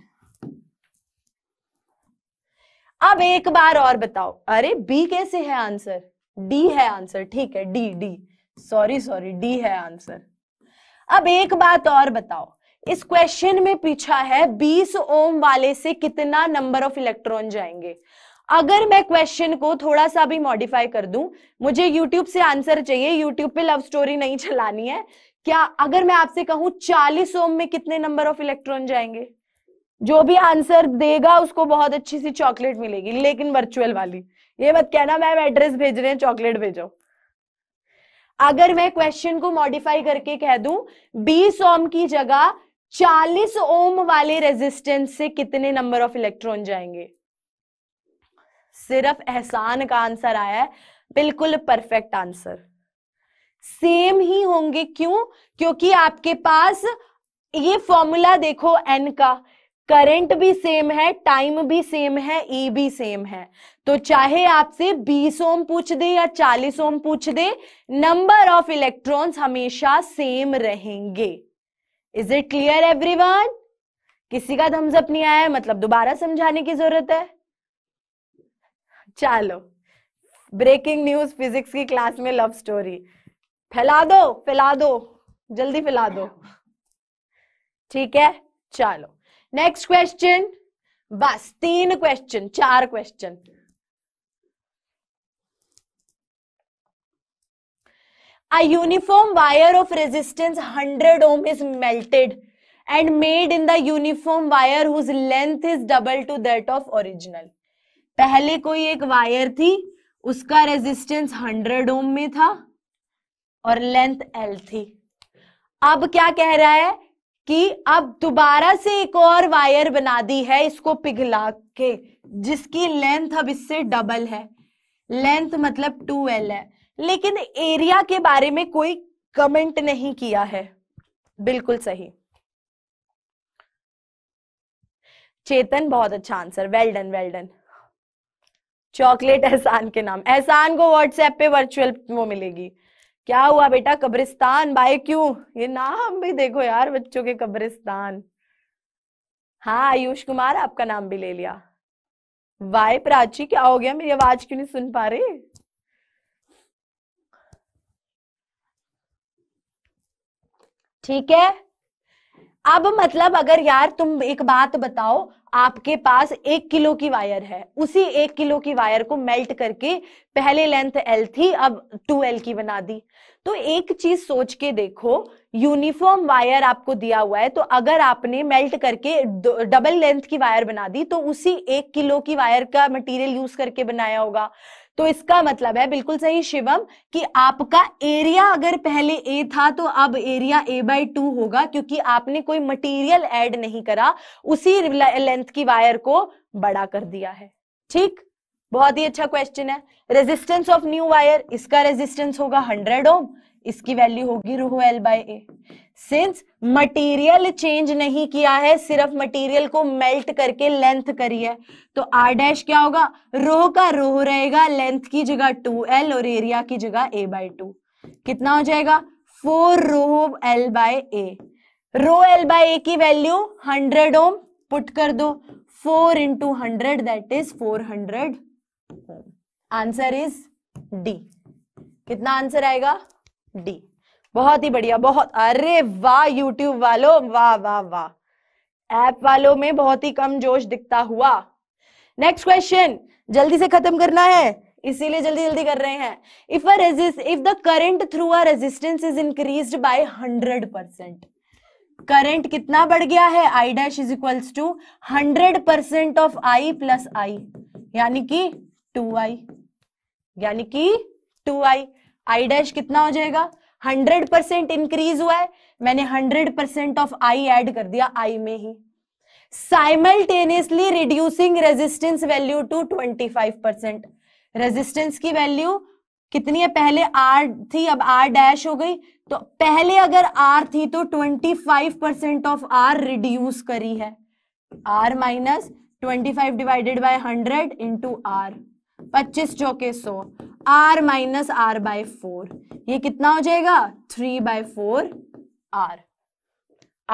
अब एक बार और बताओ अरे बी कैसे है आंसर डी है आंसर ठीक है D D sorry sorry D है आंसर अब एक बात और बताओ इस क्वेश्चन में पूछा है 20 ओम वाले से कितना नंबर ऑफ इलेक्ट्रॉन जाएंगे अगर मैं क्वेश्चन को थोड़ा सा भी मॉडिफाई कर दूं मुझे YouTube से आंसर चाहिए YouTube पे लव स्टोरी नहीं चलानी है क्या अगर मैं आपसे कहूं 40 ओम में कितने नंबर ऑफ इलेक्ट्रॉन जाएंगे जो भी आंसर देगा उसको बहुत अच्छी सी चॉकलेट मिलेगी लेकिन वर्चुअल वाली ये मत कहना मैम एड्रेस भेज रहे हैं चॉकलेट भेजो अगर मैं क्वेश्चन को मॉडिफाई करके कह दूं 20 ओम की जगह चालीस ओम वाले रेजिस्टेंस से कितने नंबर ऑफ इलेक्ट्रॉन जाएंगे सिर्फ एहसान का आंसर आया है बिल्कुल परफेक्ट आंसर सेम ही होंगे क्यों क्योंकि आपके पास ये फॉर्मूला देखो एन का करंट भी सेम है टाइम भी सेम है ई e भी सेम है तो चाहे आपसे 20 ओम पूछ दे या 40 ओम पूछ दे नंबर ऑफ इलेक्ट्रॉन्स हमेशा सेम रहेंगे इज इट क्लियर वन किसी का थम्सअप नहीं आया है मतलब दोबारा समझाने की जरूरत है चलो ब्रेकिंग न्यूज फिजिक्स की क्लास में लव स्टोरी फैला दो फैला दो जल्दी फैला दो ठीक है चलो नेक्स्ट क्वेश्चन बस तीन क्वेश्चन चार question A uniform wire of resistance 100 ohm is melted and made in the uniform wire whose length is double to that of original. पहले कोई एक वायर थी उसका रेजिस्टेंस 100 ओम में था और लेंथ L थी अब क्या कह रहा है कि अब दोबारा से एक और वायर बना दी है इसको पिघला के जिसकी लेंथ अब इससे डबल है लेंथ मतलब 2L है लेकिन एरिया के बारे में कोई कमेंट नहीं किया है बिल्कुल सही चेतन बहुत अच्छा answer well done well done chocolate Ehsan के नाम एहसान को व्हाट्सएप पे वर्चुअल वो मिलेगी क्या हुआ बेटा कब्रिस्तान बाय क्यों ये नाम भी देखो यार बच्चों के कब्रिस्तान हाँ आयुष कुमार आपका नाम भी ले लिया वाई प्राची क्या हो गया मेरी आवाज क्यों नहीं सुन पा रही ठीक है अब मतलब अगर यार तुम एक बात बताओ आपके पास एक किलो की वायर है उसी एक किलो की वायर को मेल्ट करके पहले लेंथ एल थी अब टू एल की बना दी तो एक चीज सोच के देखो यूनिफॉर्म वायर आपको दिया हुआ है तो अगर आपने मेल्ट करके डबल लेंथ की वायर बना दी तो उसी एक किलो की वायर का मटेरियल यूज करके बनाया होगा तो इसका मतलब है बिल्कुल सही शिवम कि आपका एरिया अगर पहले ए था तो अब एरिया ए बाई टू होगा क्योंकि आपने कोई मटेरियल ऐड नहीं करा उसी लेंथ की वायर को बड़ा कर दिया है ठीक बहुत ही अच्छा क्वेश्चन है रेजिस्टेंस ऑफ न्यू वायर इसका रेजिस्टेंस होगा हंड्रेड ओम इसकी वैल्यू होगी rho L by A since material change नहीं किया है सिर्फ मटेरियल को मेल्ट करके लेंथ करी है तो आर डैश क्या होगा रोह का रोह रहेगा लेंथ की जगह टू एल और एरिया की जगह ए बाई टू कितना हो जाएगा four rho L by A rho L by A की वैल्यू हंड्रेड ओम पुट कर दो four into hundred that is four hundred answer is D कितना आंसर आएगा डी बहुत ही बढ़िया बहुत अरे वाह यूट्यूब वालों वाह वाह वाह ऐप वालों में बहुत ही कम जोश दिखता हुआ नेक्स्ट क्वेश्चन जल्दी से खत्म करना है इसीलिए जल्दी जल्दी कर रहे हैं if a resist if the current through a resistance is increase by hundred percent current कितना बढ़ गया है I dash is equals to hundred percent of I plus I यानी कि टू आई यानी कि टू आई आई डैश कितना हो जाएगा हंड्रेड परसेंट इंक्रीज हुआ है मैंने hundred percent of I add कर दिया आई में ही simultaneously reducing resistance value to twenty five percent resistance की वैल्यू कितनी है पहले आर थी अब आर डैश हो गई तो पहले अगर आर थी तो twenty five percent of R reduce करी है R minus twenty five divided by hundred into R पच्चीस चौके सौ R minus R by four ये कितना हो जाएगा three by four R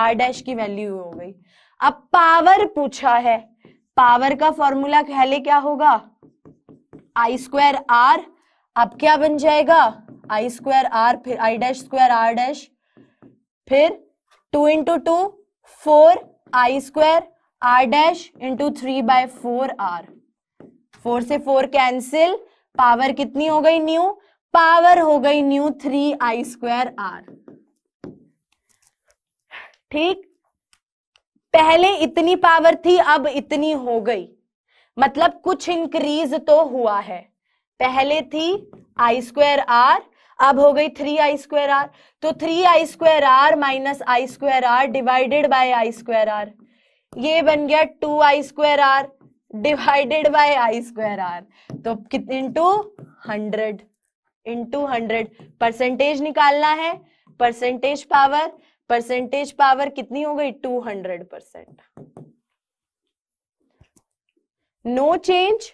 R dash की वैल्यू हो गई अब पावर पूछा है पावर का फॉर्मूला पहले क्या होगा आई स्क्वायर आर अब क्या बन जाएगा आई स्क्वायर आर फिर I dash square R dash फिर two into two four I square R dash into three by four R four से फोर कैंसिल पावर कितनी हो गई न्यू पावर हो गई new three I square R ठीक पहले इतनी पावर थी अब इतनी हो गई मतलब कुछ इंक्रीज तो हुआ है पहले थी आई स्क्वायर आर अब हो गई थ्री आई स्क्वायर आर तो three I square R minus I square R divided by I square R ये बन गया two I square R divided by I square R तो कितने into hundred into hundred percentage निकालना है percentage power percentage power कितनी हो गई two hundred percent no change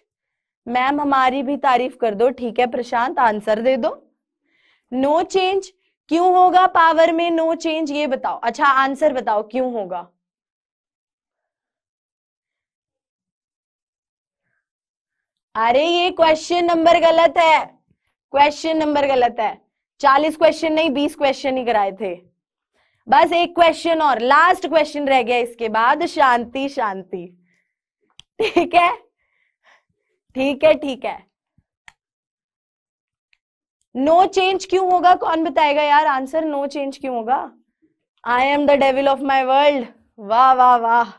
ma'am हमारी भी तारीफ कर दो ठीक है प्रशांत आंसर दे दो नो no चेंज क्यों होगा पावर में नो no चेंज ये बताओ अच्छा आंसर बताओ क्यों होगा अरे ये क्वेश्चन नंबर गलत है क्वेश्चन नंबर गलत है चालीस क्वेश्चन नहीं बीस क्वेश्चन ही कराए थे बस एक क्वेश्चन और लास्ट क्वेश्चन रह गया इसके बाद शांति शांति ठीक है ठीक है ठीक है नो चेंज क्यों होगा कौन बताएगा यार आंसर नो चेंज क्यों होगा I am the devil of my world वाह वाह वाह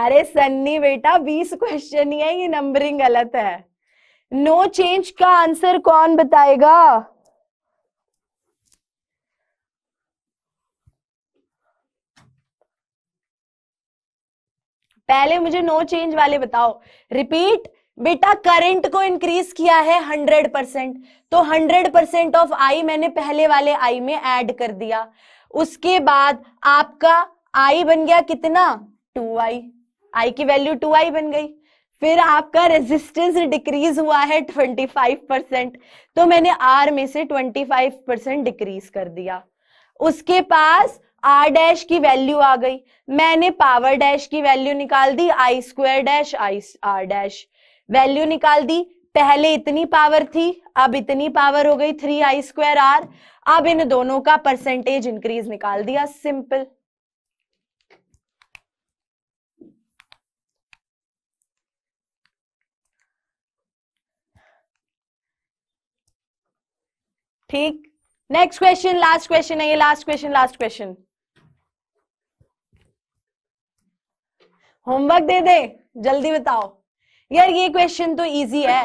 अरे सन्नी बेटा बीस क्वेश्चन ही है ये नंबरिंग गलत है नो no चेंज का आंसर कौन बताएगा पहले मुझे नो no चेंज वाले बताओ रिपीट बेटा करंट को इंक्रीज किया है हंड्रेड परसेंट तो हंड्रेड परसेंट ऑफ आई मैंने पहले वाले आई में ऐड कर दिया उसके बाद आपका आई बन गया कितना टू आई I की वैल्यू टू आई बन गई फिर आपका रेजिस्टेंस डिक्रीज हुआ है 25 परसेंट तो मैंने R में से 25 परसेंट डिक्रीज कर दिया उसके पास R डैश की वैल्यू आ गई मैंने पावर डैश की वैल्यू निकाल दी I square dash I R dash value निकाल दी पहले इतनी पावर थी अब इतनी पावर हो गई थ्री आई स्क्वायर आर अब इन दोनों का परसेंटेज इंक्रीज निकाल दिया सिंपल ठीक नेक्स्ट क्वेश्चन लास्ट क्वेश्चन है ये last question last question homework दे दे जल्दी बताओ यार ये क्वेश्चन तो इजी है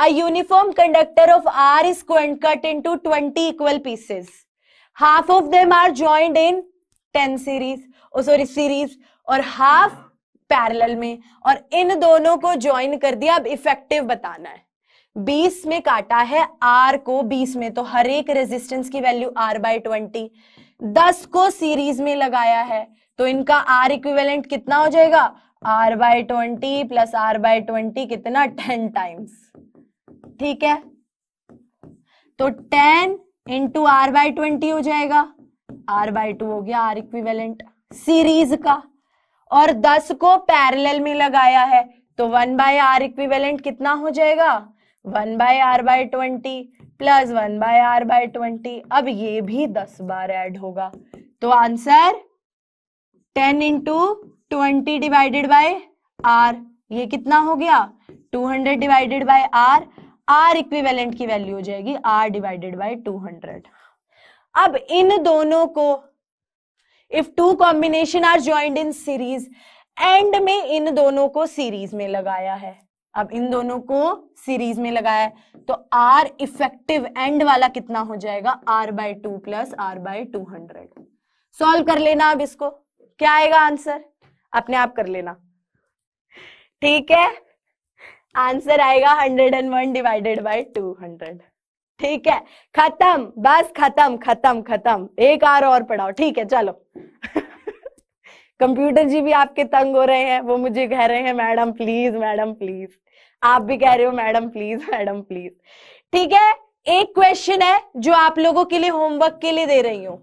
a uniform conductor of R is cut into 20 equal pieces half of them are joined in 10 series sorry series और हाफ पैरेलल में और इन दोनों को ज्वाइन कर दिया अब इफेक्टिव बताना है बीस में काटा है आर को बीस में तो हर एक रेजिस्टेंस की वैल्यू आर बाय ट्वेंटी दस को सीरीज में लगाया है तो इनका आर इक्विवेलेंट कितना हो जाएगा R by twenty plus R by twenty कितना टेन टाइम्स ठीक है तो ten into R by twenty हो जाएगा आर बाय टू हो गया आर इक्विवेलेंट सीरीज का और दस को पैरेलल में लगाया है तो वन बाय आर इक्विवेलेंट कितना हो जाएगा one by R by twenty plus one by R by twenty अब ये भी दस बार ऐड होगा तो answer ten into twenty divided by R ये कितना हो गया two hundred divided by R R equivalent की वैल्यू हो जाएगी R divided by two hundred अब इन दोनों को if two combination are joint in series and में इन दोनों को सीरीज में लगाया है अब इन दोनों को सीरीज में लगाया तो आर इफेक्टिव एंड वाला कितना हो जाएगा R by two plus R by two hundred solve कर लेना अब इसको क्या आएगा आंसर अपने आप कर लेना ठीक है आंसर आएगा hundred and one divided by two hundred ठीक है खत्म बस खत्म खत्म खत्म एक आर और पढ़ाओ ठीक है चलो कंप्यूटर जी भी आपके तंग हो रहे हैं वो मुझे कह रहे हैं मैडम प्लीज मैडम प्लीज आप भी कह रहे हो मैडम प्लीज मैडम प्लीज ठीक है एक क्वेश्चन है जो आप लोगों के लिए होमवर्क के लिए दे रही हूं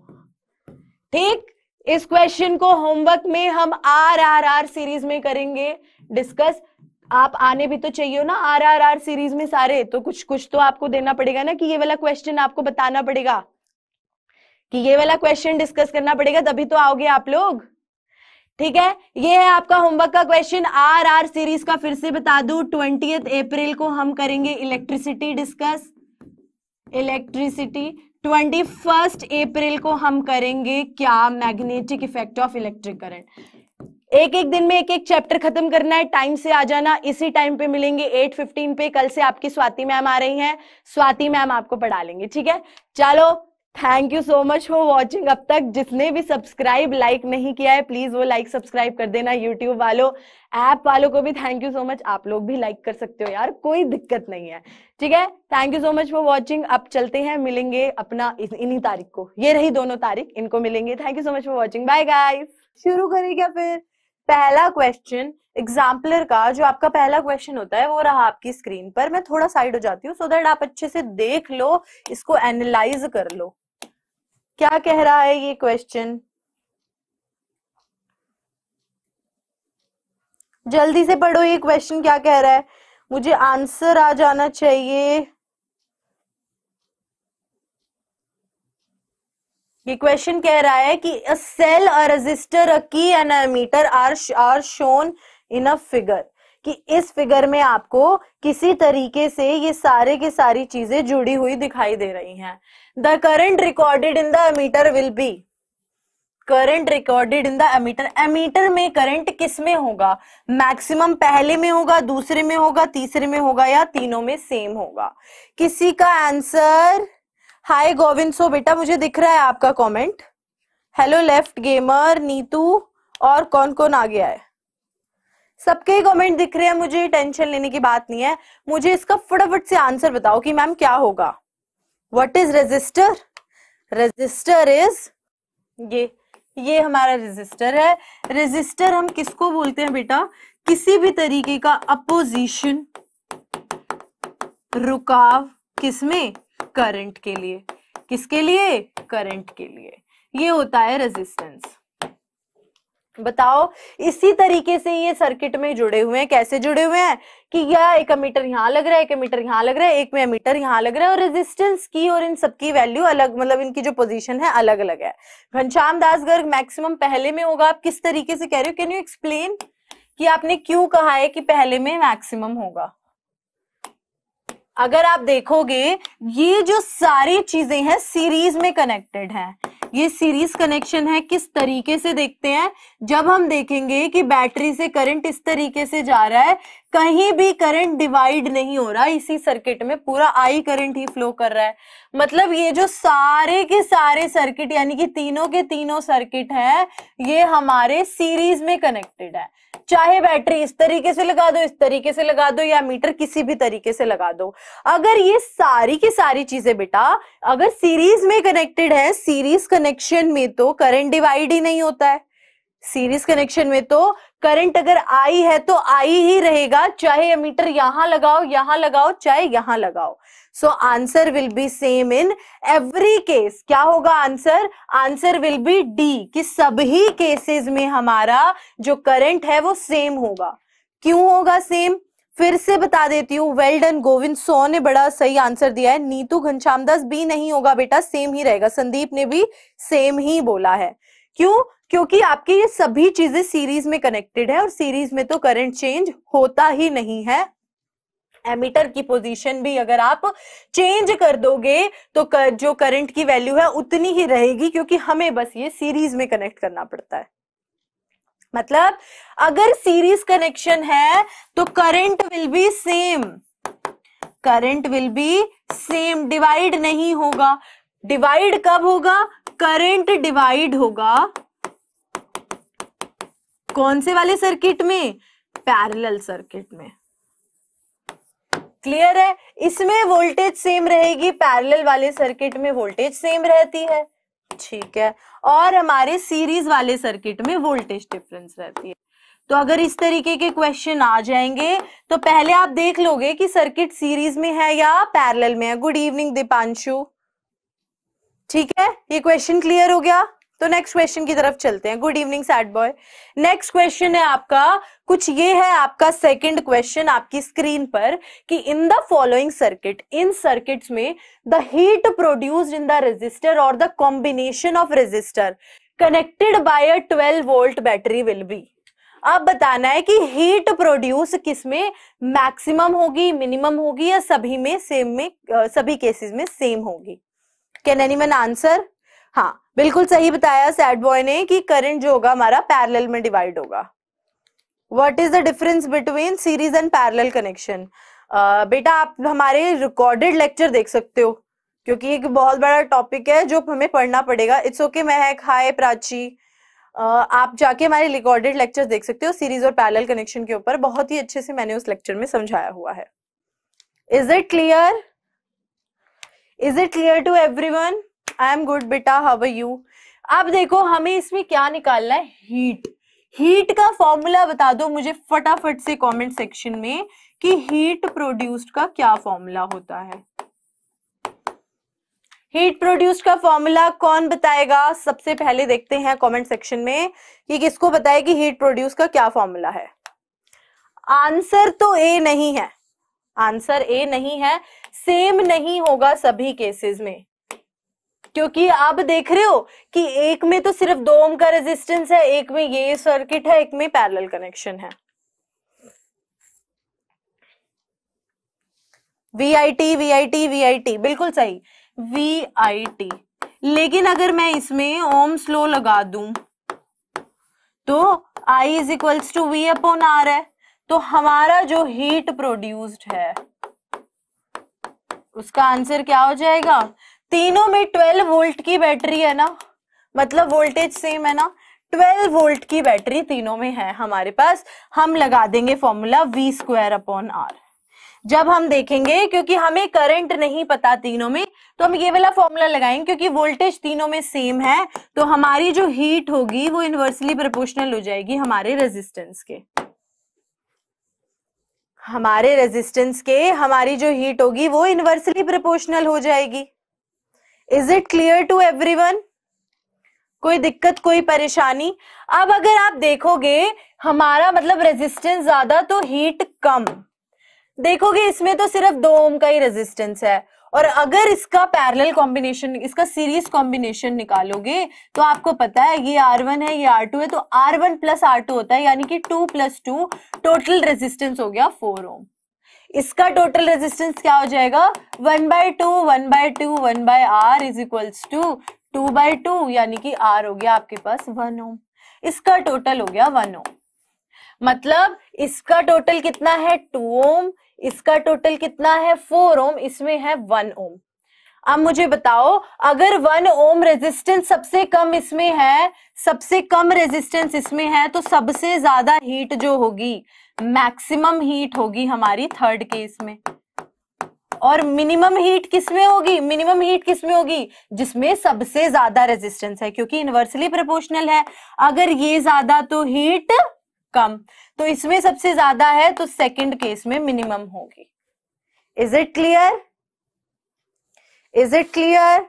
ठीक इस क्वेश्चन को होमवर्क में हम आर आर आर सीरीज में करेंगे डिस्कस आप आने भी तो चाहिए हो ना आर आर आर सीरीज में सारे तो कुछ कुछ तो आपको देना पड़ेगा ना कि ये वाला क्वेश्चन आपको बताना पड़ेगा कि ये वाला क्वेश्चन डिस्कस करना पड़ेगा तभी तो आओगे आप लोग ठीक है ये है आपका होमवर्क का क्वेश्चन आर आर सीरीज का फिर से बता दू ट्वेंटी अप्रैल को हम करेंगे electricity discuss electricity twenty first April को हम करेंगे क्या magnetic effect of electric current एक एक दिन में एक एक चैप्टर खत्म करना है टाइम से आ जाना इसी टाइम पे मिलेंगे 8:15 पे कल से आपकी स्वाति मैम आ रही हैं स्वाति मैम आपको पढ़ा लेंगे ठीक है चलो thank you so much for watching अब तक जिसने भी सब्सक्राइब लाइक नहीं किया है प्लीज वो लाइक सब्सक्राइब कर देना यूट्यूब वालों ऐप वालों को भी थैंक यू सो मच आप लोग भी लाइक कर सकते हो यार कोई दिक्कत नहीं है ठीक है thank you so much for watching अब चलते हैं मिलेंगे अपना इन्हीं तारीख को ये रही दोनों तारीख इनको मिलेंगे thank you so much for watching bye guys शुरू करें क्या फिर पहला क्वेश्चन एग्जाम्पलर का जो आपका पहला क्वेश्चन होता है वो रहा आपकी स्क्रीन पर मैं थोड़ा साइड हो जाती हूँ सो देट आप अच्छे से देख लो इसको एनालाइज कर लो क्या कह रहा है ये क्वेश्चन जल्दी से पढ़ो ये क्वेश्चन क्या कह रहा है मुझे आंसर आ जाना चाहिए ये क्वेश्चन कह रहा है कि अ cell a resistor a key and meter are are shown in a figure कि इस फिगर में आपको किसी तरीके से ये सारे के सारी चीजें जुड़ी हुई दिखाई दे रही हैं the current recorded in the emitter will be current recorded in the ammeter ammeter में करंट किस में होगा मैक्सिमम पहले में होगा दूसरे में होगा तीसरे में होगा या तीनों में सेम होगा किसी का आंसर हाय गोविंद सो बेटा मुझे दिख रहा है आपका comment hello left gamer Neetu और कौन कौन आ गया है सबके कमेंट दिख रहे हैं मुझे टेंशन लेने की बात नहीं है मुझे इसका फटाफट से आंसर बताओ कि मैम क्या होगा what is resistor resistor is ये ये हमारा रजिस्टर है रजिस्टर हम किसको बोलते हैं बेटा किसी भी तरीके का अपोजिशन रुकाव किसमें करंट के लिए किसके लिए करंट के लिए ये होता है रेजिस्टेंस बताओ इसी तरीके से ये सर्किट में जुड़े हुए हैं कैसे जुड़े हुए हैं कि यह एक मीटर यहाँ लग रहा है एक मीटर यहाँ लग रहा है एक में मीटर यहाँ लग रहा है और रेजिस्टेंस की और इन सबकी वैल्यू अलग मतलब इनकी जो पोजीशन है अलग अलग है घनश्याम दास गर्ग मैक्सिमम पहले में होगा आप किस तरीके से कह रहे हो कैन यू एक्सप्लेन कि आपने क्यों कहा है कि पहले में मैक्सिमम होगा अगर आप देखोगे ये जो सारी चीजें हैं सीरीज में कनेक्टेड हैं ये सीरीज कनेक्शन है किस तरीके से देखते हैं जब हम देखेंगे कि बैटरी से करंट इस तरीके से जा रहा है कहीं भी करंट डिवाइड नहीं हो रहा इसी सर्किट में पूरा आई करंट ही फ्लो कर रहा है मतलब ये जो सारे के सारे सर्किट यानी कि तीनों के तीनों सर्किट है ये हमारे सीरीज में कनेक्टेड है चाहे बैटरी इस तरीके से लगा दो इस तरीके से लगा दो या मीटर किसी भी तरीके से लगा दो अगर ये सारी की सारी चीजें बेटा अगर सीरीज में कनेक्टेड है सीरीज कनेक्शन में तो करंट डिवाइड ही नहीं होता है सीरीज कनेक्शन में तो करंट अगर आई है तो आई ही रहेगा चाहे मीटर यहां लगाओ यहां लगाओ चाहे यहां लगाओ so answer will be same in every case क्या होगा answer answer will be D कि सभी केसेस में हमारा जो करंट है वो सेम होगा क्यों होगा सेम फिर से बता देती हूँ वेल डन गोविंद सो ने बड़ा सही आंसर दिया है नीतू घनश्याम दास बी नहीं होगा बेटा सेम ही रहेगा संदीप ने भी सेम ही बोला है क्यों क्योंकि आपकी ये सभी चीजें सीरीज में कनेक्टेड है और सीरीज में तो करंट चेंज होता ही नहीं है एमीटर की पोजीशन भी अगर आप चेंज कर दोगे तो कर, जो करंट की वैल्यू है उतनी ही रहेगी क्योंकि हमें बस ये सीरीज में कनेक्ट करना पड़ता है मतलब अगर सीरीज कनेक्शन है तो current will be same current will be same divide नहीं होगा डिवाइड कब होगा करंट डिवाइड होगा कौन से वाले सर्किट में पैरेलल सर्किट में क्लियर है इसमें वोल्टेज सेम रहेगी पैरेलल वाले सर्किट में वोल्टेज सेम रहती है ठीक है और हमारे सीरीज वाले सर्किट में वोल्टेज डिफरेंस रहती है तो अगर इस तरीके के क्वेश्चन आ जाएंगे तो पहले आप देख लोगे कि सर्किट सीरीज में है या पैरेलल में है गुड इवनिंग दीपांशु ठीक है ये क्वेश्चन क्लियर हो गया तो नेक्स्ट क्वेश्चन की तरफ चलते हैं good evening sad boy next question है आपका कुछ ये है आपका सेकंड क्वेश्चन आपकी स्क्रीन पर कि in the following circuit in circuits में the heat produced in the resistor और the combination of resistor connected by a 12 volt battery will be अब बताना है कि हीट प्रोड्यूस किस में मैक्सिमम होगी मिनिमम होगी या सभी में सेम में सभी केसेस में सेम होगी कैन एनी आंसर हाँ बिल्कुल सही बताया सैड बॉय ने कि करंट जो होगा हमारा पैरेलल में डिवाइड होगा what is the difference between series and parallel connection बेटा आप हमारे रिकॉर्डेड लेक्चर देख सकते हो क्योंकि एक बहुत बड़ा टॉपिक है जो हमें पढ़ना पड़ेगा इट्स ओके महक हाय प्राची uh, आप जाके हमारे रिकॉर्डेड लेक्चर देख सकते हो सीरीज और पैरेलल कनेक्शन के ऊपर बहुत ही अच्छे से मैंने उस लेक्चर में समझाया हुआ है is it clear is it clear to everyone I am good बेटा हाउ आर यू अब देखो हमें इसमें क्या निकालना है हीट हीट का फॉर्मूला बता दो मुझे फटाफट से कमेंट सेक्शन में कि हीट प्रोड्यूस्ड का क्या फॉर्मूला होता है हीट प्रोड्यूस्ड का फॉर्मूला कौन बताएगा सबसे पहले देखते हैं कमेंट सेक्शन में कि किसको बताए कि हीट प्रोड्यूस का क्या फॉर्मूला है आंसर तो ए नहीं है आंसर ए नहीं है सेम नहीं होगा सभी केसेस में क्योंकि आप देख रहे हो कि एक में तो सिर्फ दो ओम का रेजिस्टेंस है एक में ये सर्किट है एक में पैरेलल कनेक्शन है वी आई टी बिल्कुल सही टी लेकिन अगर मैं इसमें ओम स्लो लगा दू तो I is equals to V upon R है तो हमारा जो हीट प्रोड्यूस्ड है उसका आंसर क्या हो जाएगा तीनों में 12 वोल्ट की बैटरी है ना मतलब वोल्टेज सेम है ना 12 वोल्ट की बैटरी तीनों में है हमारे पास हम लगा देंगे formula V square upon R जब हम देखेंगे क्योंकि हमें करंट नहीं पता तीनों में तो हम ये वाला फॉर्मूला लगाएंगे क्योंकि वोल्टेज तीनों में सेम है तो हमारी जो हीट होगी वो इन्वर्सली प्रोपोर्शनल हो जाएगी हमारे रेजिस्टेंस के हमारे रेजिस्टेंस के हमारी जो हीट होगी वो इन्वर्सली प्रोपोर्शनल हो जाएगी is it clear to one कोई दिक्कत कोई परेशानी अब अगर आप देखोगे हमारा मतलब रेजिस्टेंस ज्यादा तो हीट कम देखोगे इसमें तो सिर्फ दो ओम का ही रेजिस्टेंस है और अगर इसका पैरेलल कॉम्बिनेशन इसका सीरीज कॉम्बिनेशन निकालोगे तो आपको पता है ये आर वन है ये आर टू है तो R one plus R two होता है यानी कि two plus two total resistance हो गया फोर ओम इसका टोटल रेजिस्टेंस क्या हो जाएगा one by two one by two one by R is equals to two by two यानी कि आर हो गया आपके पास वन ओम इसका टोटल हो गया वन ओम मतलब इसका टोटल कितना है टू ओम इसका टोटल कितना है फोर ओम इसमें है वन ओम अब मुझे बताओ अगर वन ओम रेजिस्टेंस सबसे कम इसमें है सबसे कम रेजिस्टेंस इसमें है तो सबसे ज्यादा हीट जो होगी मैक्सिमम हीट होगी हमारी थर्ड केस में और मिनिमम हीट किसमें होगी मिनिमम हीट किसमें होगी जिसमें सबसे ज्यादा रेजिस्टेंस है क्योंकि इनवर्सली प्रोपोर्शनल है अगर ये ज्यादा तो हीट कम तो इसमें सबसे ज्यादा है तो सेकंड केस में मिनिमम होगी is it clear is it clear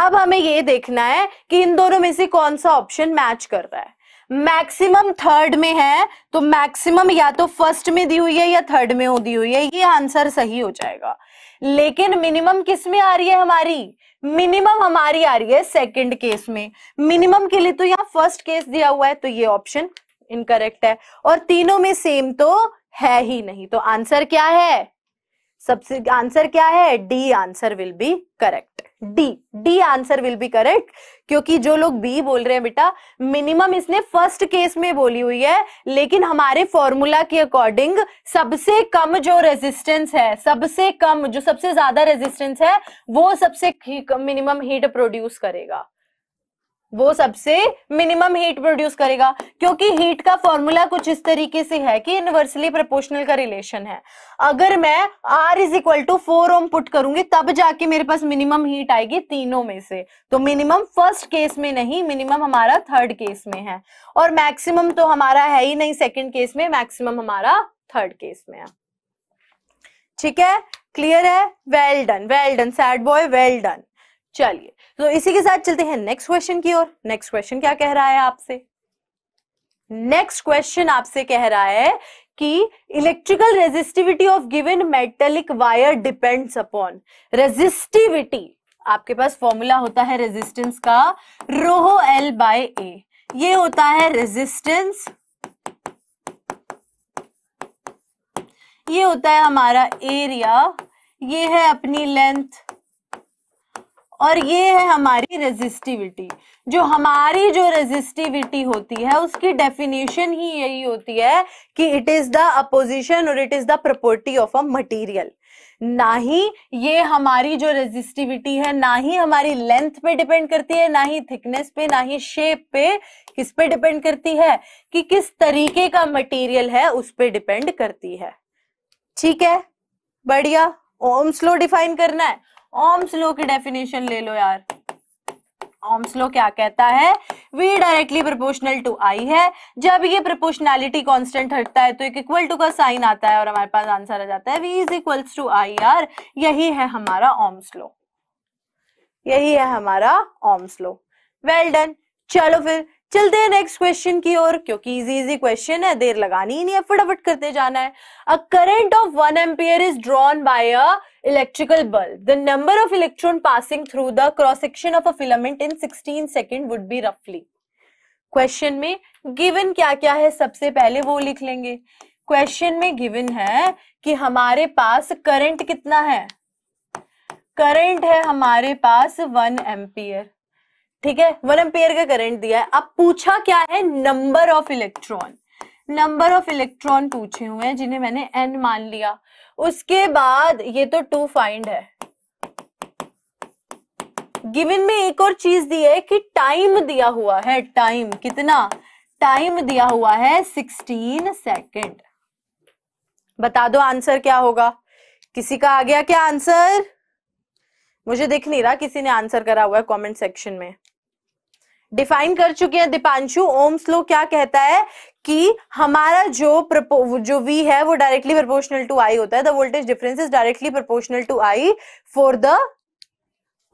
अब हमें ये देखना है कि इन दोनों में से कौन सा ऑप्शन मैच कर रहा है मैक्सिमम थर्ड में है तो मैक्सिमम या तो फर्स्ट में दी हुई है या थर्ड में दी हुई है ये आंसर सही हो जाएगा लेकिन मिनिमम किस में आ रही है हमारी मिनिमम हमारी आ रही है सेकंड केस में मिनिमम के लिए तो यहाँ फर्स्ट केस दिया हुआ है तो ये ऑप्शन इनकरेक्ट है और तीनों में सेम तो है ही नहीं तो आंसर क्या है सबसे आंसर क्या है D answer will be correct D D answer will be correct क्योंकि जो लोग बी बोल रहे हैं बेटा मिनिमम इसने फर्स्ट केस में बोली हुई है लेकिन हमारे फॉर्मूला के अकॉर्डिंग सबसे कम जो रेजिस्टेंस है सबसे कम जो सबसे ज्यादा रेजिस्टेंस है वो सबसे मिनिमम हीट प्रोड्यूस करेगा वो सबसे मिनिमम हीट प्रोड्यूस करेगा क्योंकि हीट का फॉर्मूला कुछ इस तरीके से है कि इनवर्सली प्रोपोर्शनल का रिलेशन है अगर मैं R is equal to four ohm put करूंगी तब जाके मेरे पास मिनिमम हीट आएगी तीनों में से तो मिनिमम फर्स्ट केस में नहीं मिनिमम हमारा थर्ड केस में है और मैक्सिमम तो हमारा है ही नहीं सेकेंड केस में मैक्सिमम हमारा थर्ड केस में है ठीक है क्लियर है well done well done sad boy well done चलिए तो इसी के साथ चलते हैं नेक्स्ट क्वेश्चन की ओर नेक्स्ट क्वेश्चन क्या कह रहा है आपसे नेक्स्ट क्वेश्चन आपसे कह रहा है कि electrical resistivity of given metallic wire depends upon resistivity आपके पास फॉर्मूला होता है रेजिस्टेंस का रोहो एल बाय ए ये होता है रेजिस्टेंस ये होता है हमारा एरिया ये है अपनी लेंथ और ये है हमारी रेजिस्टिविटी जो हमारी जो रेजिस्टिविटी होती है उसकी डेफिनेशन ही यही होती है कि इट इज द अपोजिशन और it is the property of a material ना ही ये हमारी जो रेजिस्टिविटी है ना ही हमारी लेंथ पे डिपेंड करती है ना ही थिकनेस पे ना ही शेप पे किस पे डिपेंड करती है कि किस तरीके का मटेरियल है उस पे डिपेंड करती है ठीक है बढ़िया ओम स्लो डिफाइन करना है ओम्स लो की डेफिनेशन ले लो यार ओम्स लो क्या कहता है V directly proportional to I है जब ये प्रोपोर्शनैलिटी कांस्टेंट हटता है तो एक इक्वल टू का साइन आता है और हमारे पास आंसर आ जाता है V is equal to I R यही है हमारा ओम्स लो यही है हमारा ओम्स लो वेल डन चलो फिर चलते हैं नेक्स्ट क्वेश्चन की ओर क्योंकि इजी इजी क्वेश्चन है देर लगानी ही नहीं है फटाफट करते जाना है a current of one ampere is drawn by a electrical bulb the number of electron passing through the cross section of a filament in 16 second would be रफली क्वेश्चन में गिवन क्या क्या है सबसे पहले वो लिख लेंगे क्वेश्चन में गिवन है कि हमारे पास करंट कितना है करंट है हमारे पास वन एम्पियर ठीक है वन एम्पेयर का करंट दिया है अब पूछा क्या है number of electron number of electron पूछे हुए हैं जिन्हें मैंने एन मान लिया उसके बाद ये तो टू फाइंड है गिवन में एक और चीज दी है कि टाइम दिया हुआ है टाइम कितना टाइम दिया हुआ है सिक्सटीन सेकेंड बता दो आंसर क्या होगा किसी का आ गया क्या आंसर मुझे दिख नहीं रहा किसी ने आंसर करा हुआ है कमेंट सेक्शन में डिफाइन कर चुके हैं दीपांशु ओम्स लो क्या कहता है कि हमारा जो जो वी है वो डायरेक्टली प्रोपोर्शनल टू आई होता है the voltage difference is directly proportional to I for the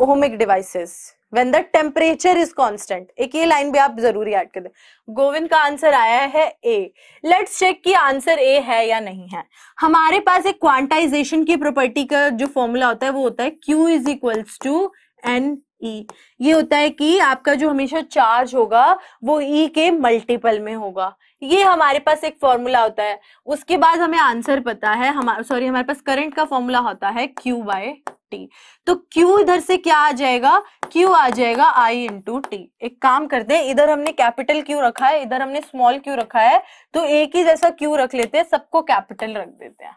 ohmic devices when the temperature is constant एक ये लाइन भी आप जरूर याद कर दें गोविंद का आंसर आया है ए लेट्स चेक कि आंसर ए है या नहीं है हमारे पास एक क्वांटाइजेशन की प्रॉपर्टी का जो फॉर्मूला होता है वो होता है Q is equals to N E e. ये होता है कि आपका जो हमेशा चार्ज होगा वो ई e के मल्टीपल में होगा ये हमारे पास एक फॉर्मूला होता है उसके बाद हमें आंसर पता है हमारा सॉरी हमारे पास करंट का फॉर्मूला होता है क्यू बाय टी तो क्यू इधर से क्या आ जाएगा क्यू आ जाएगा आई इंटू टी एक काम करते हैं इधर हमने कैपिटल क्यू रखा है इधर हमने स्मॉल क्यू रखा है तो एक ही जैसा क्यू रख लेते हैं सबको कैपिटल रख देते हैं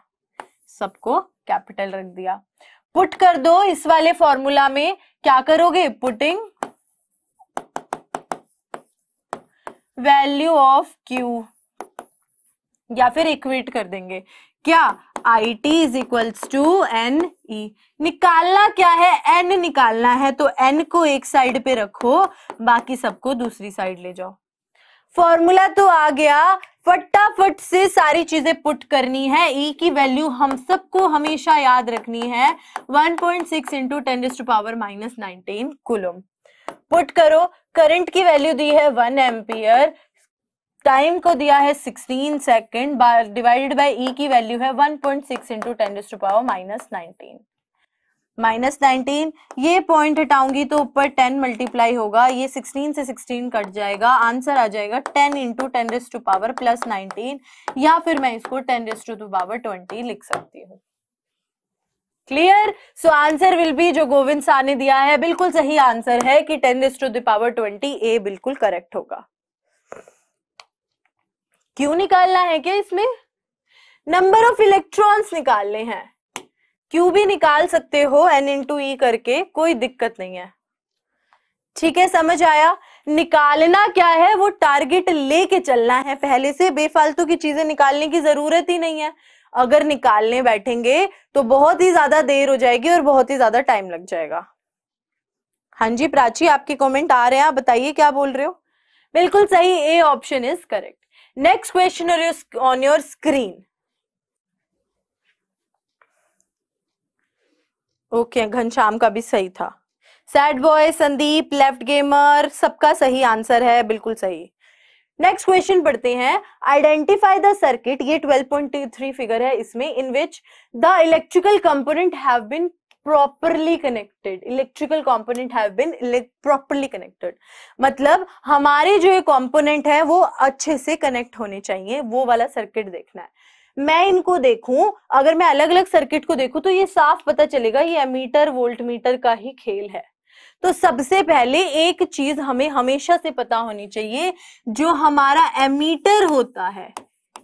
सबको कैपिटल रख दिया पुट कर दो इस वाले फॉर्मूला में क्या करोगे पुटिंग वैल्यू ऑफ क्यू या फिर इक्वेट कर देंगे क्या I T is equals to N E निकालना क्या है एन निकालना है तो एन को एक साइड पे रखो बाकी सबको दूसरी साइड ले जाओ फॉर्मूला तो आ गया फटाफट से सारी चीजें पुट करनी है ई e की वैल्यू हम सबको हमेशा याद रखनी है 1.6 point six into ten to power minus nineteen coulomb put करो करंट की वैल्यू दी है वन एम्पियर टाइम को दिया है 16 सेकंड डिवाइडेड बाय ई की वैल्यू है 1.6 point six into ten to power minus nineteen minus nineteen ये पॉइंट हटाऊंगी तो ऊपर टेन मल्टीप्लाई होगा ये सिक्सटीन से सिक्सटीन कट जाएगा आंसर आ जाएगा ten into ten raise to power plus nineteen या फिर मैं इसको ten raise to power twenty लिख सकती हूँ clear so answer will be जो गोविंद शाह ने दिया है बिल्कुल सही आंसर है कि ten raise to power twenty A बिल्कुल करेक्ट होगा क्यों निकालना है क्या इसमें नंबर ऑफ इलेक्ट्रॉन्स निकालने हैं क्यू भी निकाल सकते हो एन इन टू ई करके कोई दिक्कत नहीं है ठीक है समझ आया निकालना क्या है वो टारगेट लेके चलना है पहले से बेफालतू की चीजें निकालने की जरूरत ही नहीं है अगर निकालने बैठेंगे तो बहुत ही ज्यादा देर हो जाएगी और बहुत ही ज्यादा टाइम लग जाएगा हाँ जी प्राची आपके कमेंट आ रहे हैं आप बताइए क्या बोल रहे हो बिल्कुल सही A option is correct next question on your screen okay Ghanshyam का भी सही था sad boy Sandeep left gamer सबका सही आंसर है बिल्कुल सही नेक्स्ट क्वेश्चन पढ़ते हैं आइडेंटिफाई द सर्किट ये 12.3 फिगर है इसमें in which the electrical component have been properly connected electrical component have been properly connected मतलब हमारे जो ये कंपोनेंट है वो अच्छे से कनेक्ट होने चाहिए वो वाला सर्किट देखना है मैं इनको देखूं अगर मैं अलग अलग सर्किट को देखूं तो ये साफ पता चलेगा ये एमीटर वोल्ट मीटर का ही खेल है तो सबसे पहले एक चीज हमें हमेशा से पता होनी चाहिए जो हमारा एमीटर होता है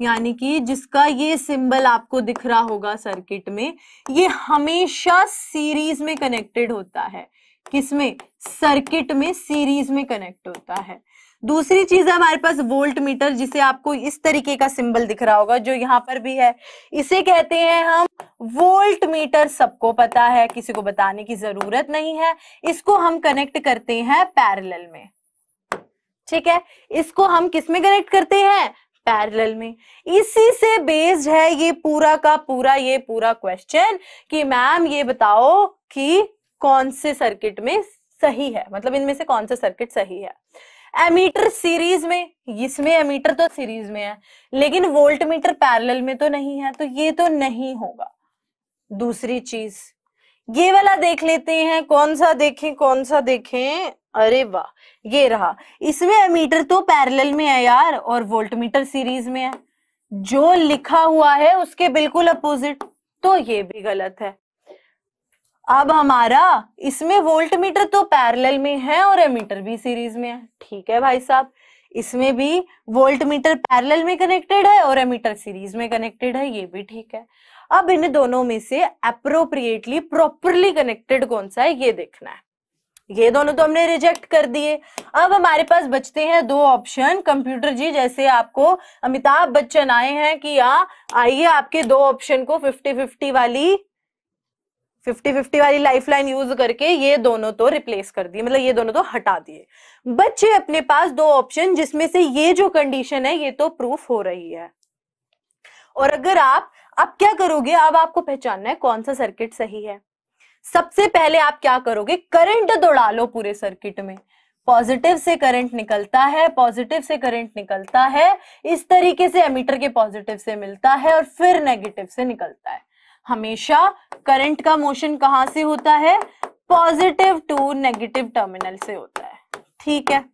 यानी कि जिसका ये सिंबल आपको दिख रहा होगा सर्किट में ये हमेशा सीरीज में कनेक्टेड होता है किसमें सर्किट में सीरीज में कनेक्ट होता है दूसरी चीज है हमारे पास वोल्ट मीटर जिसे आपको इस तरीके का सिंबल दिख रहा होगा जो यहाँ पर भी है इसे कहते हैं हम वोल्ट मीटर सबको पता है किसी को बताने की जरूरत नहीं है इसको हम कनेक्ट करते हैं पैरेलल में ठीक है इसको हम किस में कनेक्ट करते हैं पैरेलल में इसी से बेस्ड है ये पूरा का पूरा ये पूरा क्वेश्चन कि मैम ये बताओ कि कौन से सर्किट में सही है मतलब इनमें से कौन सा सर्किट सही है एमीटर सीरीज में इसमें एमीटर तो सीरीज में है लेकिन वोल्ट मीटर पैरेलल में तो नहीं है तो ये तो नहीं होगा दूसरी चीज ये वाला देख लेते हैं कौन सा देखें कौन सा देखें अरे वाह ये रहा इसमें एमीटर तो पैरेलल में है यार और वोल्ट मीटर सीरीज में है जो लिखा हुआ है उसके बिल्कुल अपोजिट तो ये भी गलत है अब हमारा इसमें वोल्ट मीटर तो पैरेलल में है और एमीटर भी सीरीज में है ठीक है भाई साहब इसमें भी वोल्ट मीटर पैरेलल में कनेक्टेड है और एमीटर सीरीज में कनेक्टेड है ये भी ठीक है अब इन दोनों में से अप्रोप्रिएटली प्रॉपरली कनेक्टेड कौन सा है ये देखना है ये दोनों तो हमने रिजेक्ट कर दिए अब हमारे पास बचते हैं दो ऑप्शन कंप्यूटर जी जैसे आपको अमिताभ बच्चन आए हैं कि या हाँ, आइए आपके दो ऑप्शन को फिफ्टी फिफ्टी वाली फिफ्टी फिफ्टी वाली लाइफ लाइन यूज करके ये दोनों तो रिप्लेस कर दिए मतलब ये दोनों तो हटा दिए बच्चे अपने पास दो ऑप्शन जिसमें से ये जो कंडीशन है ये तो प्रूफ हो रही है और अगर आप अब क्या करोगे अब आपको पहचानना है कौन सा सर्किट सही है सबसे पहले आप क्या करोगे करंट दौड़ा लो पूरे सर्किट में पॉजिटिव से करंट निकलता है पॉजिटिव से करंट निकलता है इस तरीके से एमीटर के पॉजिटिव से मिलता है और फिर नेगेटिव से निकलता है हमेशा करंट का मोशन कहां से होता है पॉजिटिव टू नेगेटिव टर्मिनल से होता है ठीक है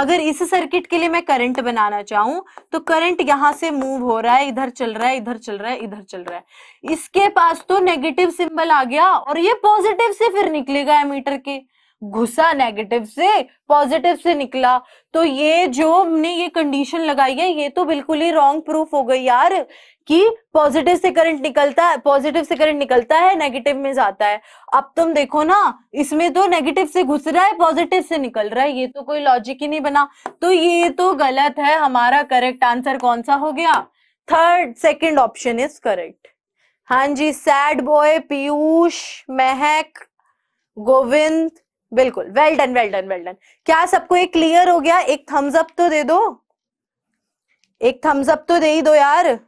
अगर इस सर्किट के लिए मैं करंट बनाना चाहूं तो करंट यहां से मूव हो रहा है इधर चल रहा है इधर चल रहा है इधर चल रहा है इसके पास तो नेगेटिव सिंबल आ गया और ये पॉजिटिव से फिर निकलेगा एमीटर के घुसा नेगेटिव से पॉजिटिव से निकला तो ये जो हमने ये कंडीशन लगाई है ये तो बिल्कुल ही रॉन्ग प्रूफ हो गई यार कि पॉजिटिव से करंट निकलता है पॉजिटिव से करंट निकलता है नेगेटिव में जाता है अब तुम देखो ना इसमें तो नेगेटिव से घुस रहा है पॉजिटिव से निकल रहा है ये तो कोई लॉजिक ही नहीं बना तो ये तो गलत है हमारा करेक्ट आंसर कौन सा हो गया third second option is correct हां जी सैड बॉय पीयूष महक गोविंद बिल्कुल well done well done well done क्या सबको एक क्लियर हो गया एक थम्स अप तो दे दो एक थम्स अप तो दे ही दो यार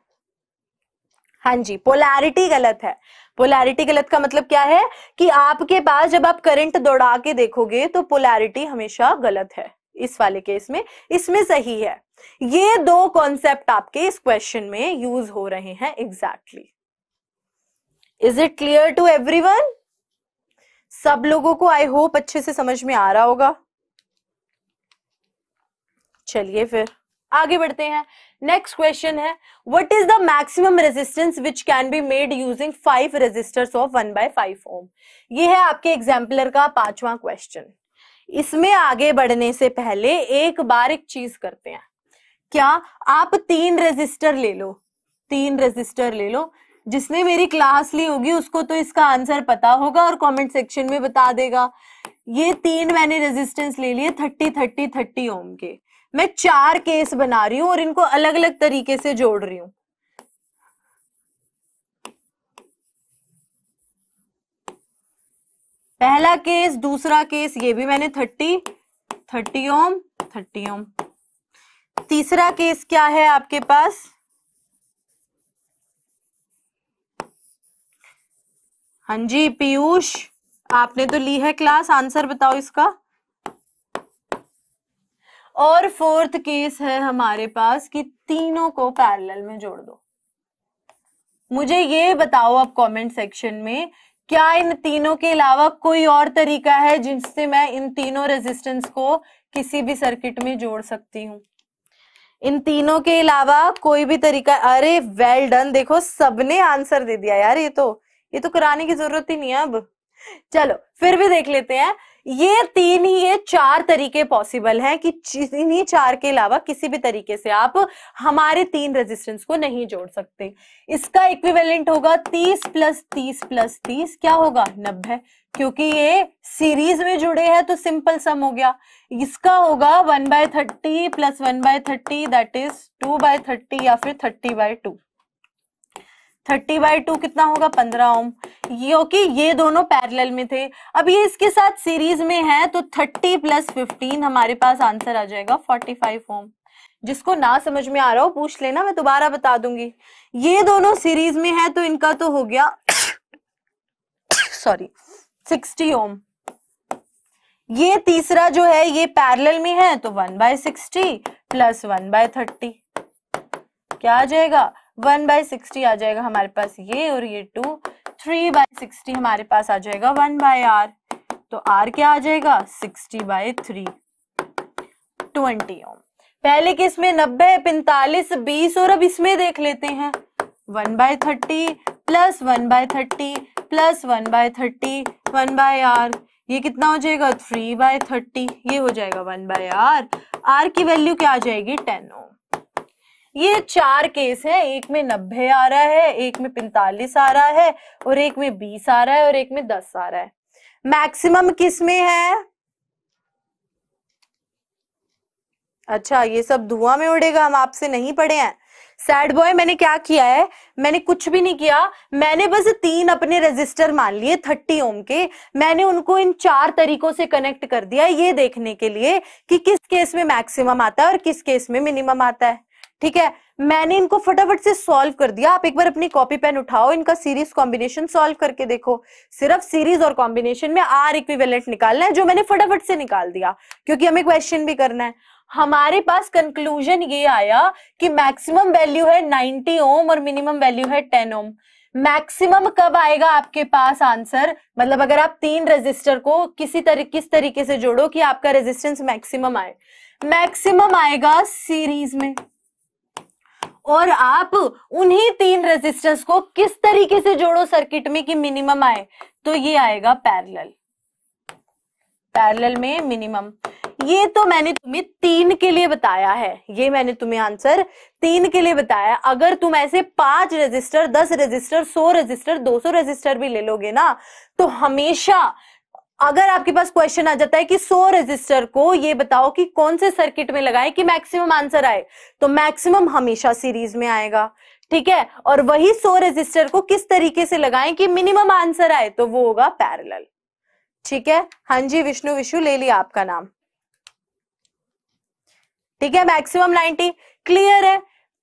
हाँ जी पोलैरिटी गलत है पोलैरिटी गलत का मतलब क्या है कि आपके पास जब आप करंट दौड़ा के देखोगे तो पोलैरिटी हमेशा गलत है इस वाले केस में इसमें सही है ये दो कॉन्सेप्ट आपके इस क्वेश्चन में यूज हो रहे हैं exactly is it clear to everyone सब लोगों को आई होप अच्छे से समझ में आ रहा होगा चलिए फिर आगे बढ़ते हैं नेक्स्ट क्वेश्चन है what is the maximum resistance which can be made using five resistors of one by five ohm ये है आपके एग्जाम्पलर का पांचवा क्वेश्चन इसमें आगे बढ़ने से पहले एक बार एक चीज करते हैं क्या आप तीन रेजिस्टर ले लो तीन रेजिस्टर ले लो जिसने मेरी क्लास ली होगी उसको तो इसका आंसर पता होगा और कमेंट सेक्शन में बता देगा ये तीन मैंने रेजिस्टेंस ले लिए थर्टी थर्टी थर्टी ओम के मैं चार केस बना रही हूं और इनको अलग अलग तरीके से जोड़ रही हूं पहला केस दूसरा केस ये भी मैंने thirty thirty ohm thirty ohm तीसरा केस क्या है आपके पास हाँ जी पीयूष आपने तो ली है क्लास आंसर बताओ इसका और फोर्थ केस है हमारे पास कि तीनों को पैरेलल में जोड़ दो मुझे ये बताओ आप कमेंट सेक्शन में क्या इन तीनों के अलावा कोई और तरीका है जिससे मैं इन तीनों रेजिस्टेंस को किसी भी सर्किट में जोड़ सकती हूं इन तीनों के अलावा कोई भी तरीका अरे वेल well डन देखो सबने आंसर दे दिया यार ये तो ये तो कराने की जरूरत ही नहीं है अब चलो फिर भी देख लेते हैं ये तीन ही ये चार तरीके पॉसिबल हैं कि इन्हीं चार के अलावा किसी भी तरीके से आप हमारे तीन रेजिस्टेंस को नहीं जोड़ सकते इसका इक्विवेलेंट होगा तीस प्लस तीस प्लस तीस क्या होगा नब्बे क्योंकि ये सीरीज में जुड़े हैं तो सिंपल सम हो गया इसका होगा one by thirty plus one by thirty that is two by thirty या फिर thirty by two thirty by two कितना होगा पंद्रह ओम क्योंकि ये दोनों पैरेलल में थे अब ये इसके साथ सीरीज में है तो थर्टी प्लस फिफ्टीन हमारे पास आंसर आ जाएगा 45 फाइव ओम जिसको ना समझ में आ रहा हो पूछ लेना मैं दोबारा बता दूंगी ये दोनों सीरीज में है तो इनका तो हो गया सॉरी सिक्सटी ओम ये तीसरा जो है ये पैरेलल में है तो one by sixty plus one by thirty क्या आ जाएगा वन बाय सिक्सटी आ जाएगा हमारे पास ये और ये टू थ्री बाय सिक्सटी हमारे पास आ जाएगा वन बाय आर तो आर क्या आ जाएगा sixty by three twenty ohm पहले किस में नब्बे पैंतालीस बीस और अब इसमें देख लेते हैं one by thirty plus one by thirty plus one by thirty one by R ये कितना हो जाएगा थ्री बाय थर्टी ये हो जाएगा वन बाय आर आर की वैल्यू क्या आ जाएगी टेन ओम ये चार केस हैं एक में नब्बे आ रहा है एक में पैंतालीस आ रहा है और एक में बीस आ रहा है और एक में दस आ रहा है मैक्सिमम किस में है अच्छा ये सब धुआं में उड़ेगा हम आपसे नहीं पढ़े हैं सैड बॉय मैंने क्या किया है मैंने कुछ भी नहीं किया मैंने बस तीन अपने रजिस्टर मान लिए थर्टी ओम के मैंने उनको इन चार तरीकों से कनेक्ट कर दिया ये देखने के लिए कि किस केस में मैक्सिमम आता है और किस केस में मिनिमम आता है ठीक है मैंने इनको फटाफट से सॉल्व कर दिया आप एक बार अपनी कॉपी पेन उठाओ इनका सीरीज कॉम्बिनेशन सॉल्व करके देखो सिर्फ सीरीज और कॉम्बिनेशन में आर इक्विवेलेंट निकालना है जो मैंने फटाफट से निकाल दिया क्योंकि हमें क्वेश्चन भी करना है हमारे पास कंक्लूजन ये आया कि मैक्सिमम वैल्यू है 90 ओम और मिनिमम वैल्यू है 10 ओम मैक्सिमम कब आएगा आपके पास आंसर मतलब अगर आप तीन रेजिस्टर को किसी तर, किस तरीके से जोड़ो कि आपका रेजिस्टेंस मैक्सिमम आए मैक्सिमम आएगा सीरीज में और आप उन्हीं तीन रेजिस्टेंस को किस तरीके से जोड़ो सर्किट में कि मिनिमम आए तो ये आएगा पैरेलल पैरेलल में मिनिमम ये तो मैंने तुम्हें तीन के लिए बताया है ये मैंने तुम्हें आंसर तीन के लिए बताया अगर तुम ऐसे पांच रजिस्टर दस रजिस्टर सौ रजिस्टर दो सौ रजिस्टर भी ले लोगे ना तो हमेशा अगर आपके पास क्वेश्चन आ जाता है कि सो रेजिस्टर को ये बताओ कि कौन से सर्किट में लगाएं कि मैक्सिमम आंसर आए तो मैक्सिमम हमेशा सीरीज में आएगा ठीक है और वही सो रेजिस्टर को किस तरीके से लगाएं कि मिनिमम आंसर आए तो वो होगा पैरेलल ठीक है हां जी विष्णु विष्णु ले लिया आपका नाम ठीक है मैक्सिमम नाइनटी क्लियर है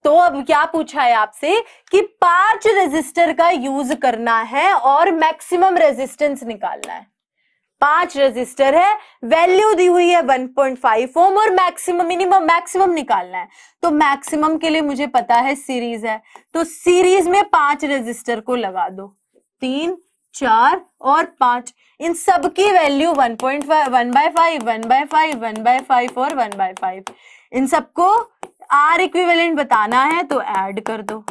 तो अब क्या पूछा है आपसे कि पांच रेजिस्टर का यूज करना है और मैक्सिमम रेजिस्टेंस निकालना है पांच रजिस्टर है वैल्यू दी हुई है 1.5 ओम और मैक्सिमम मिनिमम मैक्सिमम निकालना है तो मैक्सिमम के लिए मुझे पता है सीरीज है तो सीरीज में पांच रजिस्टर को लगा दो तीन चार और पांच इन सब की value 1.5 point one by five one by five one by five और वन बाय फाइव इन सबको आर इक्विवेलेंट बताना है तो एड कर दो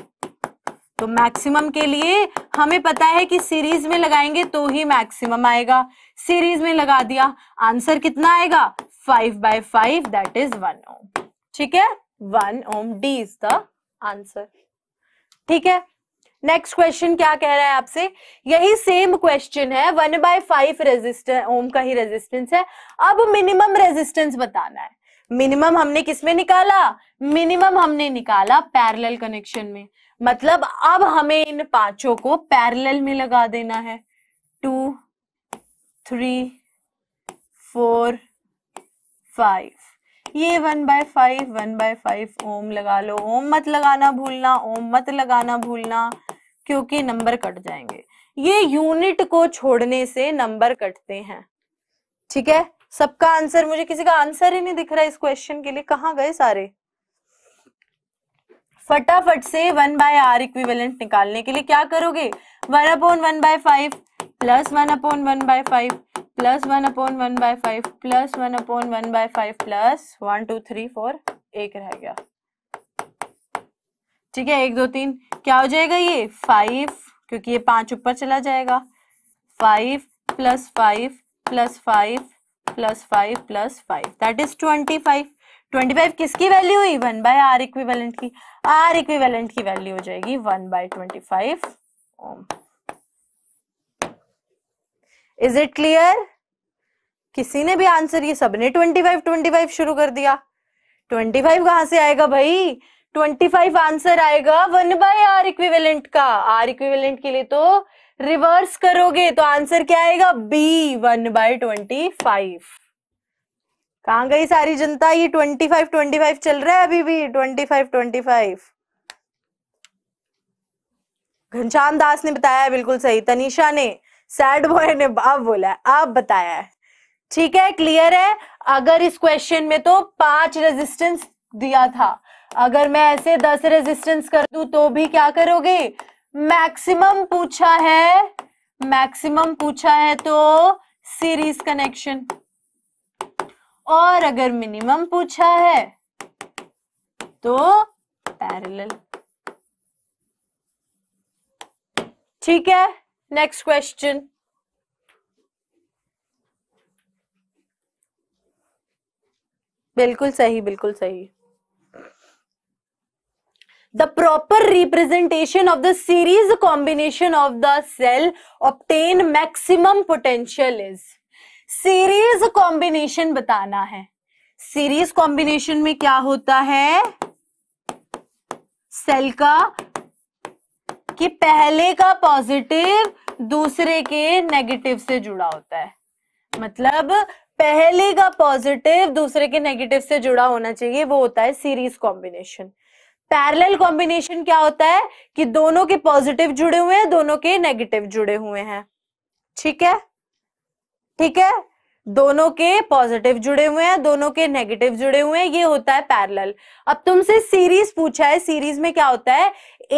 तो मैक्सिमम के लिए हमें पता है कि सीरीज में लगाएंगे तो ही मैक्सिमम आएगा सीरीज में लगा दिया आंसर कितना आएगा five by five that is one ohm ठीक है one ohm D is the answer ठीक है नेक्स्ट क्वेश्चन क्या कह रहा है आपसे यही सेम क्वेश्चन है one by five resistance ohm का ही रेजिस्टेंस है अब मिनिमम रेजिस्टेंस बताना है मिनिमम हमने किसमें निकाला मिनिमम हमने निकाला पैरेलल कनेक्शन में मतलब अब हमें इन पांचों को पैरेलल में लगा देना है टू थ्री फोर फाइव ये one by five one by five ohm लगा लो ओम मत लगाना भूलना ओम मत लगाना भूलना क्योंकि नंबर कट जाएंगे ये यूनिट को छोड़ने से नंबर कटते हैं ठीक है सबका आंसर मुझे किसी का आंसर ही नहीं दिख रहा है इस क्वेश्चन के लिए कहाँ गए सारे फटाफट से वन बाय आर इक्विवेलेंट निकालने के लिए क्या करोगे one upon one by five plus one upon one by five plus one upon one by five plus one upon one by five plus one two three four एक रह गया ठीक है एक दो तीन क्या हो जाएगा ये फाइव क्योंकि ये पांच ऊपर चला जाएगा five plus five plus five plus five plus five that is twenty five twenty five किसकी वैल्यू हुई वन बाय आर इक्विवेलेंट की आर इक्विवेलेंट की वैल्यू हो जाएगी one by twenty five ohm is it clear किसी ने भी answer ये सबने ट्वेंटी फाइव ट्वेंटी फाइव शुरू कर दिया ट्वेंटी फाइव कहां से आएगा भाई ट्वेंटी फाइव आंसर आएगा वन बाय आर इक्विवेलेंट का आर इक्विवेलेंट के लिए तो रिवर्स करोगे तो आंसर क्या आएगा B one by twenty five कहाँ गई सारी जनता ये ट्वेंटी फाइव ट्वेंटी फाइव चल रहा है अभी भी twenty five twenty five Ghanshyam Das ने बताया बिल्कुल सही तनिषा ने सैड बॉय ने अब बोला है अब बताया है ठीक है क्लियर है अगर इस क्वेश्चन में तो पांच रेजिस्टेंस दिया था अगर मैं ऐसे दस रेजिस्टेंस कर दू तो भी क्या करोगे मैक्सिमम पूछा है मैक्सिमम पूछा है तो सीरीज कनेक्शन और अगर मिनिमम पूछा है तो पैरल ठीक है नेक्स्ट क्वेश्चन बिल्कुल सही बिल्कुल सही the proper representation of the series combination of the cell obtain maximum potential is series combination बताना है सीरीज कॉम्बिनेशन में क्या होता है सेल का कि पहले का पॉजिटिव दूसरे के नेगेटिव से जुड़ा होता है मतलब पहले का पॉजिटिव दूसरे के नेगेटिव से जुड़ा होना चाहिए वो होता है सीरीज कॉम्बिनेशन पैरेलल कॉम्बिनेशन क्या होता है कि दोनों के पॉजिटिव जुड़े हुए हैं दोनों के नेगेटिव जुड़े हुए हैं ठीक है ठीक है दोनों के पॉजिटिव जुड़े हुए हैं दोनों के नेगेटिव जुड़े हुए हैं ये होता है पैरेलल अब तुमसे सीरीज पूछा है सीरीज में क्या होता है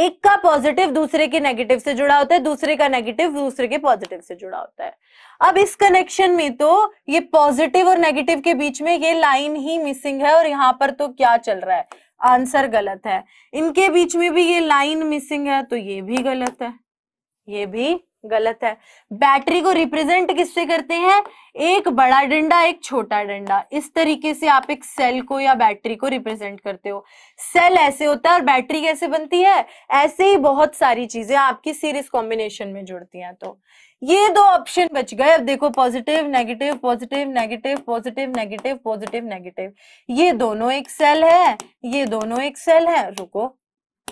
एक का पॉजिटिव दूसरे के नेगेटिव से जुड़ा होता है दूसरे का नेगेटिव दूसरे के पॉजिटिव से जुड़ा होता है अब इस कनेक्शन में तो ये पॉजिटिव और नेगेटिव के बीच में ये लाइन ही मिसिंग है और यहां पर तो क्या चल रहा है आंसर गलत है इनके बीच में भी ये लाइन मिसिंग है तो ये भी गलत है ये भी गलत है बैटरी को रिप्रेजेंट किससे करते हैं एक बड़ा डंडा एक छोटा डंडा इस तरीके से आप एक सेल को या बैटरी को रिप्रेजेंट करते हो सेल ऐसे होता है और बैटरी कैसे बनती है ऐसे ही बहुत सारी चीजें आपकी सीरीज कॉम्बिनेशन में जुड़ती हैं तो ये दो ऑप्शन बच गए अब देखो positive negative positive negative positive negative positive negative ये दोनों एक सेल है ये दोनों एक सेल है रुको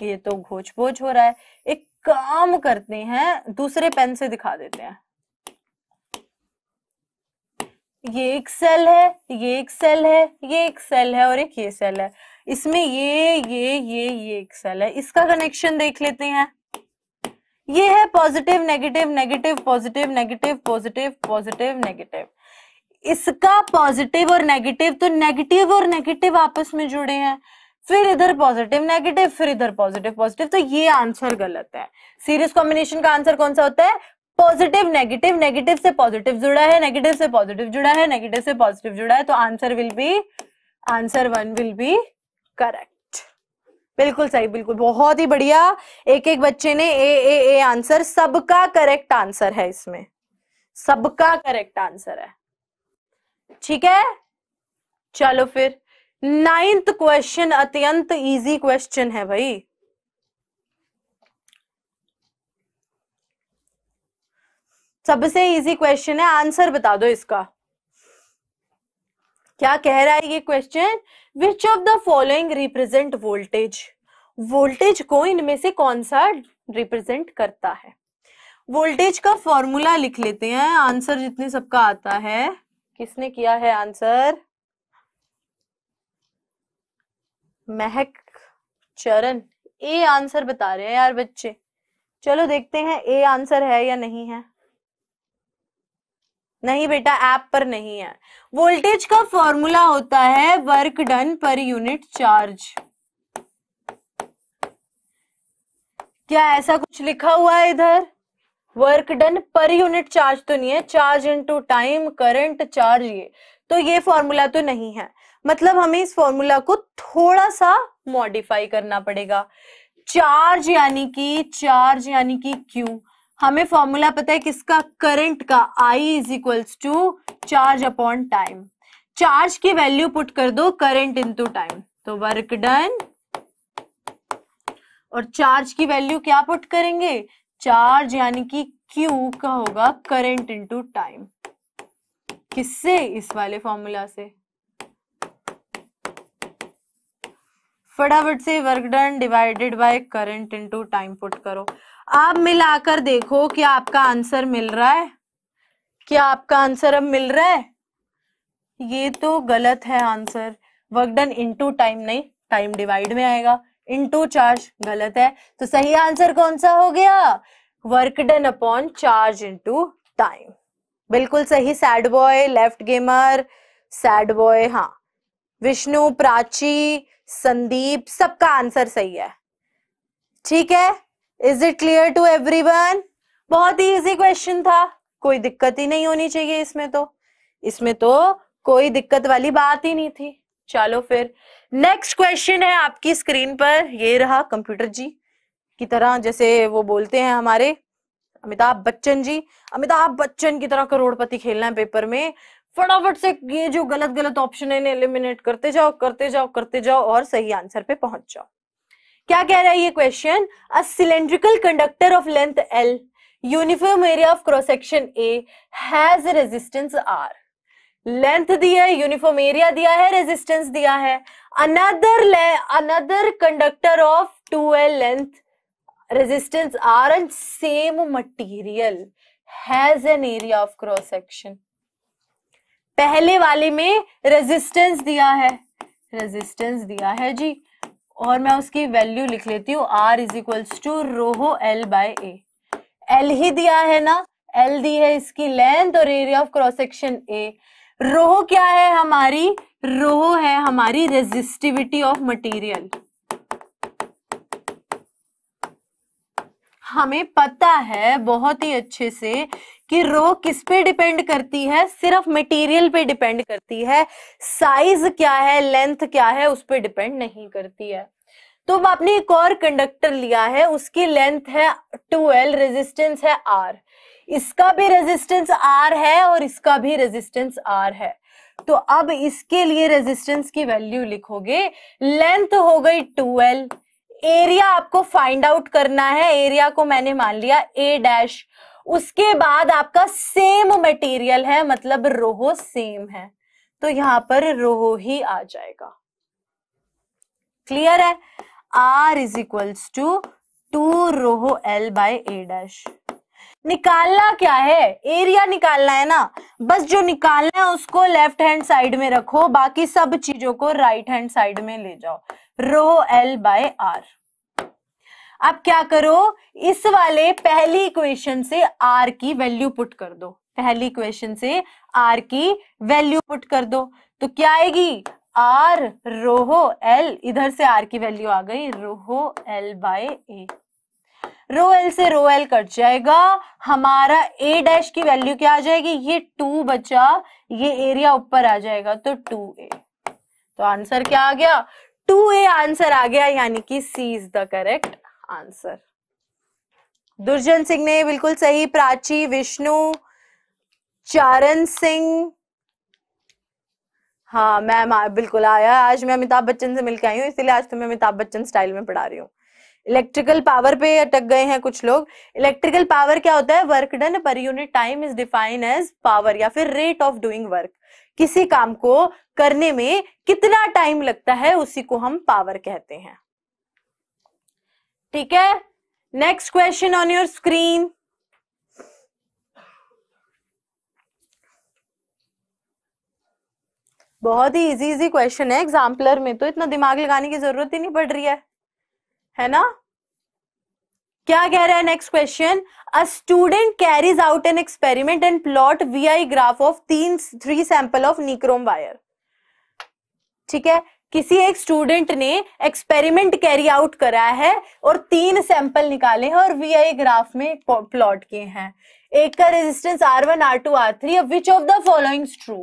ये तो घोच बोझ हो रहा है एक काम करते हैं दूसरे पेन से दिखा देते हैं ये एक सेल है ये एक सेल है ये एक सेल है और एक ये सेल है इसमें ये ये ये ये एक सेल है इसका कनेक्शन देख लेते हैं ये है positive negative negative positive negative positive positive negative इसका पॉजिटिव और नेगेटिव तो नेगेटिव और नेगेटिव आपस में जुड़े हैं फिर इधर पॉजिटिव नेगेटिव फिर इधर पॉजिटिव पॉजिटिव तो ये आंसर गलत है सीरीज कॉम्बिनेशन का आंसर कौन सा होता है पॉजिटिव नेगेटिव नेगेटिव से पॉजिटिव जुड़ा है नेगेटिव से पॉजिटिव जुड़ा है नेगेटिव से पॉजिटिव जुड़ा है तो answer will be answer one will be correct बिल्कुल सही बिल्कुल बहुत ही बढ़िया एक एक बच्चे ने ए ए ए आंसर सबका करेक्ट आंसर है इसमें सबका करेक्ट आंसर है ठीक है चलो फिर नाइन्थ क्वेश्चन अत्यंत इजी क्वेश्चन है भाई सबसे इजी क्वेश्चन है आंसर बता दो इसका क्या कह रहा है ये question which of the following represent voltage voltage को इनमें से कौन सा रिप्रेजेंट करता है वोल्टेज का फॉर्मूला लिख लेते हैं आंसर जितने सबका आता है किसने किया है आंसर महक चरण ए आंसर बता रहे हैं यार बच्चे चलो देखते हैं ए आंसर है या नहीं है नहीं बेटा ऐप पर नहीं है वोल्टेज का फॉर्मूला होता है work done per unit charge क्या ऐसा कुछ लिखा हुआ है इधर work done per unit charge तो नहीं है charge into time current charge ये तो ये फॉर्मूला तो नहीं है मतलब हमें इस फॉर्मूला को थोड़ा सा मॉडिफाई करना पड़ेगा चार्ज यानी कि चार्ज यानी कि क्यू हमें फॉर्मूला पता है किसका करंट का I is equals to charge upon time charge की वैल्यू पुट कर दो करंट इनटू टाइम तो वर्क डन और चार्ज की वैल्यू क्या पुट करेंगे चार्ज यानी कि क्यू का होगा करंट इनटू टाइम किससे इस वाले फॉर्मूला से फटाफट से work done divided by current into time put करो आप मिलाकर देखो क्या आपका आंसर मिल रहा है क्या आपका आंसर अब मिल रहा है ये तो गलत है answer work done into time नहीं टाइम डिवाइड में आएगा इनटू चार्ज गलत है तो सही आंसर कौन सा हो गया work done upon charge into time बिल्कुल सही sad boy left gamer sad boy हाँ विष्णु प्राची संदीप सबका आंसर सही है ठीक है is it clear to one बहुत ही इजी क्वेश्चन था कोई दिक्कत ही नहीं होनी चाहिए इसमें तो इसमें तो कोई दिक्कत वाली बात ही नहीं थी चलो फिर नेक्स्ट क्वेश्चन है आपकी स्क्रीन पर ये रहा कंप्यूटर जी की तरह जैसे वो बोलते हैं हमारे अमिताभ बच्चन जी अमिताभ बच्चन की तरह करोड़पति खेलना है पेपर में फटाफट से ये जो गलत गलत ऑप्शन है एलिमिनेट करते जाओ करते जाओ करते जाओ और सही आंसर पे पहुंच जाओ क्या कह रहा है ये question a cylindrical conductor of length L uniform area of cross section A has resistance R length दी है यूनिफॉर्म एरिया दिया है रेजिस्टेंस दिया है another another conductor of two L length resistance R and same material has an area of cross section पहले वाले में resistance दिया है रेजिस्टेंस दिया है जी और मैं उसकी वैल्यू लिख लेती हूँ R is equals to rho L by A L ही दिया है ना एल दी है इसकी लेंथ और area of cross section A rho क्या है हमारी रोहो है हमारी रेजिस्टिविटी ऑफ मटेरियल हमें पता है बहुत ही अच्छे से कि रो किस पे डिपेंड करती है सिर्फ मटेरियल पे डिपेंड करती है साइज क्या है लेंथ क्या है उस पर डिपेंड नहीं करती है तो अब आपने एक और कंडक्टर लिया है उसकी लेंथ है टू एल रेजिस्टेंस है आर इसका भी रेजिस्टेंस आर है और इसका भी रेजिस्टेंस आर है तो अब इसके लिए रेजिस्टेंस की वैल्यू लिखोगे लेंथ हो गई टू एल एरिया आपको फाइंड आउट करना है एरिया को मैंने मान लिया ए डैश उसके बाद आपका सेम मटेरियल है मतलब रोहो सेम है तो यहां पर रोहो ही आ जाएगा क्लियर है R is equals to two rho L by A dash निकालना क्या है एरिया निकालना है ना बस जो निकालना है उसको लेफ्ट हैंड साइड में रखो बाकी सब चीजों को राइट हैंड साइड में ले जाओ रो एल बाय आर अब क्या करो इस वाले पहली इक्वेशन से आर की वैल्यू पुट कर दो पहली इक्वेशन से आर की वैल्यू पुट कर दो तो क्या आएगी आर रोहो एल इधर से आर की वैल्यू आ गई rho L by A rho L से रो एल कट जाएगा हमारा ए डैश की वैल्यू क्या आ जाएगी ये टू बचा ये एरिया ऊपर आ जाएगा तो टू ए तो आंसर क्या आ गया टू ए आंसर आ गया यानी कि C is the correct answer Durjan Singh ने बिल्कुल सही प्राची विष्णु चारण सिंह हाँ मैम बिल्कुल आया आज मैं अमिताभ बच्चन से मिलकर आई हूँ इसीलिए आज तुम्हें तो अमिताभ बच्चन स्टाइल में पढ़ा रही हूँ इलेक्ट्रिकल पावर पे अटक गए हैं कुछ लोग इलेक्ट्रिकल पावर क्या होता है work done per unit time is define as power या फिर रेट ऑफ डूइंग वर्क किसी काम को करने में कितना टाइम लगता है उसी को हम पावर कहते हैं ठीक है next question on your screen बहुत ही इजी इजी क्वेश्चन है एग्जाम्पलर में तो इतना दिमाग लगाने की जरूरत ही नहीं पड़ रही है है ना क्या कह रहा है next question a student carries out an experiment and plot V I graph of तीन three sample of nichrome wire ठीक है किसी एक स्टूडेंट ने एक्सपेरिमेंट कैरी आउट करा है और तीन सैंपल निकाले हैं और वी आई ग्राफ में प्लॉट किए हैं एक का resistance R one R two R three अब which of the following true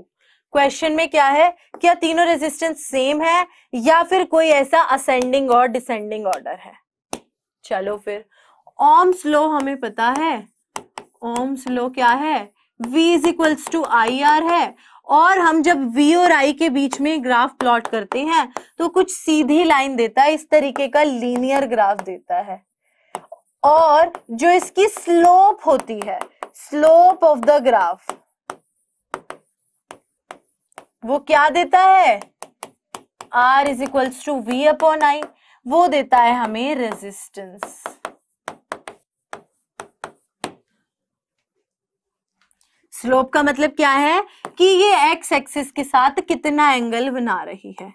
question में क्या है क्या तीनों रेजिस्टेंस सेम है या फिर कोई ऐसा असेंडिंग और डिसेंडिंग ऑर्डर है चलो फिर ओम्स लो हमें पता है ओम्स लो क्या है V is equals to I R है और हम जब वी और आई के बीच में ग्राफ प्लॉट करते हैं तो कुछ सीधी लाइन देता है इस तरीके का लीनियर ग्राफ देता है और जो इसकी स्लोप होती है स्लोप ऑफ द ग्राफ वो क्या देता है R is equals to V upon I वो देता है हमें रेजिस्टेंस स्लोप का मतलब क्या है कि ये एक्स एक्सिस के साथ कितना एंगल बना रही है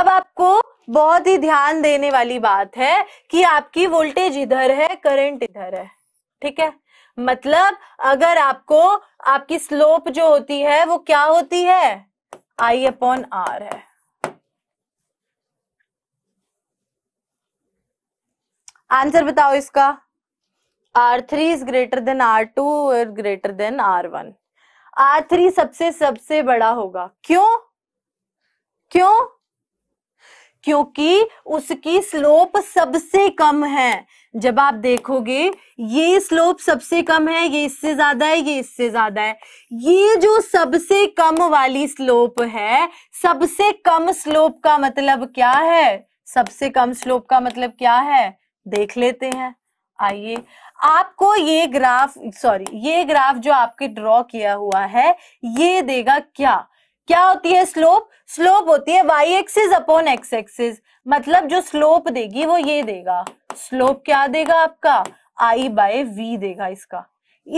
अब आपको बहुत ही ध्यान देने वाली बात है कि आपकी वोल्टेज इधर है करंट इधर है ठीक है मतलब अगर आपको आपकी स्लोप जो होती है वो क्या होती है आई अपॉन आर है आंसर बताओ इसका R three is greater than R two और greater than R one R three सबसे सबसे बड़ा होगा क्यों क्यों क्योंकि उसकी स्लोप सबसे कम है जब आप देखोगे ये स्लोप सबसे कम है ये इससे ज्यादा है ये इससे ज्यादा है ये जो सबसे कम वाली स्लोप है सबसे कम स्लोप का मतलब क्या है सबसे कम स्लोप का मतलब क्या है देख लेते हैं आइए आपको ये ग्राफ सॉरी ये ग्राफ जो आपके ड्रॉ किया हुआ है ये देगा क्या क्या होती है स्लोप स्लोप होती है Y axis upon X axis मतलब जो स्लोप देगी वो ये देगा स्लोप क्या देगा आपका आई बाय वी देगा इसका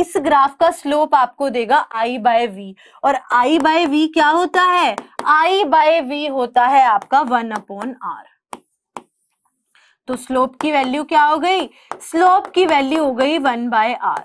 इस ग्राफ का स्लोप आपको देगा आई बाय वी और आई बाय वी क्या होता है आई बाय वी होता है आपका वन अपॉन आर तो स्लोप की वैल्यू क्या हो गई स्लोप की वैल्यू हो गई वन बाय आर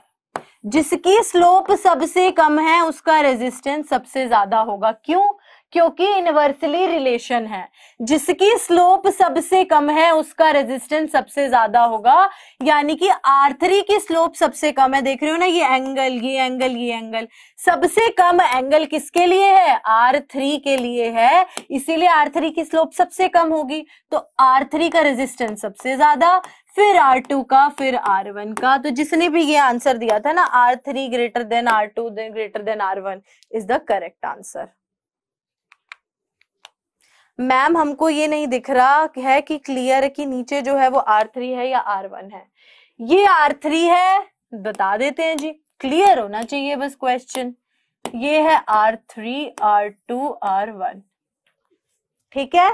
जिसकी स्लोप सबसे कम है उसका रेजिस्टेंस सबसे ज्यादा होगा क्यों क्योंकि इनवर्सली रिलेशन है जिसकी स्लोप सबसे कम है उसका रेजिस्टेंस सबसे ज्यादा होगा यानी कि आर थ्री की स्लोप सबसे कम है देख रहे हो ना ये एंगल ये एंगल ये एंगल सबसे कम एंगल किसके लिए है आर थ्री के लिए है इसीलिए आर थ्री की स्लोप सबसे कम होगी तो आर थ्री का रेजिस्टेंस सबसे ज्यादा फिर R2 का फिर R1 का तो जिसने भी ये आंसर दिया था ना R3 greater than R2 than greater than R1 is the correct answer ma'am हमको ये नहीं दिख रहा है कि क्लियर है कि नीचे जो है वो आर थ्री है या आर वन है ये आर थ्री है बता देते हैं जी क्लियर होना चाहिए बस क्वेश्चन ये है R three R two R one ठीक है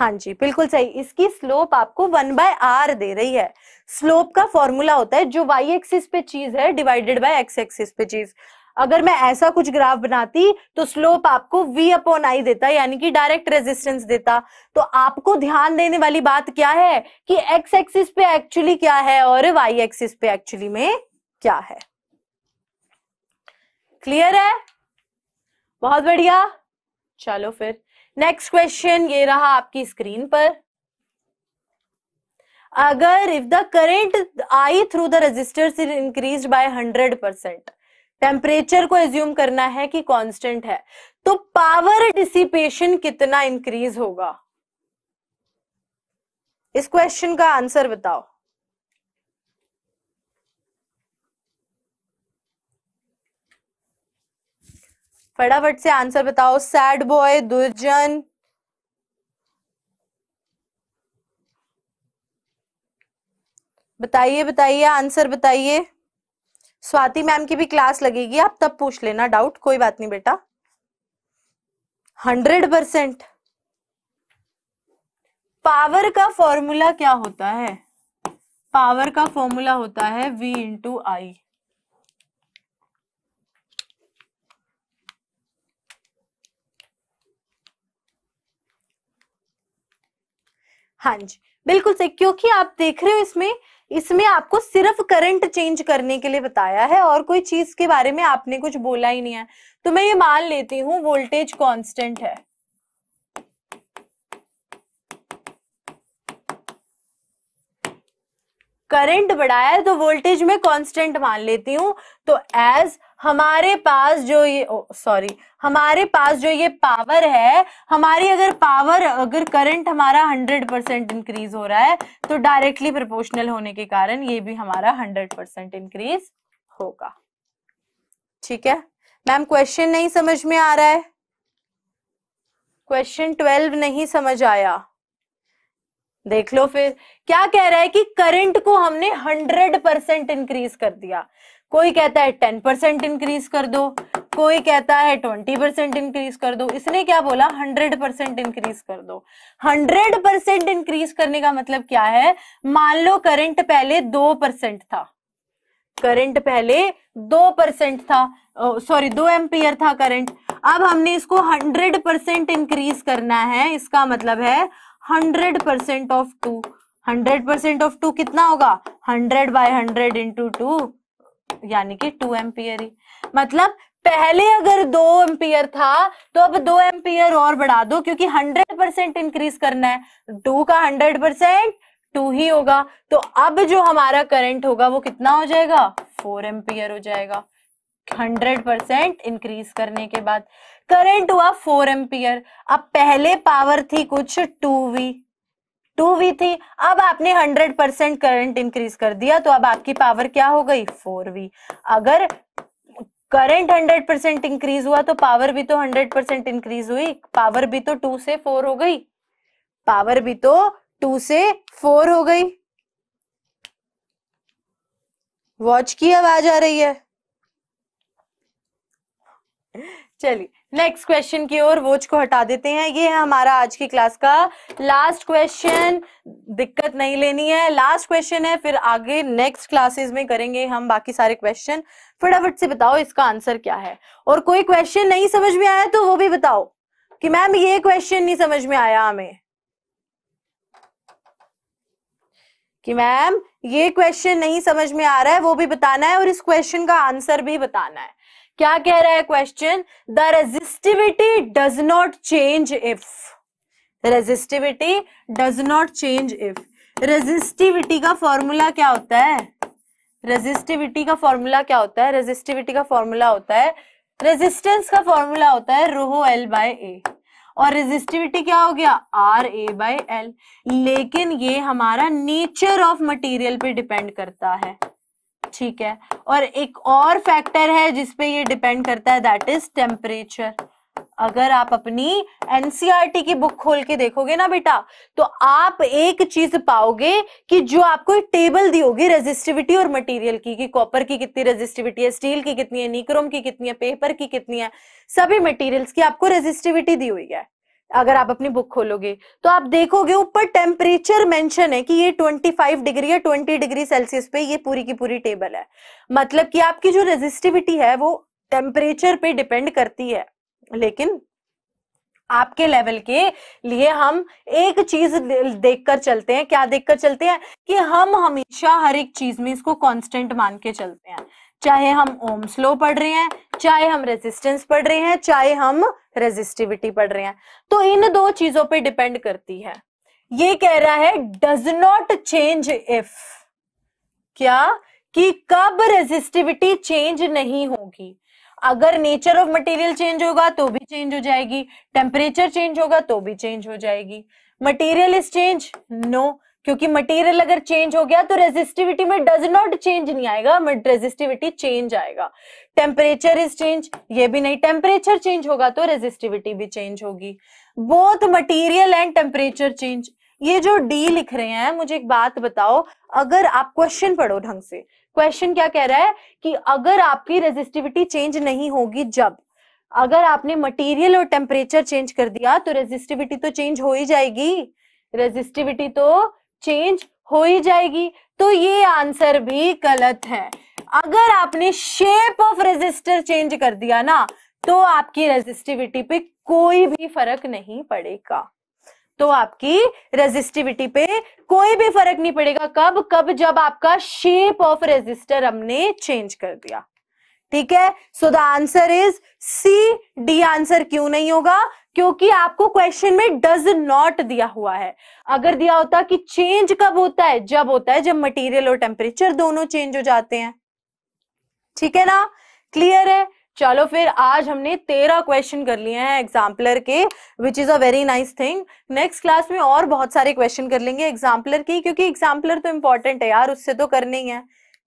हाँ जी बिल्कुल सही इसकी स्लोप आपको वन बाय आर दे रही है स्लोप का फॉर्मूला होता है जो वाई एक्सिस पे चीज है डिवाइडेड बाय एक्स एक्सिस पे चीज अगर मैं ऐसा कुछ ग्राफ बनाती तो स्लोप आपको वी अपॉन आई देता यानी कि डायरेक्ट रेजिस्टेंस देता तो आपको ध्यान देने वाली बात क्या है कि एक्स एक्सिस पे एक्चुअली क्या है और वाई एक्सिस पे एक्चुअली में क्या है क्लियर है बहुत बढ़िया चलो फिर नेक्स्ट क्वेश्चन ये रहा आपकी स्क्रीन पर अगर if the current I through the resistors is increase by hundred percent temperature को एज्यूम करना है कि कांस्टेंट है तो पावर डिसिपेशन कितना इंक्रीज होगा इस क्वेश्चन का आंसर बताओ फटाफट से आंसर बताओ सैड बॉय दुर्जन बताइए बताइए आंसर बताइए स्वाति मैम की भी क्लास लगेगी आप तब पूछ लेना डाउट कोई बात नहीं बेटा हंड्रेड परसेंट पावर का फॉर्मूला क्या होता है पावर का फॉर्मूला होता है v इंटू आई हां जी बिल्कुल सही क्योंकि आप देख रहे हो इसमें इसमें आपको सिर्फ करंट चेंज करने के लिए बताया है और कोई चीज के बारे में आपने कुछ बोला ही नहीं है तो मैं ये मान लेती हूं वोल्टेज कांस्टेंट है करंट बढ़ाया है तो वोल्टेज में कांस्टेंट मान लेती हूं तो एज हमारे पास जो ये सॉरी हमारे पास जो ये पावर है हमारी अगर पावर अगर करंट हमारा 100 परसेंट इंक्रीज हो रहा है तो डायरेक्टली प्रोपोर्शनल होने के कारण ये भी हमारा 100 परसेंट इंक्रीज होगा ठीक है मैम क्वेश्चन नहीं समझ में आ रहा है क्वेश्चन ट्वेल्व नहीं समझ आया देख लो फिर क्या कह रहा है कि करंट को हमने हंड्रेड परसेंट इंक्रीज कर दिया कोई कहता है टेन परसेंट इंक्रीज कर दो कोई कहता है ट्वेंटी परसेंट इंक्रीज कर दो इसने क्या बोला हंड्रेड परसेंट इंक्रीज कर दो हंड्रेड परसेंट इंक्रीज करने का मतलब क्या है मान लो करंट पहले दो परसेंट था करंट पहले दो परसेंट था सॉरी दो एम्पियर था करंट अब हमने इसको हंड्रेड परसेंट इंक्रीज करना है इसका मतलब है hundred percent of two hundred percent of two कितना होगा hundred by hundred into two यानी कि टू एम्पियर ही मतलब पहले अगर दो एम्पियर था तो अब दो एम्पियर और बढ़ा दो क्योंकि हंड्रेड परसेंट इंक्रीज करना है टू का हंड्रेड परसेंट टू ही होगा तो अब जो हमारा करंट होगा वो कितना हो जाएगा फोर एम्पियर हो जाएगा हंड्रेड परसेंट इंक्रीज करने के बाद करंट हुआ फोर एम्पियर अब पहले पावर थी कुछ टू वी टू वी थी अब आपने हंड्रेड परसेंट करंट इंक्रीज कर दिया तो अब आपकी पावर क्या हो गई फोर वी अगर करंट हंड्रेड परसेंट इंक्रीज हुआ तो पावर भी तो हंड्रेड परसेंट इंक्रीज हुई पावर भी तो टू से फोर हो गई पावर भी तो टू से फोर हो गई वॉच की आवाज आ रही है चलिए नेक्स्ट क्वेश्चन की ओर वोच को हटा देते हैं ये है हमारा आज की क्लास का लास्ट क्वेश्चन दिक्कत नहीं लेनी है लास्ट क्वेश्चन है फिर आगे नेक्स्ट क्लासेस में करेंगे हम बाकी सारे क्वेश्चन फटाफट से बताओ इसका आंसर क्या है और कोई क्वेश्चन नहीं समझ में आया तो वो भी बताओ कि मैम ये क्वेश्चन नहीं समझ में आया हमें कि मैम ये क्वेश्चन नहीं समझ में आ रहा है वो भी बताना है और इस क्वेश्चन का आंसर भी बताना है क्या कह रहा है question the resistivity does not change if resistivity does not change if resistivity का फॉर्मूला क्या होता है रेजिस्टिविटी का फॉर्मूला क्या होता है रेजिस्टिविटी का फॉर्मूला होता है रेजिस्टेंस का फॉर्मूला होता है रोहो एल बाय ए और रेजिस्टिविटी क्या हो गया आर ए बाय एल लेकिन ये हमारा नेचर ऑफ मटेरियल पे डिपेंड करता है ठीक है और एक और फैक्टर है जिसपे ये डिपेंड करता है दैट इज टेम्परेचर अगर आप अपनी एनसीआरटी e की बुक खोल के देखोगे ना बेटा तो आप एक चीज पाओगे कि जो आपको टेबल दी होगी रेजिस्टिविटी और मटेरियल की कि कॉपर की कितनी रेजिस्टिविटी है स्टील की कितनी है निक्रोम की कितनी है पेपर की कितनी है सभी मटेरियल्स की आपको रेजिस्टिविटी दी हुई है अगर आप अपनी बुक खोलोगे तो आप देखोगे ऊपर टेम्परेचर मेंशन है कि ये 25 डिग्री या 20 डिग्री सेल्सियस पे ये पूरी की पूरी टेबल है मतलब कि आपकी जो रेजिस्टिविटी है वो टेम्परेचर पे डिपेंड करती है लेकिन आपके लेवल के लिए हम एक चीज देखकर चलते हैं क्या देखकर चलते हैं कि हम हमेशा हर एक चीज में इसको कांस्टेंट मान के चलते हैं चाहे हम ओम स्लो पढ़ रहे हैं चाहे हम रेजिस्टेंस पढ़ रहे हैं चाहे हम रेजिस्टिविटी पढ़ रहे हैं तो इन दो चीजों पे डिपेंड करती है ये कह रहा है डज नॉट चेंज इफ क्या कि कब रेजिस्टिविटी चेंज नहीं होगी अगर नेचर ऑफ मटेरियल चेंज होगा तो भी चेंज हो जाएगी टेम्परेचर चेंज होगा तो भी चेंज हो जाएगी मटेरियल इज चेंज नो क्योंकि मटेरियल अगर चेंज हो गया तो रेजिस्टिविटी में डज नॉट चेंज नहीं आएगा बट रेजिस्टिविटी चेंज आएगा टेम्परेचर इज चेंज ये भी नहीं टेम्परेचर चेंज होगा तो रेजिस्टिविटी भी चेंज होगी both material and temperature change ये जो डी लिख रहे हैं मुझे एक बात बताओ अगर आप क्वेश्चन पढ़ो ढंग से क्वेश्चन क्या कह रहा है कि अगर आपकी रेजिस्टिविटी चेंज नहीं होगी जब अगर आपने मटेरियल और टेम्परेचर चेंज कर दिया तो रेजिस्टिविटी तो चेंज हो ही जाएगी रेजिस्टिविटी तो चेंज हो ही जाएगी तो ये आंसर भी गलत है अगर आपने शेप ऑफ रेजिस्टर चेंज कर दिया ना तो आपकी रेजिस्टिविटी पे कोई भी फर्क नहीं पड़ेगा तो आपकी रेजिस्टिविटी पे कोई भी फर्क नहीं पड़ेगा कब कब जब आपका शेप ऑफ रेजिस्टर हमने चेंज कर दिया ठीक है so the answer is C D answer क्यों नहीं होगा क्योंकि आपको क्वेश्चन में डज नॉट दिया हुआ है अगर दिया होता कि चेंज कब होता है जब होता है जब मटेरियल और टेम्परेचर दोनों चेंज हो जाते हैं ठीक है ना क्लियर है चलो फिर आज हमने तेरह क्वेश्चन कर लिए हैं एग्जाम्पलर के which is a very nice thing next class में और बहुत सारे क्वेश्चन कर लेंगे एग्जाम्पलर की क्योंकि एग्जाम्पलर तो इंपॉर्टेंट है यार उससे तो ही है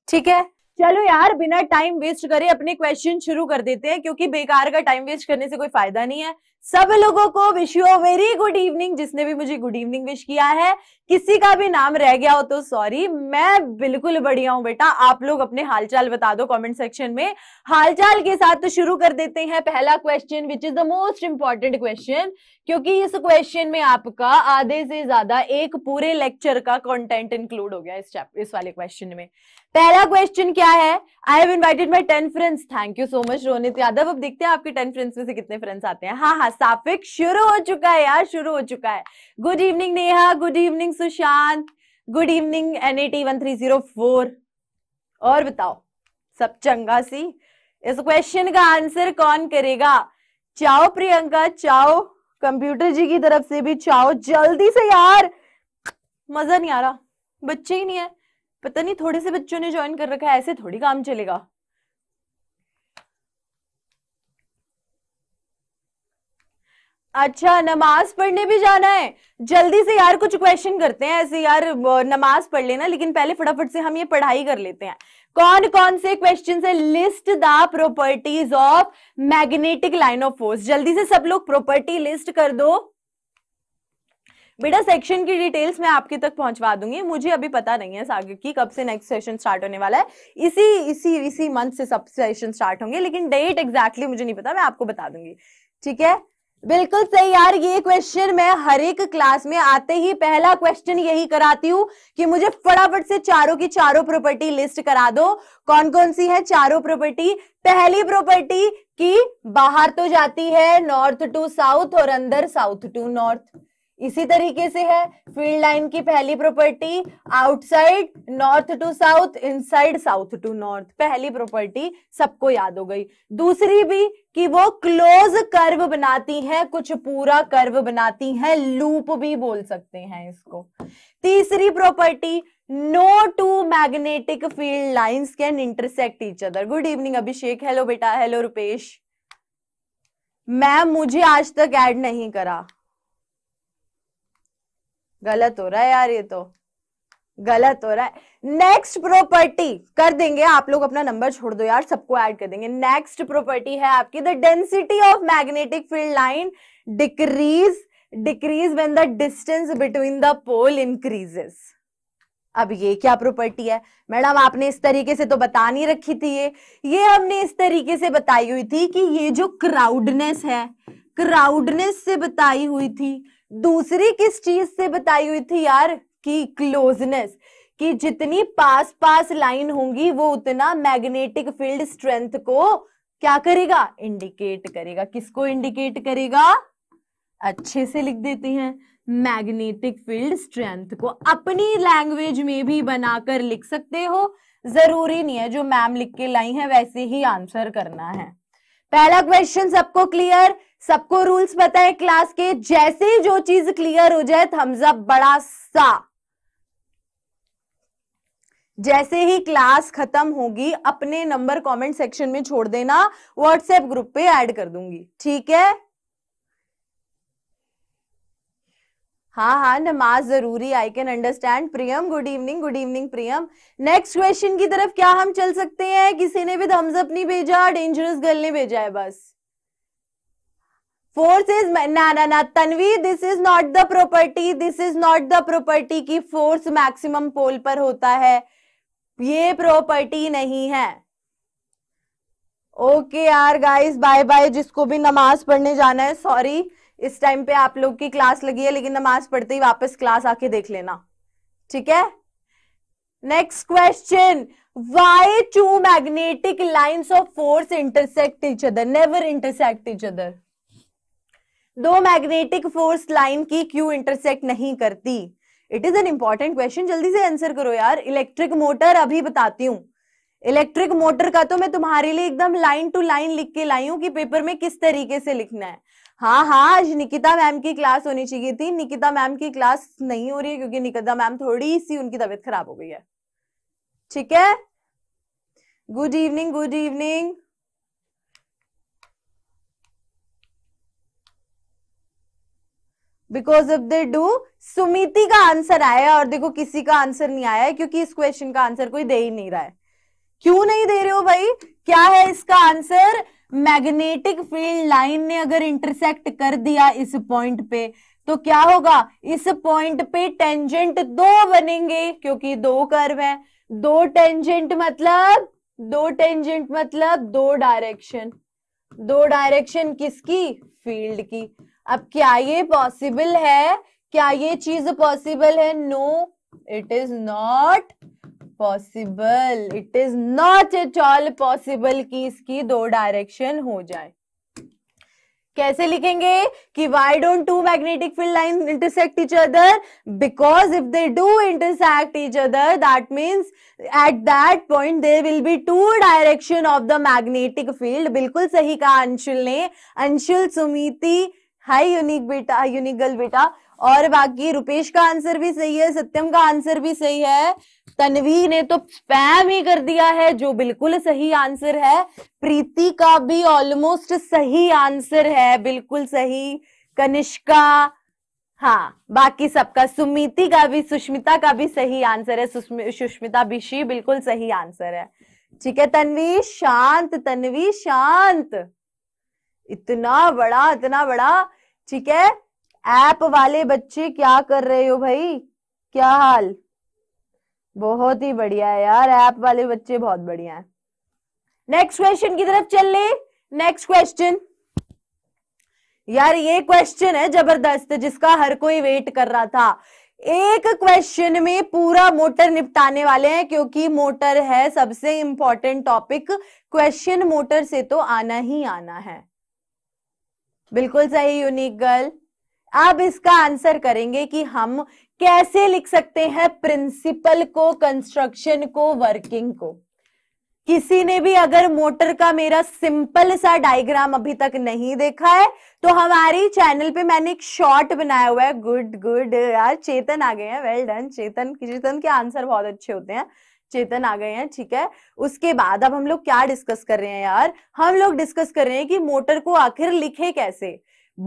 ठीक है चलो यार बिना टाइम वेस्ट करे अपने क्वेश्चन शुरू कर देते हैं क्योंकि बेकार का टाइम वेस्ट करने से कोई फायदा नहीं है सब लोगों को wish you very good evening जिसने भी मुझे गुड इवनिंग विश किया है किसी का भी नाम रह गया हो तो सॉरी मैं बिल्कुल बढ़िया हूं बेटा आप लोग अपने हालचाल बता दो कमेंट सेक्शन में हालचाल के साथ तो शुरू कर देते हैं पहला question which is the most important question क्योंकि इस क्वेश्चन में आपका आधे से ज्यादा एक पूरे लेक्चर का कॉन्टेंट इंक्लूड हो गया इस इस वाले क्वेश्चन में पहला क्वेश्चन क्या है I have invited my ten friends thank you so much Ronit Yadav अब देखते हैं आपके टेन फ्रेंड्स में से कितने फ्रेंड्स आते हैं हाँ हाँ साफिक शुरू हो चुका है यार शुरू हो चुका है good evening Neha good evening Sushant good evening N one three zero four और बताओ सब चंगा सी इस क्वेश्चन का आंसर कौन करेगा चाओ प्रियंका चाओ कंप्यूटर जी की तरफ से भी चाओ जल्दी से यार मजा नहीं आ रहा बच्चे ही नहीं है पता नहीं थोड़े से बच्चों ने ज्वाइन कर रखा है ऐसे थोड़ी काम चलेगा अच्छा नमाज पढ़ने भी जाना है जल्दी से यार कुछ क्वेश्चन करते हैं ऐसे यार नमाज पढ़ लेना लेकिन पहले फटाफट से हम ये पढ़ाई कर लेते हैं कौन कौन से क्वेश्चन है list the properties of magnetic line of force जल्दी से सब लोग प्रॉपर्टी लिस्ट कर दो बेटा सेक्शन की डिटेल्स मैं आपके तक पहुंचवा दूंगी मुझे अभी पता नहीं है सागर की कब से नेक्स्ट सेशन स्टार्ट होने वाला है इसी इसी इसी मंथ से सब सेशन स्टार्ट होंगे लेकिन डेट एग्जैक्टली मुझे नहीं पता मैं आपको बता दूंगी ठीक है बिल्कुल सही यार ये क्वेश्चन मैं हर एक क्लास में आते ही पहला क्वेश्चन यही कराती हूँ कि मुझे फटाफट से चारों की चारों प्रॉपर्टी लिस्ट करा दो कौन कौन सी है चारों प्रॉपर्टी पहली प्रॉपर्टी की बाहर तो जाती है नॉर्थ टू साउथ और अंदर साउथ टू नॉर्थ इसी तरीके से है फील्ड लाइन की पहली property outside north to south inside south to north पहली प्रॉपर्टी सबको याद हो गई दूसरी भी कि वो क्लोज कर्व बनाती हैं कुछ पूरा कर्व बनाती हैं लूप भी बोल सकते हैं इसको तीसरी property no two magnetic field lines can intersect each other good evening Abhishek hello बेटा हेलो रूपेश मैम मुझे आज तक एड नहीं करा गलत हो रहा है यार ये तो गलत हो रहा है नेक्स्ट प्रॉपर्टी कर देंगे आप लोग अपना नंबर छोड़ दो यार सबको ऐड कर देंगे नेक्स्ट प्रॉपर्टी है आपकी the density of magnetic field line decrease decrease when the distance between the pole increases अब ये क्या प्रॉपर्टी है मैडम आपने इस तरीके से तो बता नहीं रखी थी ये ये हमने इस तरीके से बताई हुई थी कि ये जो क्राउडनेस है क्राउडनेस से बताई हुई थी दूसरी किस चीज से बताई हुई थी यार कि क्लोजनेस कि जितनी पास पास लाइन होंगी वो उतना मैग्नेटिक फील्ड स्ट्रेंथ को क्या करेगा इंडिकेट करेगा किसको इंडिकेट करेगा अच्छे से लिख देते हैं मैग्नेटिक फील्ड स्ट्रेंथ को अपनी लैंग्वेज में भी बनाकर लिख सकते हो जरूरी नहीं है जो मैम लिख के लाई है वैसे ही आंसर करना है पहला क्वेश्चन सबको क्लियर सबको रूल्स पता है क्लास के जैसे ही जो चीज क्लियर हो जाए थम्स अप बड़ा सा जैसे ही क्लास खत्म होगी अपने नंबर कमेंट सेक्शन में छोड़ देना व्हाट्सएप ग्रुप पे ऐड कर दूंगी ठीक है हाँ हाँ नमाज जरूरी I can understand Priyam good evening good evening Priyam next question की तरफ क्या हम चल सकते हैं किसी ने भी थम्स अप नहीं भेजा डेंजरस गर्ल ने भेजा है बस फोर्स इज ना ना ना Tanvi this is not the property this is not the property की फोर्स मैक्सिमम पोल पर होता है ये प्रॉपर्टी नहीं है ओके यार गाइस बाय बाय जिसको भी नमाज पढ़ने जाना है सॉरी इस टाइम पे आप लोग की क्लास लगी है लेकिन नमाज पढ़ते ही वापस क्लास आके देख लेना ठीक है next question why two magnetic lines of force intersect each other never intersect each other दो मैग्नेटिक फोर्स लाइन की क्यू इंटरसेक्ट नहीं करती it is an important question जल्दी से आंसर करो यार इलेक्ट्रिक मोटर अभी बताती हूँ इलेक्ट्रिक मोटर का तो मैं तुम्हारे लिए एकदम लाइन टू लाइन लिख के लाई हूँ कि पेपर में किस तरीके से लिखना है हाँ हाँ आज निकिता मैम की क्लास होनी चाहिए थी निकिता मैम की क्लास नहीं हो रही है क्योंकि निकिता मैम थोड़ी सी उनकी तबीयत खराब हो गई है ठीक है good evening good evening because if they do Sumiti का आंसर आया और देखो किसी का आंसर नहीं आया क्योंकि इस क्वेश्चन का आंसर कोई दे ही नहीं रहा है क्यों नहीं दे रहे हो भाई क्या है इसका आंसर मैग्नेटिक फील्ड लाइन ने अगर इंटरसेक्ट कर दिया इस पॉइंट पे तो क्या होगा इस पॉइंट पे टेंजेंट दो बनेंगे क्योंकि दो कर्व है दो टेंजेंट मतलब दो टेंजेंट मतलब दो डायरेक्शन दो डायरेक्शन किसकी फील्ड की अब क्या ये पॉसिबल है क्या ये चीज पॉसिबल है no it is not possible it is not at all possible कि इसकी दो डायरेक्शन हो जाए कैसे लिखेंगे कि why don't two magnetic field line intersect each other because if they do intersect each other that means at that point there will be two direction of the magnetic field बिल्कुल सही कहा अंशुल ने Anshul Sumiti hi unique बेटा unique girl बेटा और बाकी रुपेश का answer भी सही है सत्यम का आंसर भी सही है तनवी ने तो स्पैम ही कर दिया है जो बिल्कुल सही आंसर है प्रीति का भी ऑलमोस्ट सही आंसर है बिल्कुल सही कनिष्का हाँ बाकी सबका सुमिति का भी सुष्मिता का भी सही आंसर है सुष्मिता बिशी बिल्कुल सही आंसर है ठीक है तनवी शांत तनवी शांत इतना बड़ा इतना बड़ा ठीक है ऐप वाले बच्चे क्या कर रहे हो भाई क्या हाल बहुत ही बढ़िया है यार ऐप वाले बच्चे बहुत बढ़िया है नेक्स्ट क्वेश्चन की तरफ चल ले नेक्स्ट क्वेश्चन यार ये क्वेश्चन है जबरदस्त जिसका हर कोई वेट कर रहा था एक क्वेश्चन में पूरा मोटर निपटाने वाले हैं क्योंकि मोटर है सबसे इंपॉर्टेंट टॉपिक क्वेश्चन मोटर से तो आना ही आना है बिल्कुल सही यूनिक गर्ल अब इसका आंसर करेंगे कि हम कैसे लिख सकते हैं प्रिंसिपल को कंस्ट्रक्शन को वर्किंग को किसी ने भी अगर मोटर का मेरा सिंपल सा डायग्राम अभी तक नहीं देखा है तो हमारी चैनल पे मैंने एक शॉर्ट बनाया हुआ है गुड गुड यार चेतन आ गए हैं वेल डन चेतन चेतन के आंसर बहुत अच्छे होते हैं चेतन आ गए हैं ठीक है उसके बाद अब हम लोग क्या डिस्कस कर रहे हैं यार हम लोग डिस्कस कर रहे हैं कि मोटर को आखिर लिखे कैसे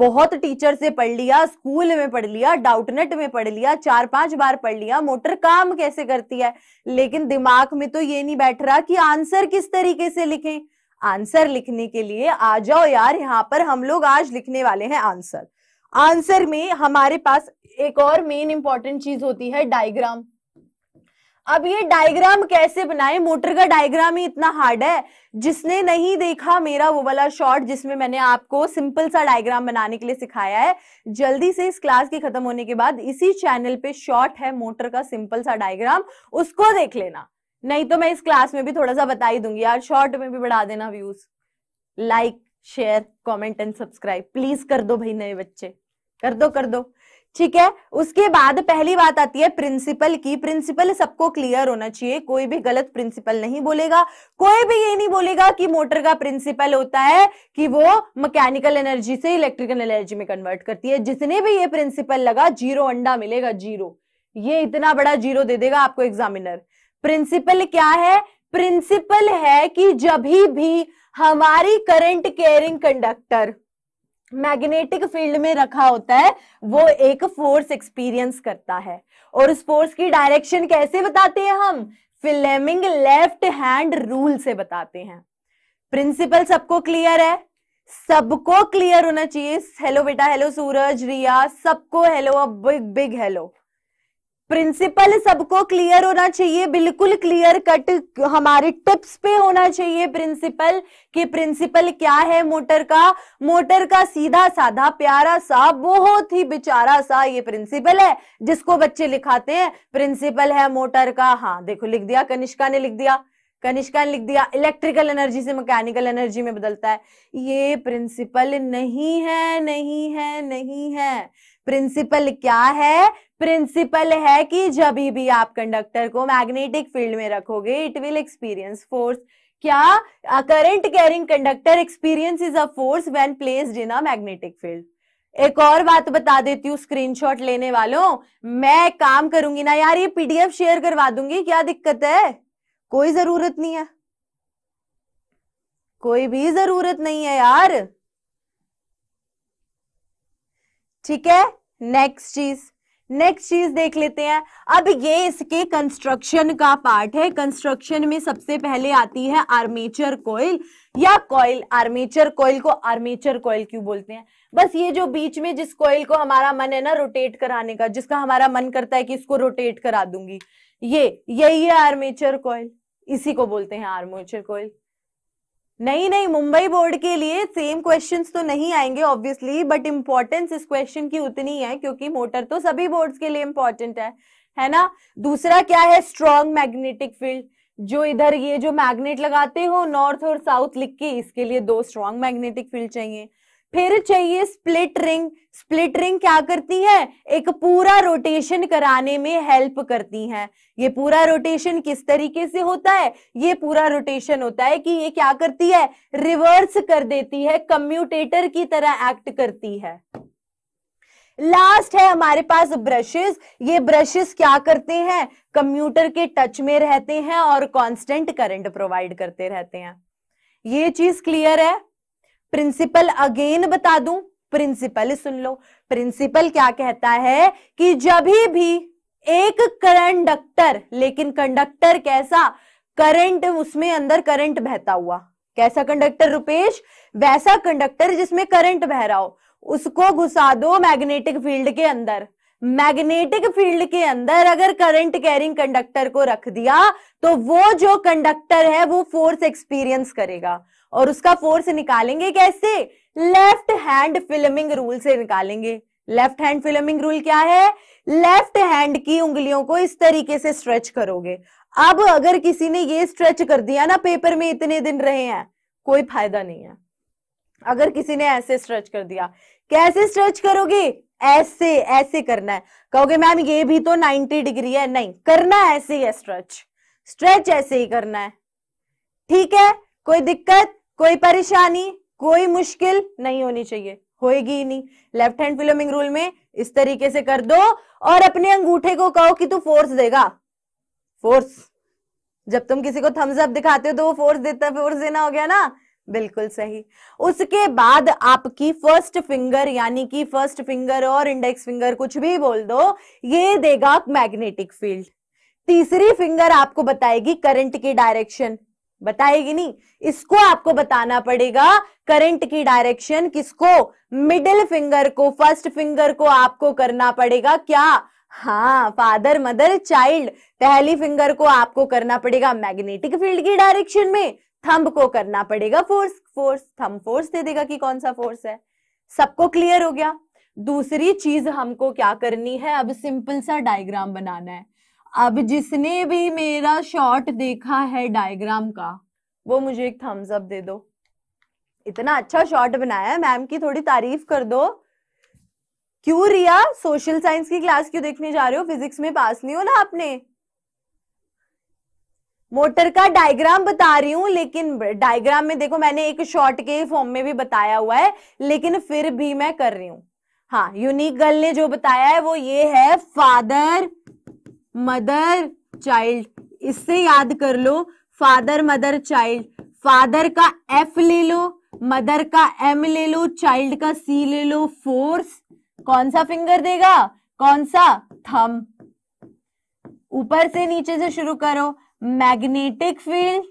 बहुत टीचर से पढ़ लिया स्कूल में पढ़ लिया डाउटनेट में पढ़ लिया चार पांच बार पढ़ लिया मोटर काम कैसे करती है लेकिन दिमाग में तो ये नहीं बैठ रहा कि आंसर किस तरीके से लिखें आंसर लिखने के लिए आ जाओ यार यहाँ पर हम लोग आज लिखने वाले हैं आंसर आंसर में हमारे पास एक और मेन इंपॉर्टेंट चीज होती है डायग्राम अब ये डायग्राम कैसे बनाए मोटर का डायग्राम ही इतना हार्ड है जिसने नहीं देखा मेरा वो वाला शॉर्ट जिसमें मैंने आपको सिंपल सा डायग्राम बनाने के लिए सिखाया है जल्दी से इस क्लास के खत्म होने के बाद इसी चैनल पे शॉर्ट है मोटर का सिंपल सा डायग्राम उसको देख लेना नहीं तो मैं इस क्लास में भी थोड़ा सा बता ही दूंगी यार शॉर्ट में भी बढ़ा देना views like share comment and subscribe please कर दो भाई नए बच्चे कर दो कर दो ठीक है उसके बाद पहली बात आती है प्रिंसिपल की प्रिंसिपल सबको क्लियर होना चाहिए कोई भी गलत प्रिंसिपल नहीं बोलेगा कोई भी ये नहीं बोलेगा कि मोटर का प्रिंसिपल होता है कि वो मैकेनिकल एनर्जी से इलेक्ट्रिकल एनर्जी में कन्वर्ट करती है जिसने भी ये प्रिंसिपल लगा जीरो अंडा मिलेगा जीरो ये इतना बड़ा जीरो दे देगा आपको एग्जामिनर प्रिंसिपल क्या है प्रिंसिपल है कि जब भी हमारी current carrying conductor magnetic field में रखा होता है वो एक फोर्स एक्सपीरियंस करता है और उस फोर्स की डायरेक्शन कैसे बताते हैं हम फिलेमिंग लेफ्ट हैंड रूल से बताते हैं प्रिंसिपल सबको क्लियर है सबको क्लियर होना चाहिए हेलो बेटा हेलो सूरज रिया सबको hello a big big hello principle सबको क्लियर होना चाहिए बिल्कुल क्लियर कट हमारे टिप्स पे होना चाहिए प्रिंसिपल कि प्रिंसिपल क्या है मोटर का मोटर का सीधा साधा प्यारा सा बहुत ही बेचारा सा ये प्रिंसिपल है जिसको बच्चे लिखाते हैं प्रिंसिपल है मोटर का हाँ देखो लिख दिया कनिष्का ने लिख दिया कनिष्का ने लिख दिया इलेक्ट्रिकल एनर्जी से मैकेनिकल एनर्जी में बदलता है ये प्रिंसिपल नहीं है नहीं है नहीं है प्रिंसिपल क्या है प्रिंसिपल है कि जब भी आप कंडक्टर को मैग्नेटिक फील्ड में रखोगे इट विल एक्सपीरियंस फोर्स क्या current carrying conductor experience is a force when placed in a magnetic field एक और बात बता देती हूँ स्क्रीनशॉट लेने वालों मैं काम करूंगी ना यार ये पीडीएफ शेयर करवा दूंगी क्या दिक्कत है कोई जरूरत नहीं है कोई भी जरूरत नहीं है यार ठीक है नेक्स्ट चीज नेक्स्ट चीज देख लेते हैं अब ये इसके कंस्ट्रक्शन का पार्ट है कंस्ट्रक्शन में सबसे पहले आती है आर्मेचर कोयल या कॉयल आर्मेचर कोयल को आर्मेचर कोयल क्यों बोलते हैं बस ये जो बीच में जिस कोयल को हमारा मन है ना रोटेट कराने का जिसका हमारा मन करता है कि इसको रोटेट करा दूंगी ये यही है आर्मेचर कोयल इसी को बोलते हैं आर्मेचर कोयल नहीं नहीं मुंबई बोर्ड के लिए सेम क्वेश्चंस तो नहीं आएंगे ऑब्वियसली बट इम्पोर्टेंस इस क्वेश्चन की उतनी है क्योंकि मोटर तो सभी बोर्ड्स के लिए इम्पोर्टेंट है है ना दूसरा क्या है स्ट्रॉन्ग मैग्नेटिक फील्ड जो इधर ये जो मैग्नेट लगाते हो नॉर्थ और साउथ लिख के इसके लिए दो स्ट्रॉन्ग मैग्नेटिक फील्ड चाहिए फिर चाहिए स्प्लिट रिंग स्प्लिट रिंग क्या करती है एक पूरा रोटेशन कराने में हेल्प करती है ये पूरा रोटेशन किस तरीके से होता है ये पूरा रोटेशन होता है कि ये क्या करती है रिवर्स कर देती है कम्यूटेटर की तरह एक्ट करती है लास्ट है हमारे पास ब्रशेस ये ब्रशेस क्या करते हैं कम्यूटर के टच में रहते हैं और कांस्टेंट करंट प्रोवाइड करते रहते हैं ये चीज क्लियर है प्रिंसिपल अगेन बता दूं प्रिंसिपल सुन लो प्रिंसिपल क्या कहता है कि जब भी एक कंडक्टर लेकिन कंडक्टर कैसा करंट उसमें अंदर करंट बहता हुआ कैसा कंडक्टर रुपेश वैसा कंडक्टर जिसमें करंट बह रहा हो उसको घुसा दो मैग्नेटिक फील्ड के अंदर मैग्नेटिक फील्ड के अंदर अगर करंट कैरिंग कंडक्टर को रख दिया तो वो जो कंडक्टर है वो फोर्स एक्सपीरियंस करेगा और उसका फोर्स निकालेंगे कैसे लेफ्ट हैंड फिल्मिंग रूल से निकालेंगे लेफ्ट हैंड फिल्मिंग रूल क्या है लेफ्ट हैंड की उंगलियों को इस तरीके से स्ट्रेच करोगे अब अगर किसी ने ये स्ट्रेच कर दिया ना पेपर में इतने दिन रहे हैं कोई फायदा नहीं है अगर किसी ने ऐसे स्ट्रेच कर दिया कैसे स्ट्रेच करोगे ऐसे ऐसे करना है कहोगे मैम ये भी तो 90 डिग्री है नहीं करना ऐसे ही है स्ट्रेच स्ट्रेच ऐसे ही करना है ठीक है कोई दिक्कत कोई परेशानी कोई मुश्किल नहीं होनी चाहिए होएगी ही नहीं लेफ्ट हैंड फिलोमिंग रूल में इस तरीके से कर दो और अपने अंगूठे को कहो कि तू फोर्स देगा फोर्स जब तुम किसी को थम्स अप दिखाते हो तो वो फोर्स देता फोर्स देना हो गया ना बिल्कुल सही उसके बाद आपकी फर्स्ट फिंगर यानी कि फर्स्ट फिंगर और इंडेक्स फिंगर कुछ भी बोल दो ये देगा मैग्नेटिक फील्ड तीसरी फिंगर आपको बताएगी करंट की डायरेक्शन बताएगी नहीं इसको आपको बताना पड़ेगा करंट की डायरेक्शन किसको मिडिल फिंगर को फर्स्ट फिंगर को आपको करना पड़ेगा क्या हाँ फादर मदर चाइल्ड पहली फिंगर को आपको करना पड़ेगा मैग्नेटिक फील्ड की डायरेक्शन में थंब को करना पड़ेगा फोर्स फोर्स थंब फोर्स दे देगा कि कौन सा फोर्स है सबको क्लियर हो गया दूसरी चीज हमको क्या करनी है अब सिंपल सा डायग्राम बनाना है अब जिसने भी मेरा शॉट देखा है डायग्राम का वो मुझे एक थम्स अप दे दो इतना अच्छा शॉट बनाया है मैम की थोड़ी तारीफ कर दो क्यों रिया सोशल साइंस की क्लास क्यों देखने जा रहे हो फिजिक्स में पास नहीं हो ना आपने मोटर का डायग्राम बता रही हूं लेकिन डायग्राम में देखो मैंने एक शॉर्ट के फॉर्म में भी बताया हुआ है लेकिन फिर भी मैं कर रही हूं हाँ यूनिक गर्ल ने जो बताया है वो ये है फादर मदर चाइल्ड इससे याद कर लो फादर मदर चाइल्ड फादर का एफ ले लो मदर का एम ले लो चाइल्ड का सी ले लो फोर्स कौन सा फिंगर देगा कौन सा थम ऊपर से नीचे से शुरू करो मैग्नेटिक फील्ड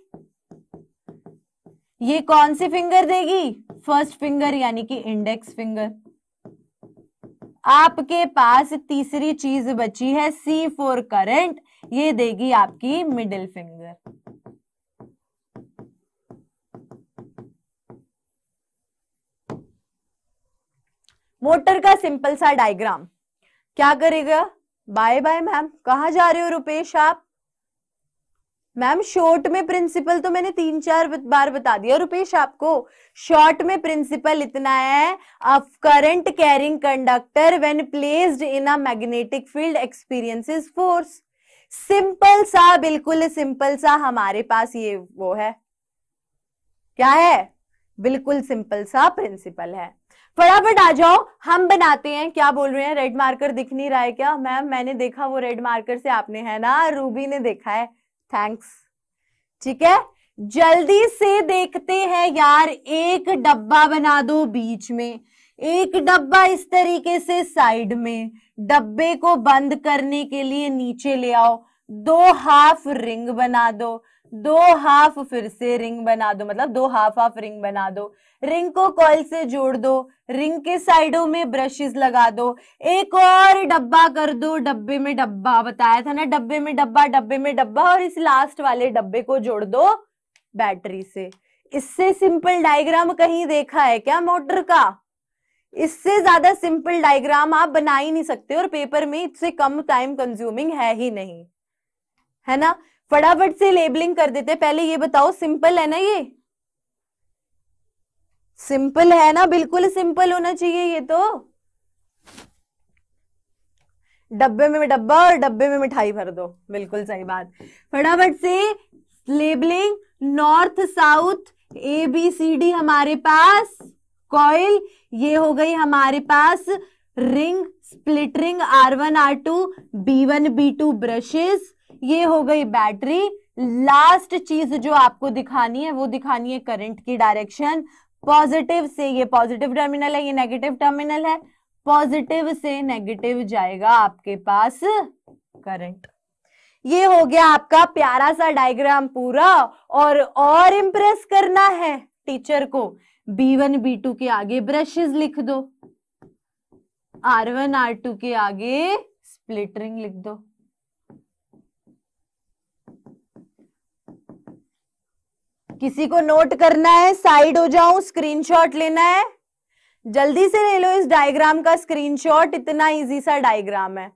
ये कौन सी फिंगर देगी फर्स्ट फिंगर यानी कि इंडेक्स फिंगर आपके पास तीसरी चीज बची है सी फोर करंट ये देगी आपकी मिडिल फिंगर मोटर का सिंपल सा डायग्राम क्या करेगा बाय बाय मैम कहा जा रहे हो रुपेश आप मैम शॉर्ट में प्रिंसिपल तो मैंने तीन चार बार बता दिया रुपेश आपको शॉर्ट में प्रिंसिपल इतना है current carrying conductor when placed in a magnetic field experiences force simple सा बिल्कुल सिंपल सा हमारे पास ये वो है क्या है बिल्कुल सिंपल सा प्रिंसिपल है फटाफट आ जाओ हम बनाते हैं क्या बोल रहे हैं रेड मार्कर दिख नहीं रहा है क्या मैम मैंने देखा वो रेड मार्कर से आपने है ना रूबी ने देखा है थैंक्स ठीक है जल्दी से देखते हैं यार एक डब्बा बना दो बीच में एक डब्बा इस तरीके से साइड में डब्बे को बंद करने के लिए नीचे ले आओ दो हाफ रिंग बना दो दो हाफ फिर से रिंग बना दो मतलब दो हाफ हाफ रिंग बना दो रिंग को कॉल से जोड़ दो रिंग के साइडों में ब्रशेस लगा दो एक और डब्बा कर दो डब्बे में डब्बा बताया था ना डब्बे में डब्बा डब्बे में डब्बा और इस लास्ट वाले डब्बे को जोड़ दो बैटरी से इससे सिंपल डायग्राम कहीं देखा है क्या मोटर का इससे ज्यादा सिंपल डायग्राम आप बना ही नहीं सकते और पेपर में इससे कम टाइम कंज्यूमिंग है ही नहीं है ना फटाफट से लेबलिंग कर देते पहले ये बताओ सिंपल है ना ये सिंपल है ना बिल्कुल सिंपल होना चाहिए ये तो डब्बे में डब्बा और डब्बे में मिठाई भर दो बिल्कुल सही बात फटाफट से labelling north south A B C D हमारे पास कॉइल ये हो गई हमारे पास ring split ring R one R two B one B two brushes ये हो गई बैटरी लास्ट चीज जो आपको दिखानी है वो दिखानी है करंट की डायरेक्शन पॉजिटिव से ये पॉजिटिव टर्मिनल है ये नेगेटिव टर्मिनल है पॉजिटिव से नेगेटिव जाएगा आपके पास करंट ये हो गया आपका प्यारा सा डायग्राम पूरा और और इंप्रेस करना है टीचर को B1 B2 के आगे ब्रशेस लिख दो R1 R2 के आगे स्प्लिटरिंग लिख दो किसी को नोट करना है साइड हो जाऊं स्क्रीनशॉट लेना है जल्दी से ले लो इस डायग्राम का स्क्रीनशॉट इतना इजी सा डायग्राम है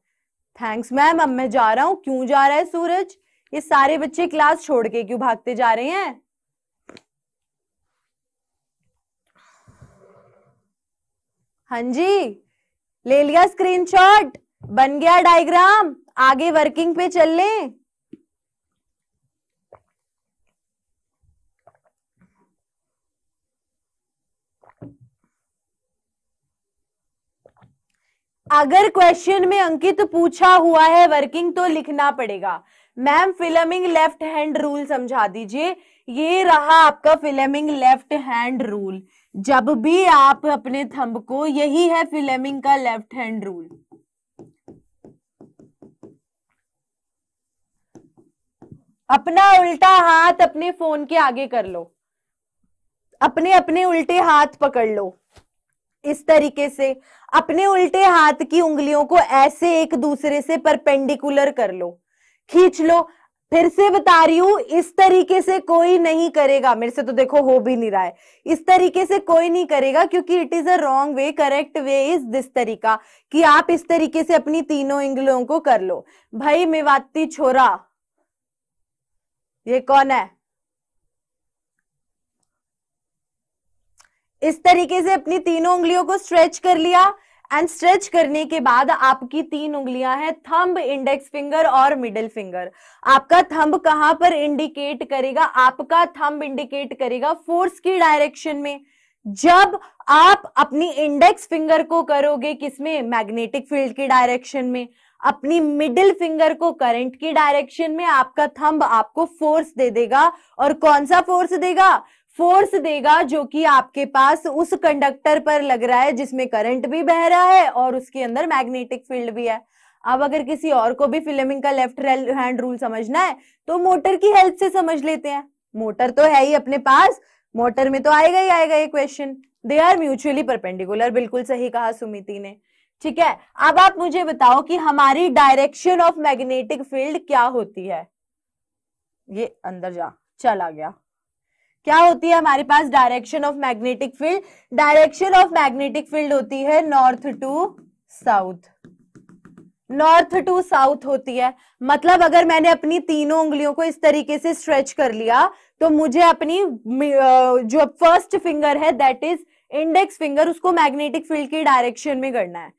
थैंक्स मैम अब मैं जा रहा हूं क्यों जा रहा है सूरज ये सारे बच्चे क्लास छोड़ के क्यों भागते जा रहे हैं हाँ जी ले लिया स्क्रीनशॉट बन गया डायग्राम आगे वर्किंग पे चल लें अगर क्वेश्चन में अंकित पूछा हुआ है वर्किंग तो लिखना पड़ेगा ma'am Fleming left hand rule समझा दीजिए ये रहा आपका फिल्मिंग लेफ्ट हैंड रूल जब भी आप अपने थंब को यही है फिल्मिंग का लेफ्ट हैंड रूल अपना उल्टा हाथ अपने फोन के आगे कर लो अपने अपने उल्टे हाथ पकड़ लो इस तरीके से अपने उल्टे हाथ की उंगलियों को ऐसे एक दूसरे से परपेंडिकुलर कर लो खींच लो फिर से बता रही हूं इस तरीके से कोई नहीं करेगा मेरे से तो देखो हो भी नहीं रहा है इस तरीके से कोई नहीं करेगा क्योंकि it is a wrong way correct way is this तरीका कि आप इस तरीके से अपनी तीनों इंगलों को कर लो भाई मेवाती छोरा ये कौन है इस तरीके से अपनी तीनों उंगलियों को स्ट्रेच कर लिया एंड स्ट्रेच करने के बाद आपकी तीन उंगलियां हैं थंब इंडेक्स फिंगर और मिडिल फिंगर आपका थंब कहां पर इंडिकेट करेगा आपका थंब इंडिकेट करेगा फोर्स की डायरेक्शन में जब आप अपनी इंडेक्स फिंगर को करोगे किसमें मैग्नेटिक फील्ड की डायरेक्शन में अपनी मिडिल फिंगर को करंट की डायरेक्शन में आपका थंब आपको फोर्स दे देगा और कौन सा फोर्स देगा फोर्स देगा जो कि आपके पास उस कंडक्टर पर लग रहा है जिसमें करंट भी बह रहा है और उसके अंदर मैग्नेटिक फील्ड भी है अब अगर किसी और को भी फिल्मिंग का लेफ्ट हैंड रूल समझना है तो मोटर की हेल्प से समझ लेते हैं मोटर तो है ही अपने पास मोटर में तो आएगा ही आएगा ये question they are mutually perpendicular बिल्कुल सही कहा सुमिति ने ठीक है अब आप मुझे बताओ कि हमारी डायरेक्शन ऑफ मैग्नेटिक फील्ड क्या होती है ये अंदर जा चला गया क्या होती है हमारे पास direction of magnetic field direction of magnetic field होती है north to south north to south होती है मतलब अगर मैंने अपनी तीनों उंगलियों को इस तरीके से स्ट्रेच कर लिया तो मुझे अपनी जो फर्स्ट फिंगर है दैट इज इंडेक्स फिंगर उसको मैग्नेटिक फील्ड की डायरेक्शन में करना है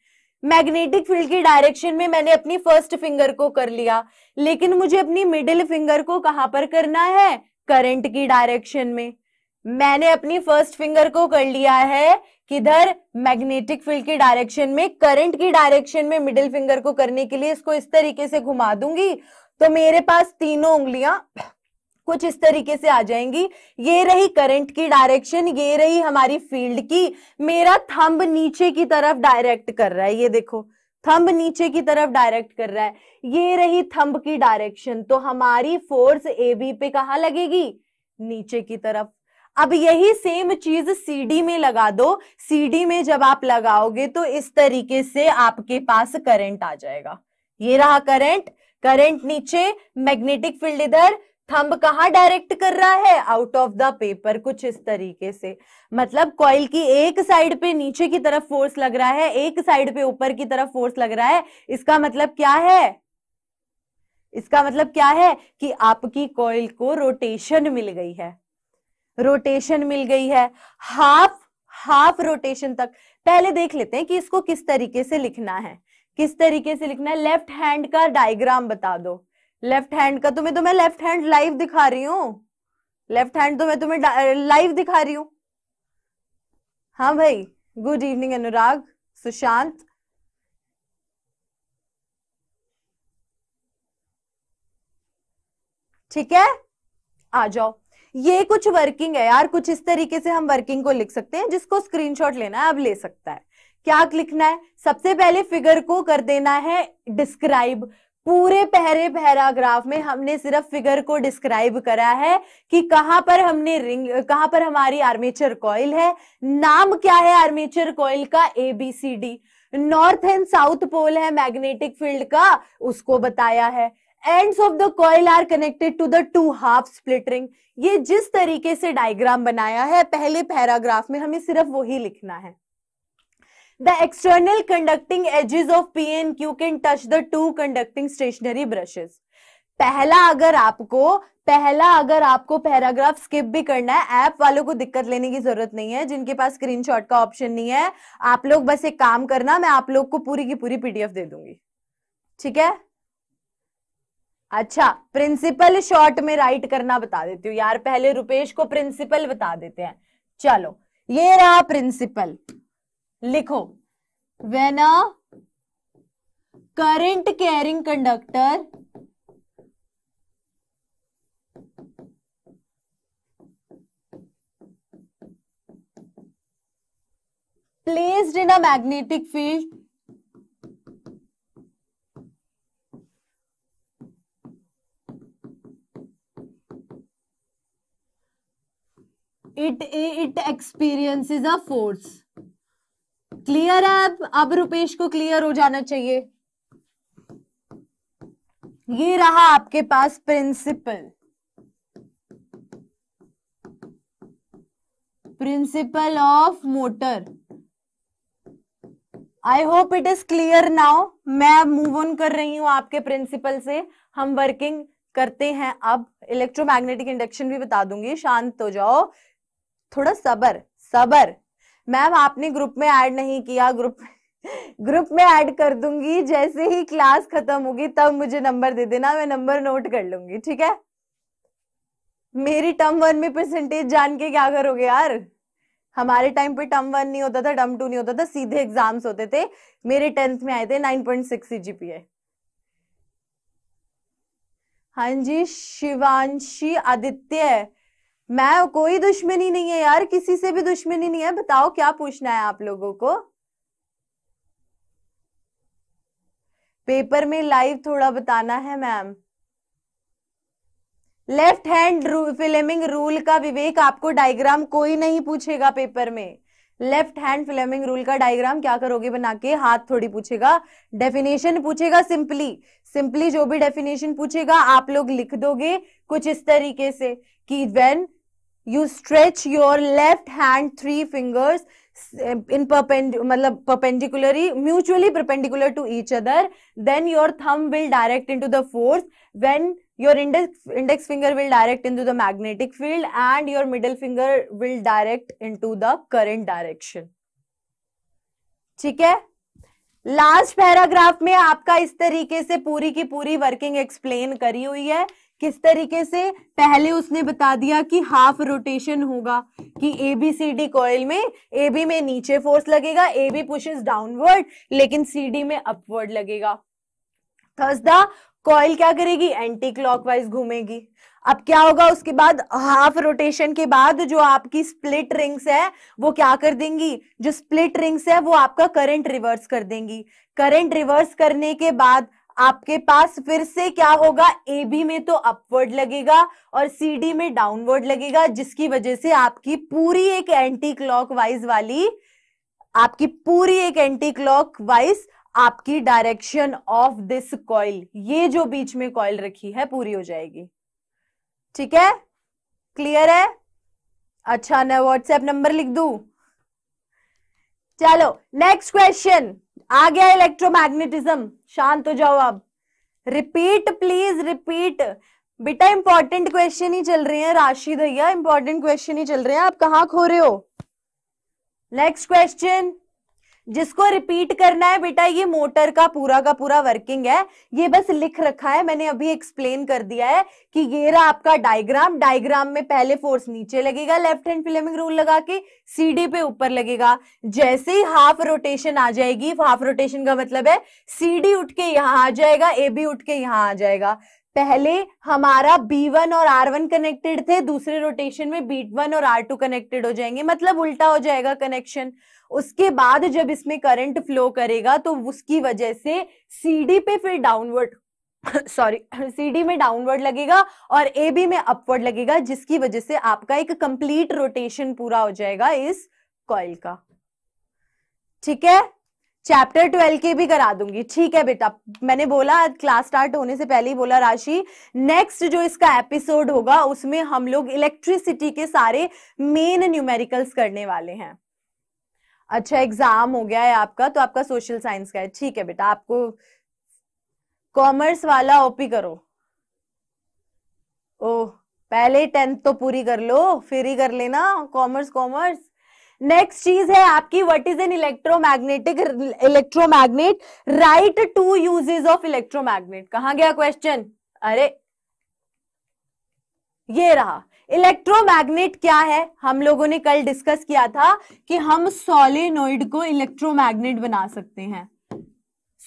मैग्नेटिक फील्ड की डायरेक्शन में मैंने अपनी फर्स्ट फिंगर को कर लिया लेकिन मुझे अपनी मिडिल फिंगर को कहां पर करना है करंट की डायरेक्शन में मैंने अपनी फर्स्ट फिंगर को कर लिया है किधर मैग्नेटिक फील्ड की डायरेक्शन में करंट की डायरेक्शन में मिडिल फिंगर को करने के लिए इसको इस तरीके से घुमा दूंगी तो मेरे पास तीनों उंगलियां कुछ इस तरीके से आ जाएंगी ये रही करंट की डायरेक्शन ये रही हमारी फील्ड की मेरा थंब नीचे की तरफ डायरेक्ट कर रहा है ये देखो थंब नीचे की तरफ डायरेक्ट कर रहा है ये रही थंब की डायरेक्शन तो हमारी फोर्स ए बी पे कहा लगेगी नीचे की तरफ अब यही सेम चीज सीडी में लगा दो सीडी में जब आप लगाओगे तो इस तरीके से आपके पास करंट आ जाएगा ये रहा करंट करंट नीचे मैग्नेटिक फील्ड इधर थंब कहाँ डायरेक्ट कर रहा है आउट ऑफ द पेपर कुछ इस तरीके से मतलब कॉइल की एक साइड पे नीचे की तरफ फोर्स लग रहा है एक साइड पे ऊपर की तरफ फोर्स लग रहा है इसका मतलब क्या है इसका मतलब क्या है कि आपकी कॉइल को रोटेशन मिल गई है रोटेशन मिल गई है हाफ हाफ रोटेशन तक पहले देख लेते हैं कि इसको किस तरीके से लिखना है किस तरीके से लिखना है लेफ्ट हैंड का डायग्राम बता दो लेफ्ट हैंड का तुम्हें तो मैं लेफ्ट हैंड लाइव दिखा रही हूँ लेफ्ट हैंड तो मैं तुम्हें लाइव दिखा रही हूँ हाँ भाई गुड इवनिंग अनुराग सुशांत ठीक है आ जाओ ये कुछ वर्किंग है यार कुछ इस तरीके से हम वर्किंग को लिख सकते हैं जिसको स्क्रीनशॉट लेना है अब ले सकता है क्या लिखना है सबसे पहले फिगर को कर देना है डिस्क्राइब पूरे पहरे पैराग्राफ में हमने सिर्फ फिगर को डिस्क्राइब करा है कि कहां पर हमने रिंग कहां पर हमारी आर्मेचर कॉयल है नाम क्या है आर्मेचर कॉयल का ABCD north and south pole है मैग्नेटिक फील्ड का उसको बताया है ends of the coil are connected to the two half split ring ये जिस तरीके से डायग्राम बनाया है पहले पैराग्राफ में हमें सिर्फ वही लिखना है The external conducting edges of Q can touch the two conducting stationary brushes. पहला अगर आपको पहला अगर आपको पैराग्राफ स्किप भी करना है ऐप वालों को दिक्कत लेने की जरूरत नहीं है जिनके पास स्क्रीनशॉट का ऑप्शन नहीं है आप लोग बस एक काम करना मैं आप लोग को पूरी की पूरी पीडीएफ दे दूंगी ठीक है अच्छा प्रिंसिपल शॉर्ट में राइट करना बता देती हूँ यार पहले रुपेश को प्रिंसिपल बता देते हैं चलो ये रहा प्रिंसिपल लिखो when a current carrying conductor placed in a magnetic field it it experiences a force clear है अब अब रुपेश को क्लियर हो जाना चाहिए ये रहा आपके पास principle principle of motor I hope it is clear now मैं अब मूव ऑन कर रही हूं आपके प्रिंसिपल से हम वर्किंग करते हैं अब इलेक्ट्रोमैग्नेटिक इंडक्शन भी बता दूंगी शांत हो जाओ थोड़ा सबर सबर मैम आपने ग्रुप में ऐड नहीं किया ग्रुप ग्रुप में ऐड कर दूंगी जैसे ही क्लास खत्म होगी तब मुझे नंबर दे देना मैं नंबर नोट कर लूंगी ठीक है मेरी टर्म वन में परसेंटेज जान के क्या करोगे यार हमारे टाइम पे टर्म वन नहीं होता था टर्म टू नहीं होता था सीधे एग्जाम्स होते थे मेरे टेंथ में आए थे नाइन पॉइंट सिक्स जीपीए हाँ जी शिवांशी आदित्य मैं कोई दुश्मनी नहीं है यार किसी से भी दुश्मनी नहीं है बताओ क्या पूछना है आप लोगों को पेपर में लाइव थोड़ा बताना है ma'am left hand Fleming rule का विवेक आपको डायग्राम कोई नहीं पूछेगा पेपर में लेफ्ट हैंड फिलेमिंग रूल का डायग्राम क्या करोगे बना के हाथ थोड़ी पूछेगा डेफिनेशन पूछेगा सिंपली सिंपली जो भी डेफिनेशन पूछेगा आप लोग लिख दोगे कुछ इस तरीके से कि when you stretch your left hand three fingers in मतलब perpendicularly mutually perpendicular to each other then your thumb will direct into the force when your index index finger will direct into the magnetic field and your middle finger will direct into the current direction ठीक है last paragraph में आपका इस तरीके से पूरी की पूरी वर्किंग एक्सप्लेन करी हुई है किस तरीके से पहले उसने बता दिया कि हाफ रोटेशन होगा कि A B C D coil में ए बी में नीचे फोर्स लगेगा ए बी पुशेस डाउनवर्ड लेकिन सी डी में अपवर्ड लगेगा थर्स द कॉयल क्या करेगी एंटी क्लॉकवाइज घूमेगी अब क्या होगा उसके बाद हाफ रोटेशन के बाद जो आपकी स्प्लिट रिंग्स है वो क्या कर देंगी जो स्प्लिट रिंग्स है वो आपका करंट रिवर्स कर देंगी करंट रिवर्स करने के बाद आपके पास फिर से क्या होगा ए बी में तो अपवर्ड लगेगा और सी डी में डाउनवर्ड लगेगा जिसकी वजह से आपकी पूरी एक एंटी क्लॉक वाइज वाली आपकी पूरी एक एंटी क्लॉक वाइज आपकी डायरेक्शन ऑफ दिस कॉइल ये जो बीच में कॉइल रखी है पूरी हो जाएगी ठीक है क्लियर है अच्छा मैं व्हाट्सएप नंबर लिख दू चलो नेक्स्ट क्वेश्चन आ गया इलेक्ट्रोमैग्नेटिज्म शांत हो जाओ आप रिपीट प्लीज रिपीट बेटा इंपॉर्टेंट क्वेश्चन ही चल रहे हैं राशि भैया इंपॉर्टेंट क्वेश्चन ही चल रहे हैं आप कहाँ खो रहे हो नेक्स्ट क्वेश्चन जिसको रिपीट करना है बेटा ये मोटर का पूरा का पूरा वर्किंग है ये बस लिख रखा है मैंने अभी एक्सप्लेन कर दिया है कि ये रहा आपका डायग्राम डायग्राम में पहले फोर्स नीचे लगेगा लेफ्ट हैंड फिलेमिंग रूल लगा के सीडी पे ऊपर लगेगा जैसे ही हाफ रोटेशन आ जाएगी हाफ रोटेशन का मतलब है सीडी उठ के यहां आ जाएगा ए बी उठ के यहां आ जाएगा पहले हमारा B1 और R1 कनेक्टेड थे दूसरे रोटेशन में B1 और R2 कनेक्टेड हो जाएंगे मतलब उल्टा हो जाएगा कनेक्शन उसके बाद जब इसमें करंट फ्लो करेगा तो उसकी वजह से CD पे फिर डाउनवर्ड सॉरी CD में डाउनवर्ड लगेगा और AB में अपवर्ड लगेगा जिसकी वजह से आपका एक कंप्लीट रोटेशन पूरा हो जाएगा इस कॉइल का ठीक है चैप्टर ट्वेल्व के भी करा दूंगी ठीक है बेटा मैंने बोला क्लास स्टार्ट होने से पहले ही बोला राशि नेक्स्ट जो इसका एपिसोड होगा उसमें हम लोग इलेक्ट्रिसिटी के सारे मेन न्यूमेरिकल्स करने वाले हैं अच्छा एग्जाम हो गया है आपका तो आपका सोशल साइंस का है ठीक है बेटा आपको कॉमर्स वाला ओपी करो ओह पहले टेंथ तो पूरी कर लो फिर ही कर लेना कॉमर्स कॉमर्स नेक्स्ट चीज है आपकी what is an electromagnetic electromagnet write two uses of electromagnet कहा गया क्वेश्चन अरे ये रहा इलेक्ट्रोमैग्नेट क्या है हम लोगों ने कल डिस्कस किया था कि हम सोलेनोइड को इलेक्ट्रोमैग्नेट बना सकते हैं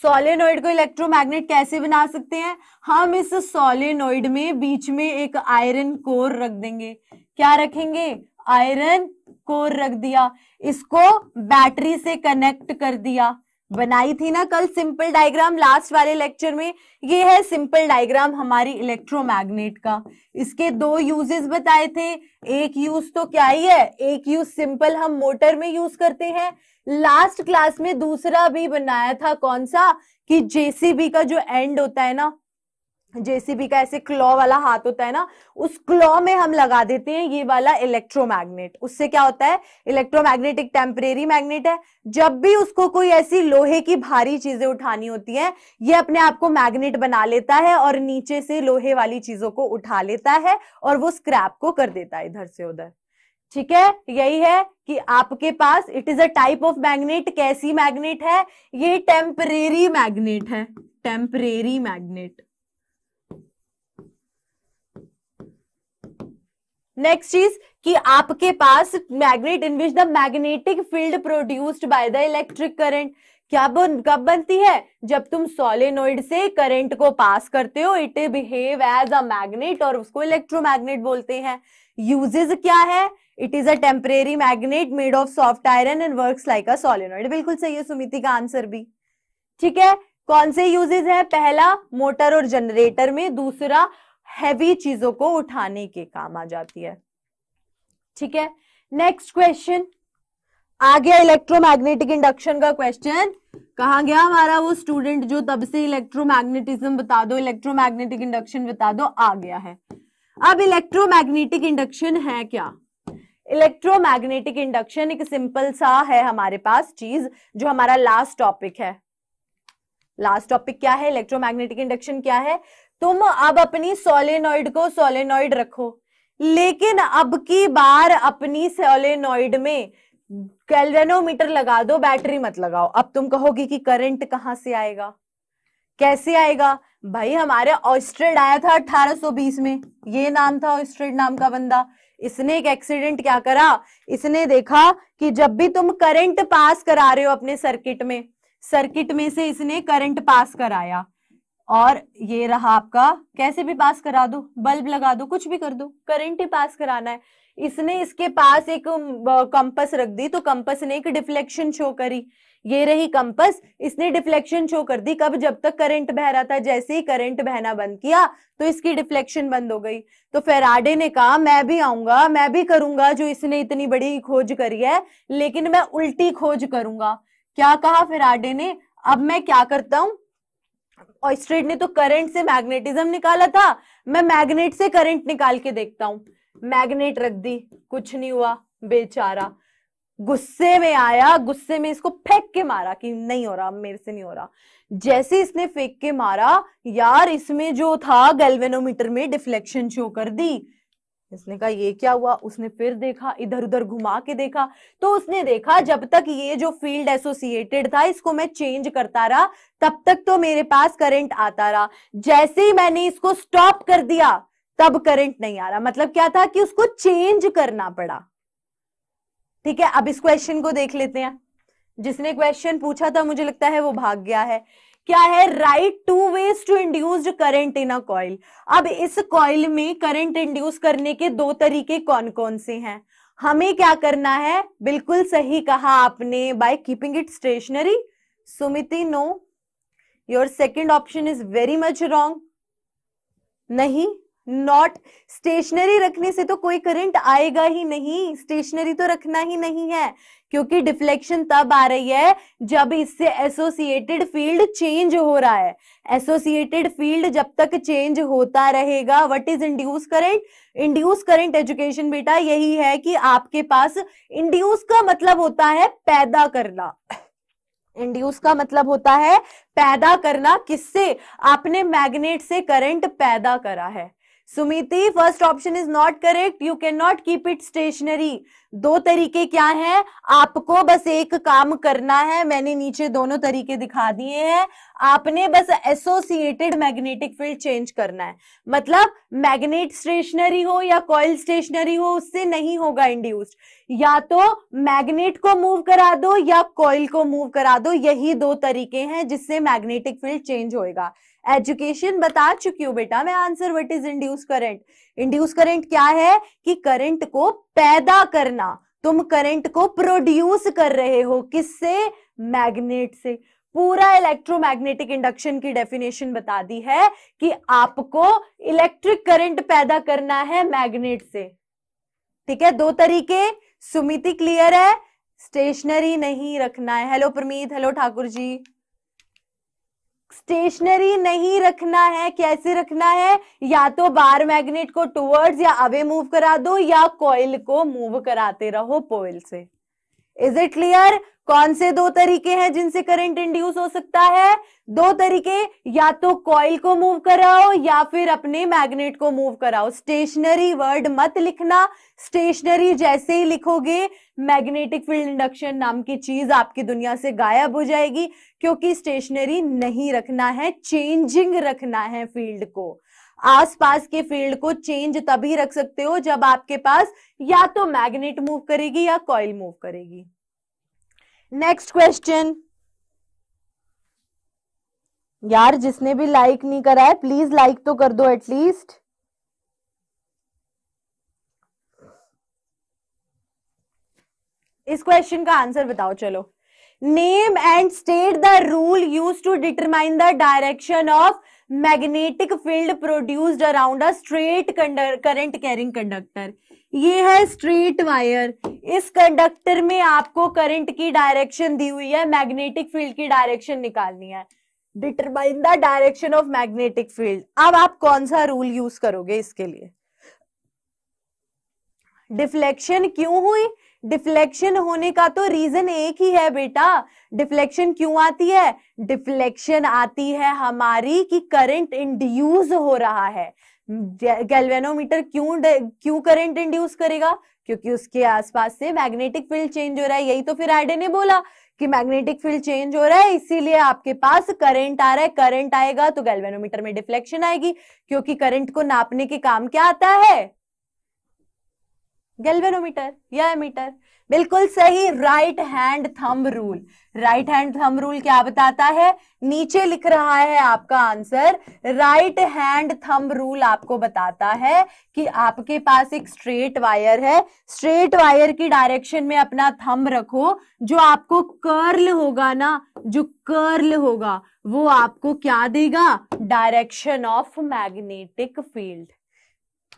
सोलेनोइड को इलेक्ट्रोमैग्नेट कैसे बना सकते हैं हम इस सोलेनोइड में बीच में एक आयरन कोर रख देंगे क्या रखेंगे आयरन कोर रख दिया इसको बैटरी से कनेक्ट कर दिया बनाई थी ना कल सिंपल डायग्राम लास्ट वाले लेक्चर में ये है सिंपल डायग्राम हमारी इलेक्ट्रोमैग्नेट का इसके दो यूजेस बताए थे एक यूज तो क्या ही है एक यूज सिंपल हम मोटर में यूज करते हैं लास्ट क्लास में दूसरा भी बनाया था कौन सा कि जेसीबी का जो एंड होता है ना जेसीबी का ऐसे क्लॉ वाला हाथ होता है ना उस क्लॉ में हम लगा देते हैं ये वाला इलेक्ट्रोमैग्नेट उससे क्या होता है इलेक्ट्रोमैग्नेटिक टेम्परेरी मैग्नेट है जब भी उसको कोई ऐसी लोहे की भारी चीजें उठानी होती हैं ये अपने आप को मैग्नेट बना लेता है और नीचे से लोहे वाली चीजों को उठा लेता है और वो स्क्रैप को कर देता है इधर से उधर ठीक है यही है कि आपके पास it is a type of magnet कैसी मैग्नेट है ये टेम्परेरी मैग्नेट है टेम्परेरी मैग्नेट नेक्स्ट चीज कि आपके पास magnet in which the magnetic field produced by the electric current क्या बन कब बनती है जब तुम सोलेनोइड से करंट को पास करते हो it behave as a magnet और उसको इलेक्ट्रोमैग्नेट बोलते हैं यूजेज क्या है it is a temporary magnet made of soft iron and works like a solenoid बिल्कुल सही है सुमिति का आंसर भी ठीक है कौन से यूजेज है पहला मोटर और जनरेटर में दूसरा हैवी चीजों को उठाने के काम आ जाती है ठीक है नेक्स्ट क्वेश्चन आ गया इलेक्ट्रोमैग्नेटिक इंडक्शन का क्वेश्चन कहा गया हमारा वो स्टूडेंट जो तब से इलेक्ट्रोमैग्नेटिज्म बता दो इलेक्ट्रोमैग्नेटिक इंडक्शन बता दो आ गया है अब इलेक्ट्रोमैग्नेटिक इंडक्शन है क्या इलेक्ट्रोमैग्नेटिक इंडक्शन एक सिंपल सा है हमारे पास चीज जो हमारा लास्ट टॉपिक है लास्ट टॉपिक क्या है इलेक्ट्रोमैग्नेटिक इंडक्शन क्या है तुम अब अपनी सोलेनॉइड को सोलेनॉइड रखो लेकिन अब की बार अपनी सोलेनॉइड में कैलरेनोमीटर लगा दो बैटरी मत लगाओ अब तुम कहोगे कि करंट कहां से आएगा कैसे आएगा भाई हमारे ऑस्ट्रेड आया था 1820 में ये नाम था ऑस्ट्रेड नाम का बंदा इसने एक एक्सीडेंट क्या करा इसने देखा कि जब भी तुम करंट पास करा रहे हो अपने सर्किट में सर्किट में से इसने करंट पास कराया और ये रहा आपका कैसे भी पास करा दो बल्ब लगा दो कुछ भी कर दो करंट ही पास कराना है इसने इसके पास एक कंपस रख दी तो कंपस ने एक डिफ्लेक्शन शो करी ये रही कंपस इसने डिफ्लेक्शन शो कर दी कब जब तक करंट बह रहा था जैसे ही करंट बहना बंद किया तो इसकी डिफ्लेक्शन बंद हो गई तो फेराडे ने कहा मैं भी आऊंगा मैं भी करूंगा जो इसने इतनी बड़ी खोज करी है लेकिन मैं उल्टी खोज करूंगा क्या कहा फेराडे ने अब मैं क्या करता हूं ऑयस्ट्रेट ने तो करंट से मैग्नेटिज्म निकाला था मैं मैग्नेट से करंट निकाल के देखता हूं मैग्नेट रख दी कुछ नहीं हुआ बेचारा गुस्से में आया गुस्से में इसको फेंक के मारा कि नहीं हो रहा मेरे से नहीं हो रहा जैसे इसने फेंक के मारा यार इसमें जो था गैल्वेनोमीटर में डिफ्लेक्शन शो कर दी इसने कहा ये क्या हुआ उसने फिर देखा इधर उधर घुमा के देखा तो उसने देखा जब तक ये जो फील्ड एसोसिएटेड था इसको मैं चेंज करता रहा तब तक तो मेरे पास करंट आता रहा जैसे ही मैंने इसको स्टॉप कर दिया तब करंट नहीं आ रहा मतलब क्या था कि उसको चेंज करना पड़ा ठीक है अब इस क्वेश्चन को देख लेते हैं जिसने क्वेश्चन पूछा था मुझे लगता है वो भाग गया है क्या है write two ways to induced current in a coil अब इस कॉइल में करंट इंड्यूस करने के दो तरीके कौन कौन से हैं हमें क्या करना है बिल्कुल सही कहा आपने by keeping it stationary Sumiti no your second option is very much wrong नहीं नॉट स्टेशनरी रखने से तो कोई करंट आएगा ही नहीं स्टेशनरी तो रखना ही नहीं है क्योंकि डिफ्लेक्शन तब आ रही है जब इससे एसोसिएटेड फील्ड चेंज हो रहा है एसोसिएटेड फील्ड जब तक चेंज होता रहेगा what is induce current induce current education बेटा यही है कि आपके पास इंड्यूस का मतलब होता है पैदा करना इंड्यूस का मतलब होता है पैदा करना किससे आपने मैग्नेट से करंट पैदा करा है Sumiti first option is not correct you can not keep it stationary दो तरीके क्या हैं आपको बस एक काम करना है मैंने नीचे दोनों तरीके दिखा दिए हैं आपने बस एसोसिएटेड मैग्नेटिक फील्ड चेंज करना है मतलब मैग्नेट स्टेशनरी हो या कॉइल स्टेशनरी हो उससे नहीं होगा इंड्यूस्ड या तो मैग्नेट को मूव करा दो या कॉइल को मूव करा दो यही दो तरीके हैं जिससे मैग्नेटिक फील्ड चेंज होएगा एजुकेशन बता चुकी हूँ बेटा मैं answer what is induce current induce current क्या है कि करंट को पैदा करना तुम करंट को प्रोड्यूस कर रहे हो किससे मैग्नेट से पूरा इलेक्ट्रोमैग्नेटिक इंडक्शन की डेफिनेशन बता दी है कि आपको इलेक्ट्रिक करंट पैदा करना है मैग्नेट से ठीक है दो तरीके सुमिति क्लियर है स्टेशनरी नहीं रखना है hello Pramit hello Thakur ji stationary नहीं रखना है कैसे रखना है या तो बार मैग्नेट को टुवर्ड्स या अवे मूव करा दो या कॉइल को मूव कराते रहो पोइल से इज इट क्लियर कौन से दो तरीके हैं जिनसे करंट इंड्यूस हो सकता है दो तरीके या तो कॉइल को मूव कराओ या फिर अपने मैग्नेट को मूव कराओ स्टेशनरी वर्ड मत लिखना स्टेशनरी जैसे ही लिखोगे मैग्नेटिक फील्ड इंडक्शन नाम की चीज आपकी दुनिया से गायब हो जाएगी क्योंकि स्टेशनरी नहीं रखना है चेंजिंग रखना है फील्ड को आसपास के फील्ड को चेंज तभी रख सकते हो जब आपके पास या तो मैग्नेट मूव करेगी या कॉइल मूव करेगी नेक्स्ट क्वेश्चन यार जिसने भी लाइक नहीं करा है प्लीज लाइक तो कर दो एटलीस्ट इस क्वेश्चन का आंसर बताओ चलो name and state the rule use to determine the direction of magnetic field produced around a straight current carrying conductor ये है स्ट्रेट वायर इस कंडक्टर में आपको करंट की डायरेक्शन दी हुई है मैग्नेटिक फील्ड की डायरेक्शन निकालनी है determine the direction of magnetic field अब आप कौन सा रूल यूज करोगे इसके लिए डिफ्लेक्शन क्यों हुई डिफ्लेक्शन होने का तो रीजन एक ही है बेटा डिफ्लेक्शन क्यों आती है डिफ्लेक्शन आती है हमारी कि करंट इंड्यूस हो रहा है गैल्वेनोमीटर क्यों क्यों करंट इंड्यूस करेगा क्योंकि उसके आसपास से मैग्नेटिक फील्ड चेंज हो रहा है यही तो फिर आईडे ने बोला कि मैग्नेटिक फील्ड चेंज हो रहा है इसीलिए आपके पास करंट आ रहा है करंट आएगा तो गैल्वेनोमीटर में डिफ्लेक्शन आएगी क्योंकि करंट को नापने के काम क्या आता है गैल्वेनोमीटर या मीटर बिल्कुल सही right hand thumb rule right hand thumb rule क्या बताता है नीचे लिख रहा है आपका answer right hand thumb rule आपको बताता है कि आपके पास एक स्ट्रेट वायर है स्ट्रेट वायर की डायरेक्शन में अपना थंब रखो जो आपको कर्ल होगा ना जो कर्ल होगा वो आपको क्या देगा डायरेक्शन ऑफ मैग्नेटिक फील्ड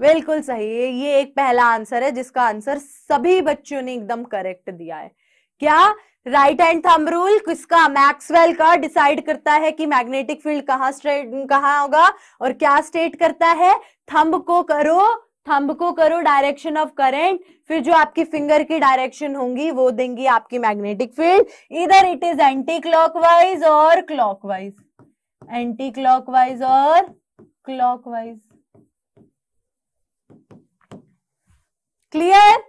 बिल्कुल सही है ये एक पहला आंसर है जिसका आंसर सभी बच्चों ने एकदम करेक्ट दिया है क्या राइट हैंड थंब रूल किसका मैक्सवेल का डिसाइड करता है कि मैग्नेटिक फील्ड कहाँ स्ट्रेट कहाँ होगा और क्या स्टेट करता है थंब को करो थंब को करो डायरेक्शन ऑफ करंट फिर जो आपकी फिंगर की डायरेक्शन होंगी वो देंगी आपकी मैग्नेटिक फील्ड इधर इट इज एंटी क्लॉकवाइज और क्लॉकवाइज एंटी क्लॉकवाइज और clockwise clear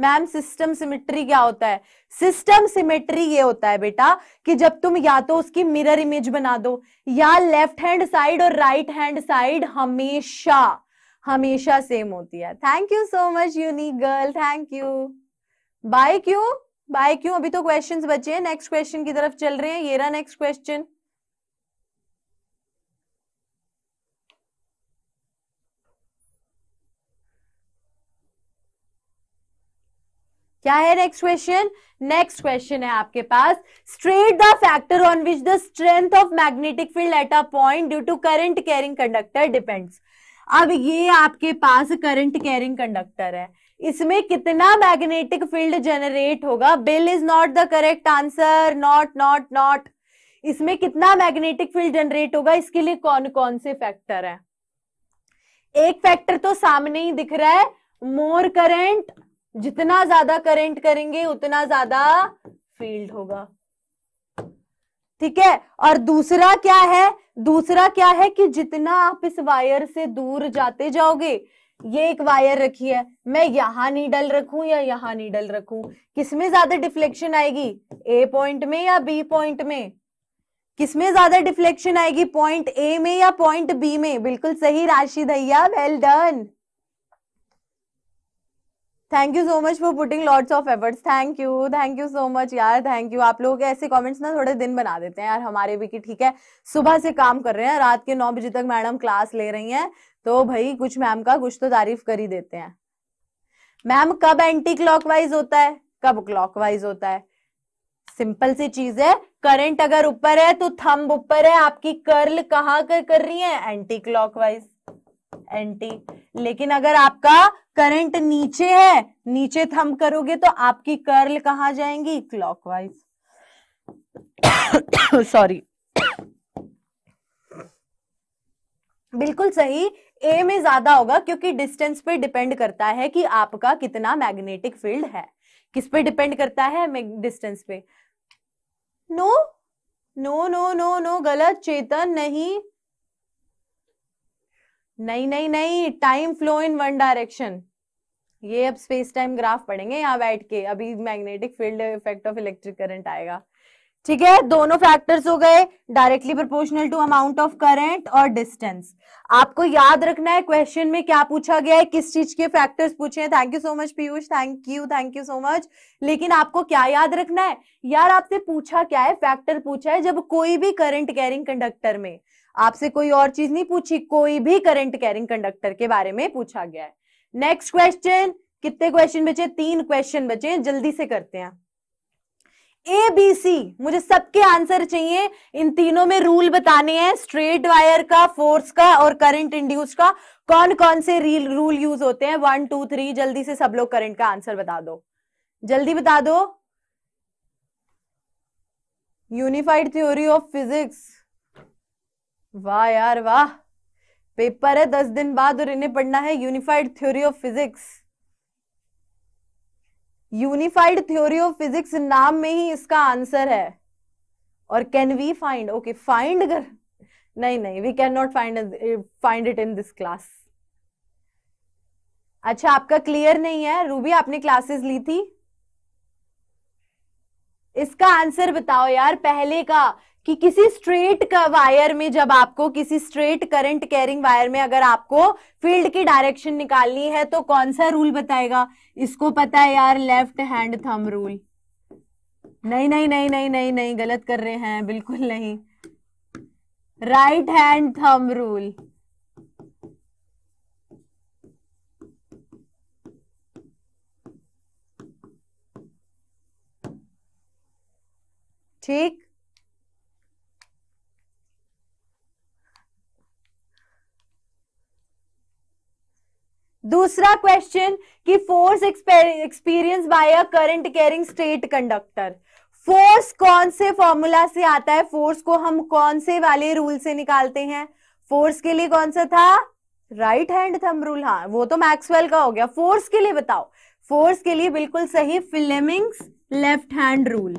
ma'am system symmetry क्या होता है सिस्टम सिमेट्री ये होता है बेटा कि जब तुम या तो उसकी मिरर इमेज बना दो या लेफ्ट हैंड साइड और राइट हैंड साइड हमेशा हमेशा सेम होती है thank you so much unique girl thank you bye क्यों बाय क्यों अभी तो क्वेश्चंस बचे हैं नेक्स्ट क्वेश्चन की तरफ चल रहे हैं ये रहा नेक्स्ट क्वेश्चन क्या है नेक्स्ट क्वेश्चन नेक्स्ट क्वेश्चन है आपके पास state the factor on which the strength of magnetic field at a point due to current carrying conductor depends अब ये आपके पास करंट कैरिंग कंडक्टर है इसमें कितना मैग्नेटिक फील्ड जनरेट होगा Bill is not the correct answer not not not इसमें कितना magnetic field generate होगा इसके लिए कौन कौन से फैक्टर है एक फैक्टर तो सामने ही दिख रहा है मोर करंट जितना ज्यादा करंट करेंगे उतना ज्यादा फील्ड होगा ठीक है और दूसरा क्या है दूसरा क्या है कि जितना आप इस वायर से दूर जाते जाओगे ये एक वायर रखी है मैं यहां नीडल रखूं या यहां नीडल रखूं किसमें ज्यादा डिफ्लेक्शन आएगी ए पॉइंट में या बी पॉइंट में किसमें ज्यादा डिफ्लेक्शन आएगी पॉइंट ए में या पॉइंट बी में बिल्कुल सही Rashi Daiya well done thank you so much for putting lots of efforts thank you thank you so much यार थैंक यू आप लोगों के ऐसे कमेंट्स ना थोड़े दिन बना देते हैं यार हमारे भी की ठीक है सुबह से काम कर रहे हैं रात के नौ बजे तक मैडम क्लास ले रही हैं तो भाई कुछ मैम का कुछ तो तारीफ कर ही देते हैं मैम कब एंटी क्लॉकवाइज होता है कब क्लॉकवाइज होता है सिंपल सी चीज है करंट अगर ऊपर है तो थंब ऊपर है आपकी कर्ल कहां कर, कर रही है एंटी क्लॉकवाइज एंटी लेकिन अगर आपका करंट नीचे है नीचे थम करोगे तो आपकी कर्ल कहा जाएंगी क्लॉकवाइज सॉरी बिल्कुल सही ए में ज्यादा होगा क्योंकि डिस्टेंस पे डिपेंड करता है कि आपका कितना मैग्नेटिक फील्ड है किस पे डिपेंड करता है डिस्टेंस पे no no no no no गलत चेतन नहीं नहीं नहीं नहीं time flow in one direction ये अब स्पेस टाइम ग्राफ पढ़ेंगे यहाँ बैठ के अभी magnetic field effect of electric current आएगा ठीक है दोनों फैक्टर्स हो गए directly proportional to amount of current और डिस्टेंस आपको याद रखना है क्वेश्चन में क्या पूछा गया है किस चीज के फैक्टर्स पूछे हैं thank you so much Piyush thank you thank you so much लेकिन आपको क्या याद रखना है यार आपसे पूछा क्या है फैक्टर पूछा है जब कोई भी करंट कैरिंग कंडक्टर में आपसे कोई और चीज नहीं पूछी कोई भी करंट कैरिंग कंडक्टर के बारे में पूछा गया है नेक्स्ट क्वेश्चन कितने क्वेश्चन बचे तीन क्वेश्चन बचे जल्दी से करते हैं ए बी सी मुझे सबके आंसर चाहिए इन तीनों में रूल बताने हैं स्ट्रेट वायर का फोर्स का और करंट इंड्यूस का कौन कौन से रील रूल यूज होते हैं वन टू थ्री जल्दी से सब लोग करंट का आंसर बता दो जल्दी बता दो यूनिफाइड थ्योरी ऑफ फिजिक्स वाह यार वाह पेपर है दस दिन बाद और इन्हें पढ़ना है unified theory of physics unified theory of physics नाम में ही इसका आंसर है और can we find okay find कर नहीं नहीं we can not find find it in this class अच्छा आपका क्लियर नहीं है रूबी आपने क्लासेस ली थी इसका आंसर बताओ यार पहले का कि किसी स्ट्रेट का वायर में जब आपको किसी स्ट्रेट करंट कैरिंग वायर में अगर आपको फील्ड की डायरेक्शन निकालनी है तो कौन सा रूल बताएगा इसको पता है यार लेफ्ट हैंड थम रूल नहीं नहीं नहीं नहीं नहीं नहीं गलत कर रहे हैं बिल्कुल नहीं राइट हैंड थम रूल ठीक दूसरा क्वेश्चन कि force experience by a current carrying state conductor force कौन से फॉर्मूला से आता है फोर्स को हम कौन से वाले रूल से निकालते हैं फोर्स के लिए कौन सा था राइट हैंड थंब रूल हाँ वो तो मैक्सवेल का हो गया फोर्स के लिए बताओ फोर्स के लिए बिल्कुल सही Fleming's left hand rule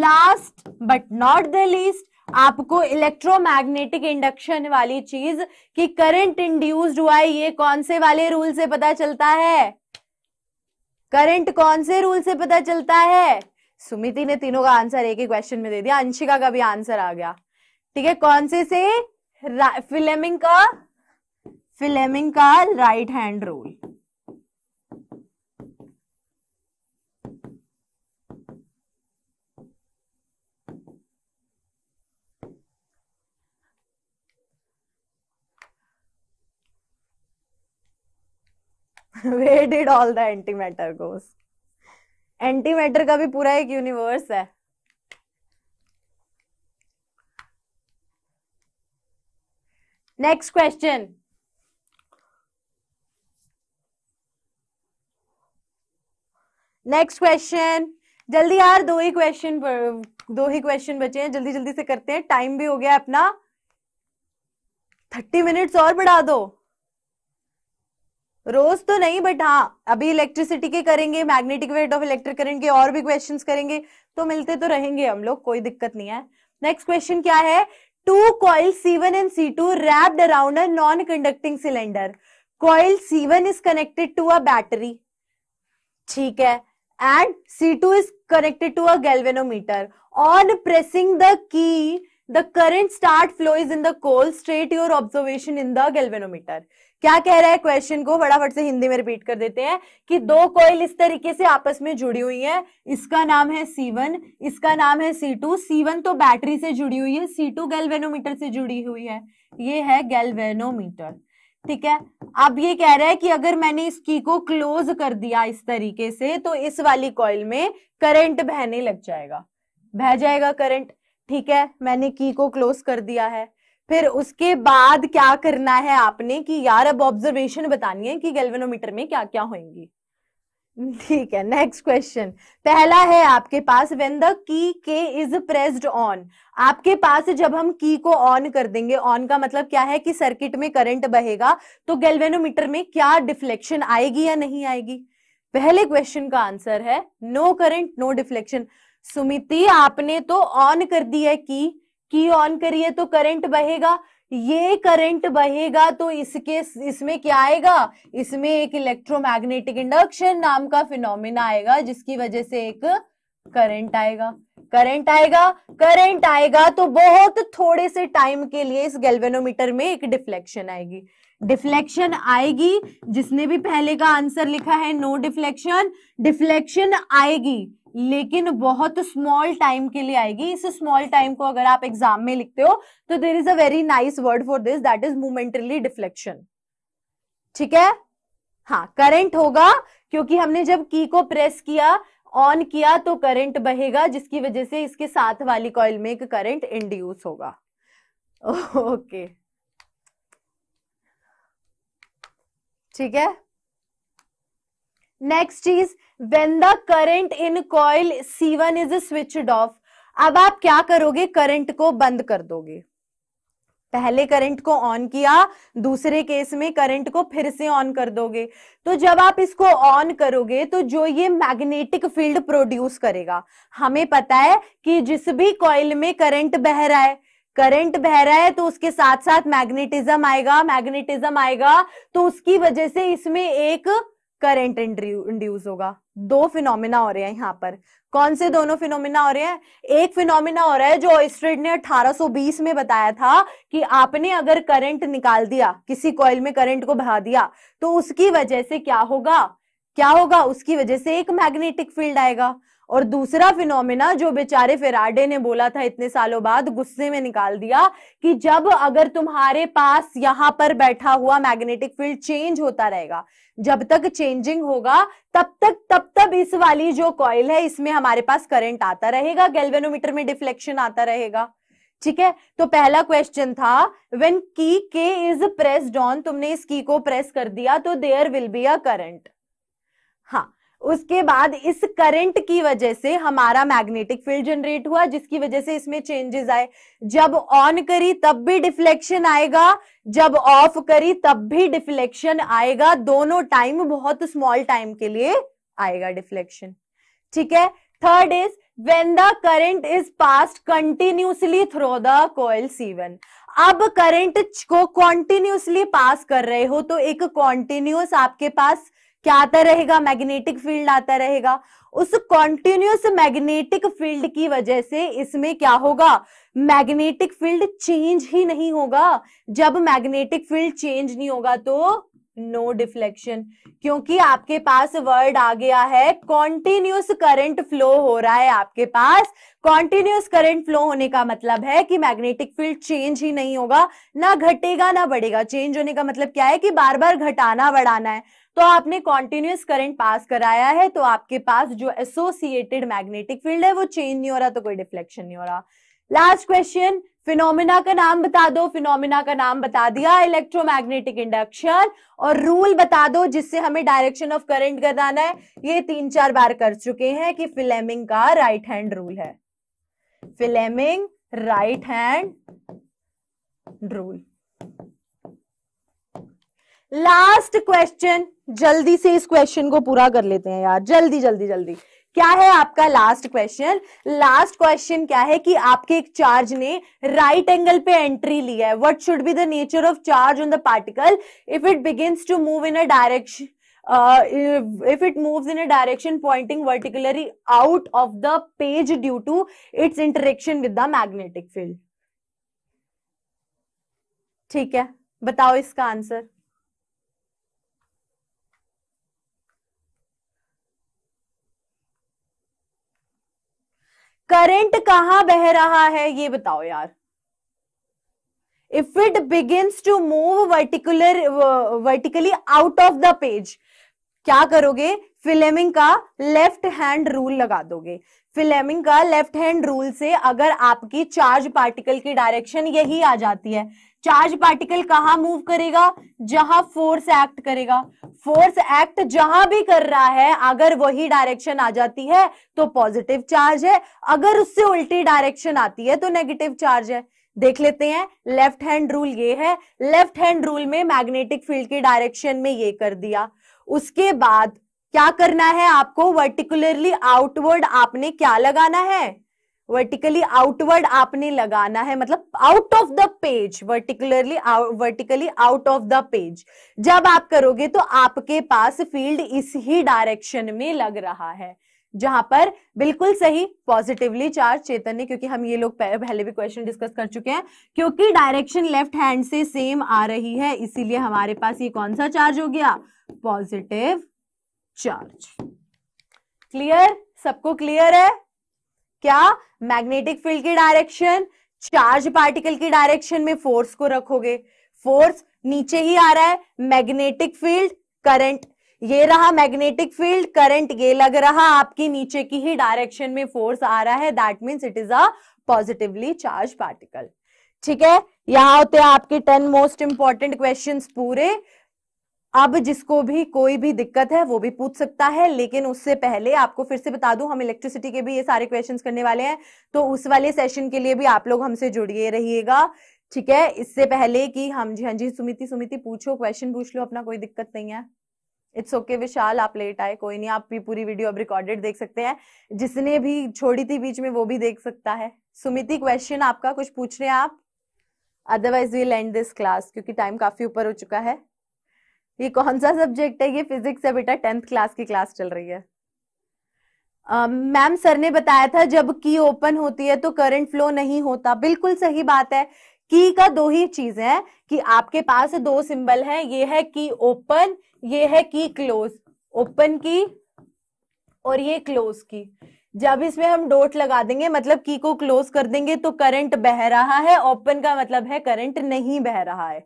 last but not the least आपको इलेक्ट्रोमैग्नेटिक इंडक्शन वाली चीज कि करंट इंड्यूस्ड हुआ है ये कौन से वाले रूल से पता चलता है करंट कौन से रूल से पता चलता है सुमिति ने तीनों का आंसर एक ही क्वेश्चन में दे दिया अंशिका का भी आंसर आ गया ठीक है कौन से से फिलेमिंग का फिलेमिंग का right hand rule all the anti matter goes anti matter का भी पूरा एक यूनिवर्स है नेक्स्ट क्वेश्चन नेक्स्ट क्वेश्चन जल्दी यार दो ही क्वेश्चन दो ही क्वेश्चन बचे हैं जल्दी जल्दी से करते हैं टाइम भी हो गया अपना थर्टी मिनट्स और बढ़ा दो रोज तो नहीं बट हाँ अभी इलेक्ट्रिसिटी के करेंगे magnetic weight of electric current के और भी क्वेश्चंस करेंगे तो मिलते तो रहेंगे हम लोग कोई दिक्कत नहीं है नेक्स्ट क्वेश्चन क्या है two coil C one and C two wrapped around a non conducting cylinder coil C one is connected to a battery ठीक है and C two is connected to a galvanometer on pressing the key the current start flow is in the coil straight your observation in the galvanometer क्या कह रहा है question को फटाफट से हिंदी में रिपीट कर देते हैं कि दो कोयल इस तरीके से आपस में जुड़ी हुई है इसका नाम है C1 इसका नाम है C2 C1 तो बैटरी से जुड़ी हुई है C2 गैल्वेनोमीटर से जुड़ी हुई है ये है गैल्वेनोमीटर ठीक है अब ये कह रहा है कि अगर मैंने इस की को क्लोज कर दिया इस तरीके से तो इस वाली कॉइल में करंट बहने लग जाएगा बह जाएगा करंट ठीक है मैंने की को क्लोज कर दिया है फिर उसके बाद क्या करना है आपने कि यार अब ऑब्जर्वेशन बतानी है कि गैल्वेनोमीटर में क्या क्या होएंगी ठीक है नेक्स्ट क्वेश्चन पहला है आपके पास वेन द की के इज प्रेस्ड ऑन आपके पास जब हम की को ऑन कर देंगे ऑन का मतलब क्या है कि सर्किट में करंट बहेगा तो गैल्वेनोमीटर में क्या डिफ्लेक्शन आएगी या नहीं आएगी पहले क्वेश्चन का आंसर है no current no deflection Sumiti आपने तो ऑन कर दी है की की ऑन करिए तो करंट बहेगा ये करंट बहेगा तो इसके इसमें क्या आएगा इसमें एक इलेक्ट्रोमैग्नेटिक इंडक्शन नाम का फिनोमिना आएगा जिसकी वजह से एक करंट आएगा करंट आएगा करंट आएगा तो बहुत थोड़े से टाइम के लिए इस गैल्वेनोमीटर में एक डिफ्लेक्शन आएगी डिफ्लेक्शन आएगी जिसने भी पहले का आंसर लिखा है नो डिफ्लेक्शन डिफ्लेक्शन आएगी लेकिन बहुत स्मॉल टाइम के लिए आएगी इस स्मॉल टाइम को अगर आप एग्जाम में लिखते हो तो there is a very nice word for this that is momently deflection ठीक है हाँ करंट होगा क्योंकि हमने जब की को प्रेस किया ऑन किया तो करंट बहेगा जिसकी वजह से इसके साथ वाली कॉइल में एक करंट इंड्यूस होगा ओके ठीक है नेक्स्ट चीज when the current in coil C one is switch off अब आप क्या करोगे करंट को बंद कर दोगे पहले करंट को ऑन किया दूसरे केस में करंट को फिर से ऑन कर दोगे तो जब आप इसको ऑन करोगे तो जो ये मैग्नेटिक फील्ड प्रोड्यूस करेगा हमें पता है कि जिस भी कॉइल में करंट बह रहा है करंट बह रहा है तो उसके साथ साथ मैग्नेटिज्म आएगा मैग्नेटिज्म आएगा तो उसकी वजह से इसमें एक करंट इंड्यूस होगा दो फिनोमिना हो रहे हैं यहाँ पर कौन से दोनों फिनोमिना हो रहे हैं एक फिनोमिना हो रहा है जो ऑयस्ट्रेड ने 1820 में बताया था कि आपने अगर करंट निकाल दिया किसी कॉइल में करंट को बहा दिया तो उसकी वजह से क्या होगा क्या होगा उसकी वजह से एक मैग्नेटिक फील्ड आएगा और दूसरा फिनोमिना जो बेचारे फेराडे ने बोला था इतने सालों बाद गुस्से में निकाल दिया कि जब अगर तुम्हारे पास यहां पर बैठा हुआ मैग्नेटिक फील्ड चेंज होता रहेगा जब तक चेंजिंग होगा तब तक तब तब इस वाली जो कॉइल है इसमें हमारे पास करंट आता रहेगा गैल्वेनोमीटर में डिफ्लेक्शन आता रहेगा ठीक है तो पहला क्वेश्चन था व्हेन की के इज प्रेस्ड ऑन तुमने इस की को प्रेस कर दिया तो there will be a current हाँ उसके बाद इस करंट की वजह से हमारा मैग्नेटिक फील्ड जनरेट हुआ जिसकी वजह से इसमें चेंजेस आए जब ऑन करी तब भी डिफ्लेक्शन आएगा जब ऑफ करी तब भी डिफ्लेक्शन आएगा दोनों टाइम बहुत स्मॉल टाइम के लिए आएगा डिफ्लेक्शन ठीक है third is when the current is passed continuously through the coil C1. अब करंट को कॉन्टिन्यूसली पास कर रहे हो तो एक कॉन्टिन्यूस आपके पास क्या आता रहेगा मैग्नेटिक फील्ड आता रहेगा उस कॉन्टिन्यूस मैग्नेटिक फील्ड की वजह से इसमें क्या होगा मैग्नेटिक फील्ड चेंज ही नहीं होगा जब मैग्नेटिक फील्ड चेंज नहीं होगा तो नो no डिफ्लेक्शन क्योंकि आपके पास वर्ड आ गया है कॉन्टिन्यूस करंट फ्लो हो रहा है आपके पास कॉन्टिन्यूस करंट फ्लो होने का मतलब है कि मैग्नेटिक फील्ड चेंज ही नहीं होगा ना घटेगा ना बढ़ेगा चेंज होने का मतलब क्या है कि बार बार घटाना बढ़ाना है तो आपने कॉन्टिन्यूस करंट पास कराया है तो आपके पास जो एसोसिएटेड मैग्नेटिक फील्ड है वो चेंज नहीं हो रहा तो कोई डिफ्लेक्शन नहीं हो रहा लास्ट क्वेश्चन फिनोमिना का नाम बता दो फिनोमिना का नाम बता दिया इलेक्ट्रोमैग्नेटिक इंडक्शन और रूल बता दो जिससे हमें डायरेक्शन ऑफ करंट बताना है ये तीन चार बार कर चुके हैं कि फिलेमिंग का राइट हैंड रूल है Fleming right hand rule last question जल्दी से इस क्वेश्चन को पूरा कर लेते हैं यार जल्दी जल्दी जल्दी क्या है आपका लास्ट क्वेश्चन लास्ट क्वेश्चन क्या है कि आपके एक चार्ज ने राइट right एंगल पे एंट्री लिया है what should be the nature of charge on the particle if it begins to move in a direction if it move in a direction pointing perpendicularly out of the page due to its interaction with the magnetic field ठीक है बताओ इसका answer current कहां बह रहा है ये बताओ यार if it begins to move perpendicular vertically out of the page क्या करोगे फिलेमिंग का लेफ्ट हैंड रूल लगा दोगे फिलेमिंग का लेफ्ट हैंड रूल से अगर आपकी चार्ज पार्टिकल की डायरेक्शन यही आ जाती है चार्ज पार्टिकल कहा मूव करेगा जहां फोर्स एक्ट करेगा फोर्स एक्ट जहां भी कर रहा है अगर वही डायरेक्शन आ जाती है तो पॉजिटिव चार्ज है अगर उससे उल्टी डायरेक्शन आती है तो नेगेटिव चार्ज है देख लेते हैं लेफ्ट हैंड रूल ये है लेफ्ट हैंड रूल में मैग्नेटिक फील्ड के डायरेक्शन में ये कर दिया उसके बाद क्या करना है आपको वर्टिकुलरली आउटवर्ड आपने क्या लगाना है वर्टिकली आउटवर्ड आपने लगाना है मतलब out of the page perpendicularly vertically out of the page जब आप करोगे तो आपके पास फील्ड इस ही डायरेक्शन में लग रहा है जहां पर बिल्कुल सही पॉजिटिवली चार्ज चेतन ने क्योंकि हम ये लोग पहले भी क्वेश्चन डिस्कस कर चुके हैं क्योंकि डायरेक्शन लेफ्ट हैंड से सेम आ रही है इसीलिए हमारे पास ये कौन सा चार्ज हो गया पॉजिटिव चार्ज क्लियर सबको क्लियर है क्या मैग्नेटिक फील्ड की डायरेक्शन चार्ज पार्टिकल की डायरेक्शन में फोर्स को रखोगे फोर्स नीचे ही आ रहा है मैग्नेटिक फील्ड करंट ये रहा मैग्नेटिक फील्ड करंट ये लग रहा आपकी नीचे की ही डायरेक्शन में फोर्स आ रहा है that means it is a positively charge particle ठीक है यहां होते हैं आपके टेन मोस्ट इंपॉर्टेंट क्वेश्चन पूरे अब जिसको भी कोई भी दिक्कत है वो भी पूछ सकता है लेकिन उससे पहले आपको फिर से बता दूं हम इलेक्ट्रिसिटी के भी ये सारे क्वेश्चंस करने वाले हैं तो उस वाले सेशन के लिए भी आप लोग हमसे जुड़िए रहिएगा ठीक है इससे पहले कि हम जी हाँ जी सुमिति सुमिति पूछो क्वेश्चन पूछ लो अपना कोई दिक्कत नहीं है इट्स ओके okay, विशाल आप लेट आए कोई नहीं आप भी पूरी वीडियो अब रिकॉर्डेड देख सकते हैं जिसने भी छोड़ी थी बीच में वो भी देख सकता है सुमिति क्वेश्चन आपका कुछ पूछ रहे हैं आप otherwise we land this class क्योंकि टाइम काफी ऊपर हो चुका है ये कौन सा सब्जेक्ट है ये फिजिक्स है बेटा टेंथ क्लास की क्लास चल रही है मैम uh, सर ने बताया था जब की ओपन होती है तो करंट फ्लो नहीं होता बिल्कुल सही बात है की का दो ही चीज है कि आपके पास दो सिंबल है ये है की ओपन ये है की क्लोज ओपन की और ये क्लोज की जब इसमें हम डोट लगा देंगे मतलब की को क्लोज कर देंगे तो करंट बह रहा है ओपन का मतलब है करंट नहीं बह रहा है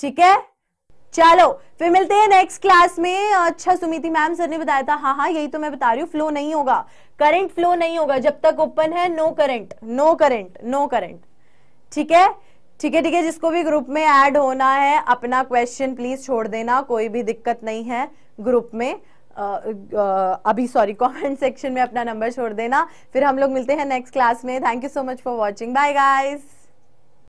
ठीक है चलो फिर मिलते हैं नेक्स्ट क्लास में अच्छा सुमिति मैम सर ने बताया था हाँ हाँ यही तो मैं बता रही हूँ फ्लो नहीं होगा करंट फ्लो नहीं होगा जब तक ओपन है no current no current no current ठीक है ठीक है ठीक है जिसको भी ग्रुप में ऐड होना है अपना क्वेश्चन प्लीज छोड़ देना कोई भी दिक्कत नहीं है ग्रुप में आ, आ, अभी सॉरी कॉमेंट सेक्शन में अपना नंबर छोड़ देना फिर हम लोग मिलते हैं नेक्स्ट क्लास में thank you so much for watching bye guys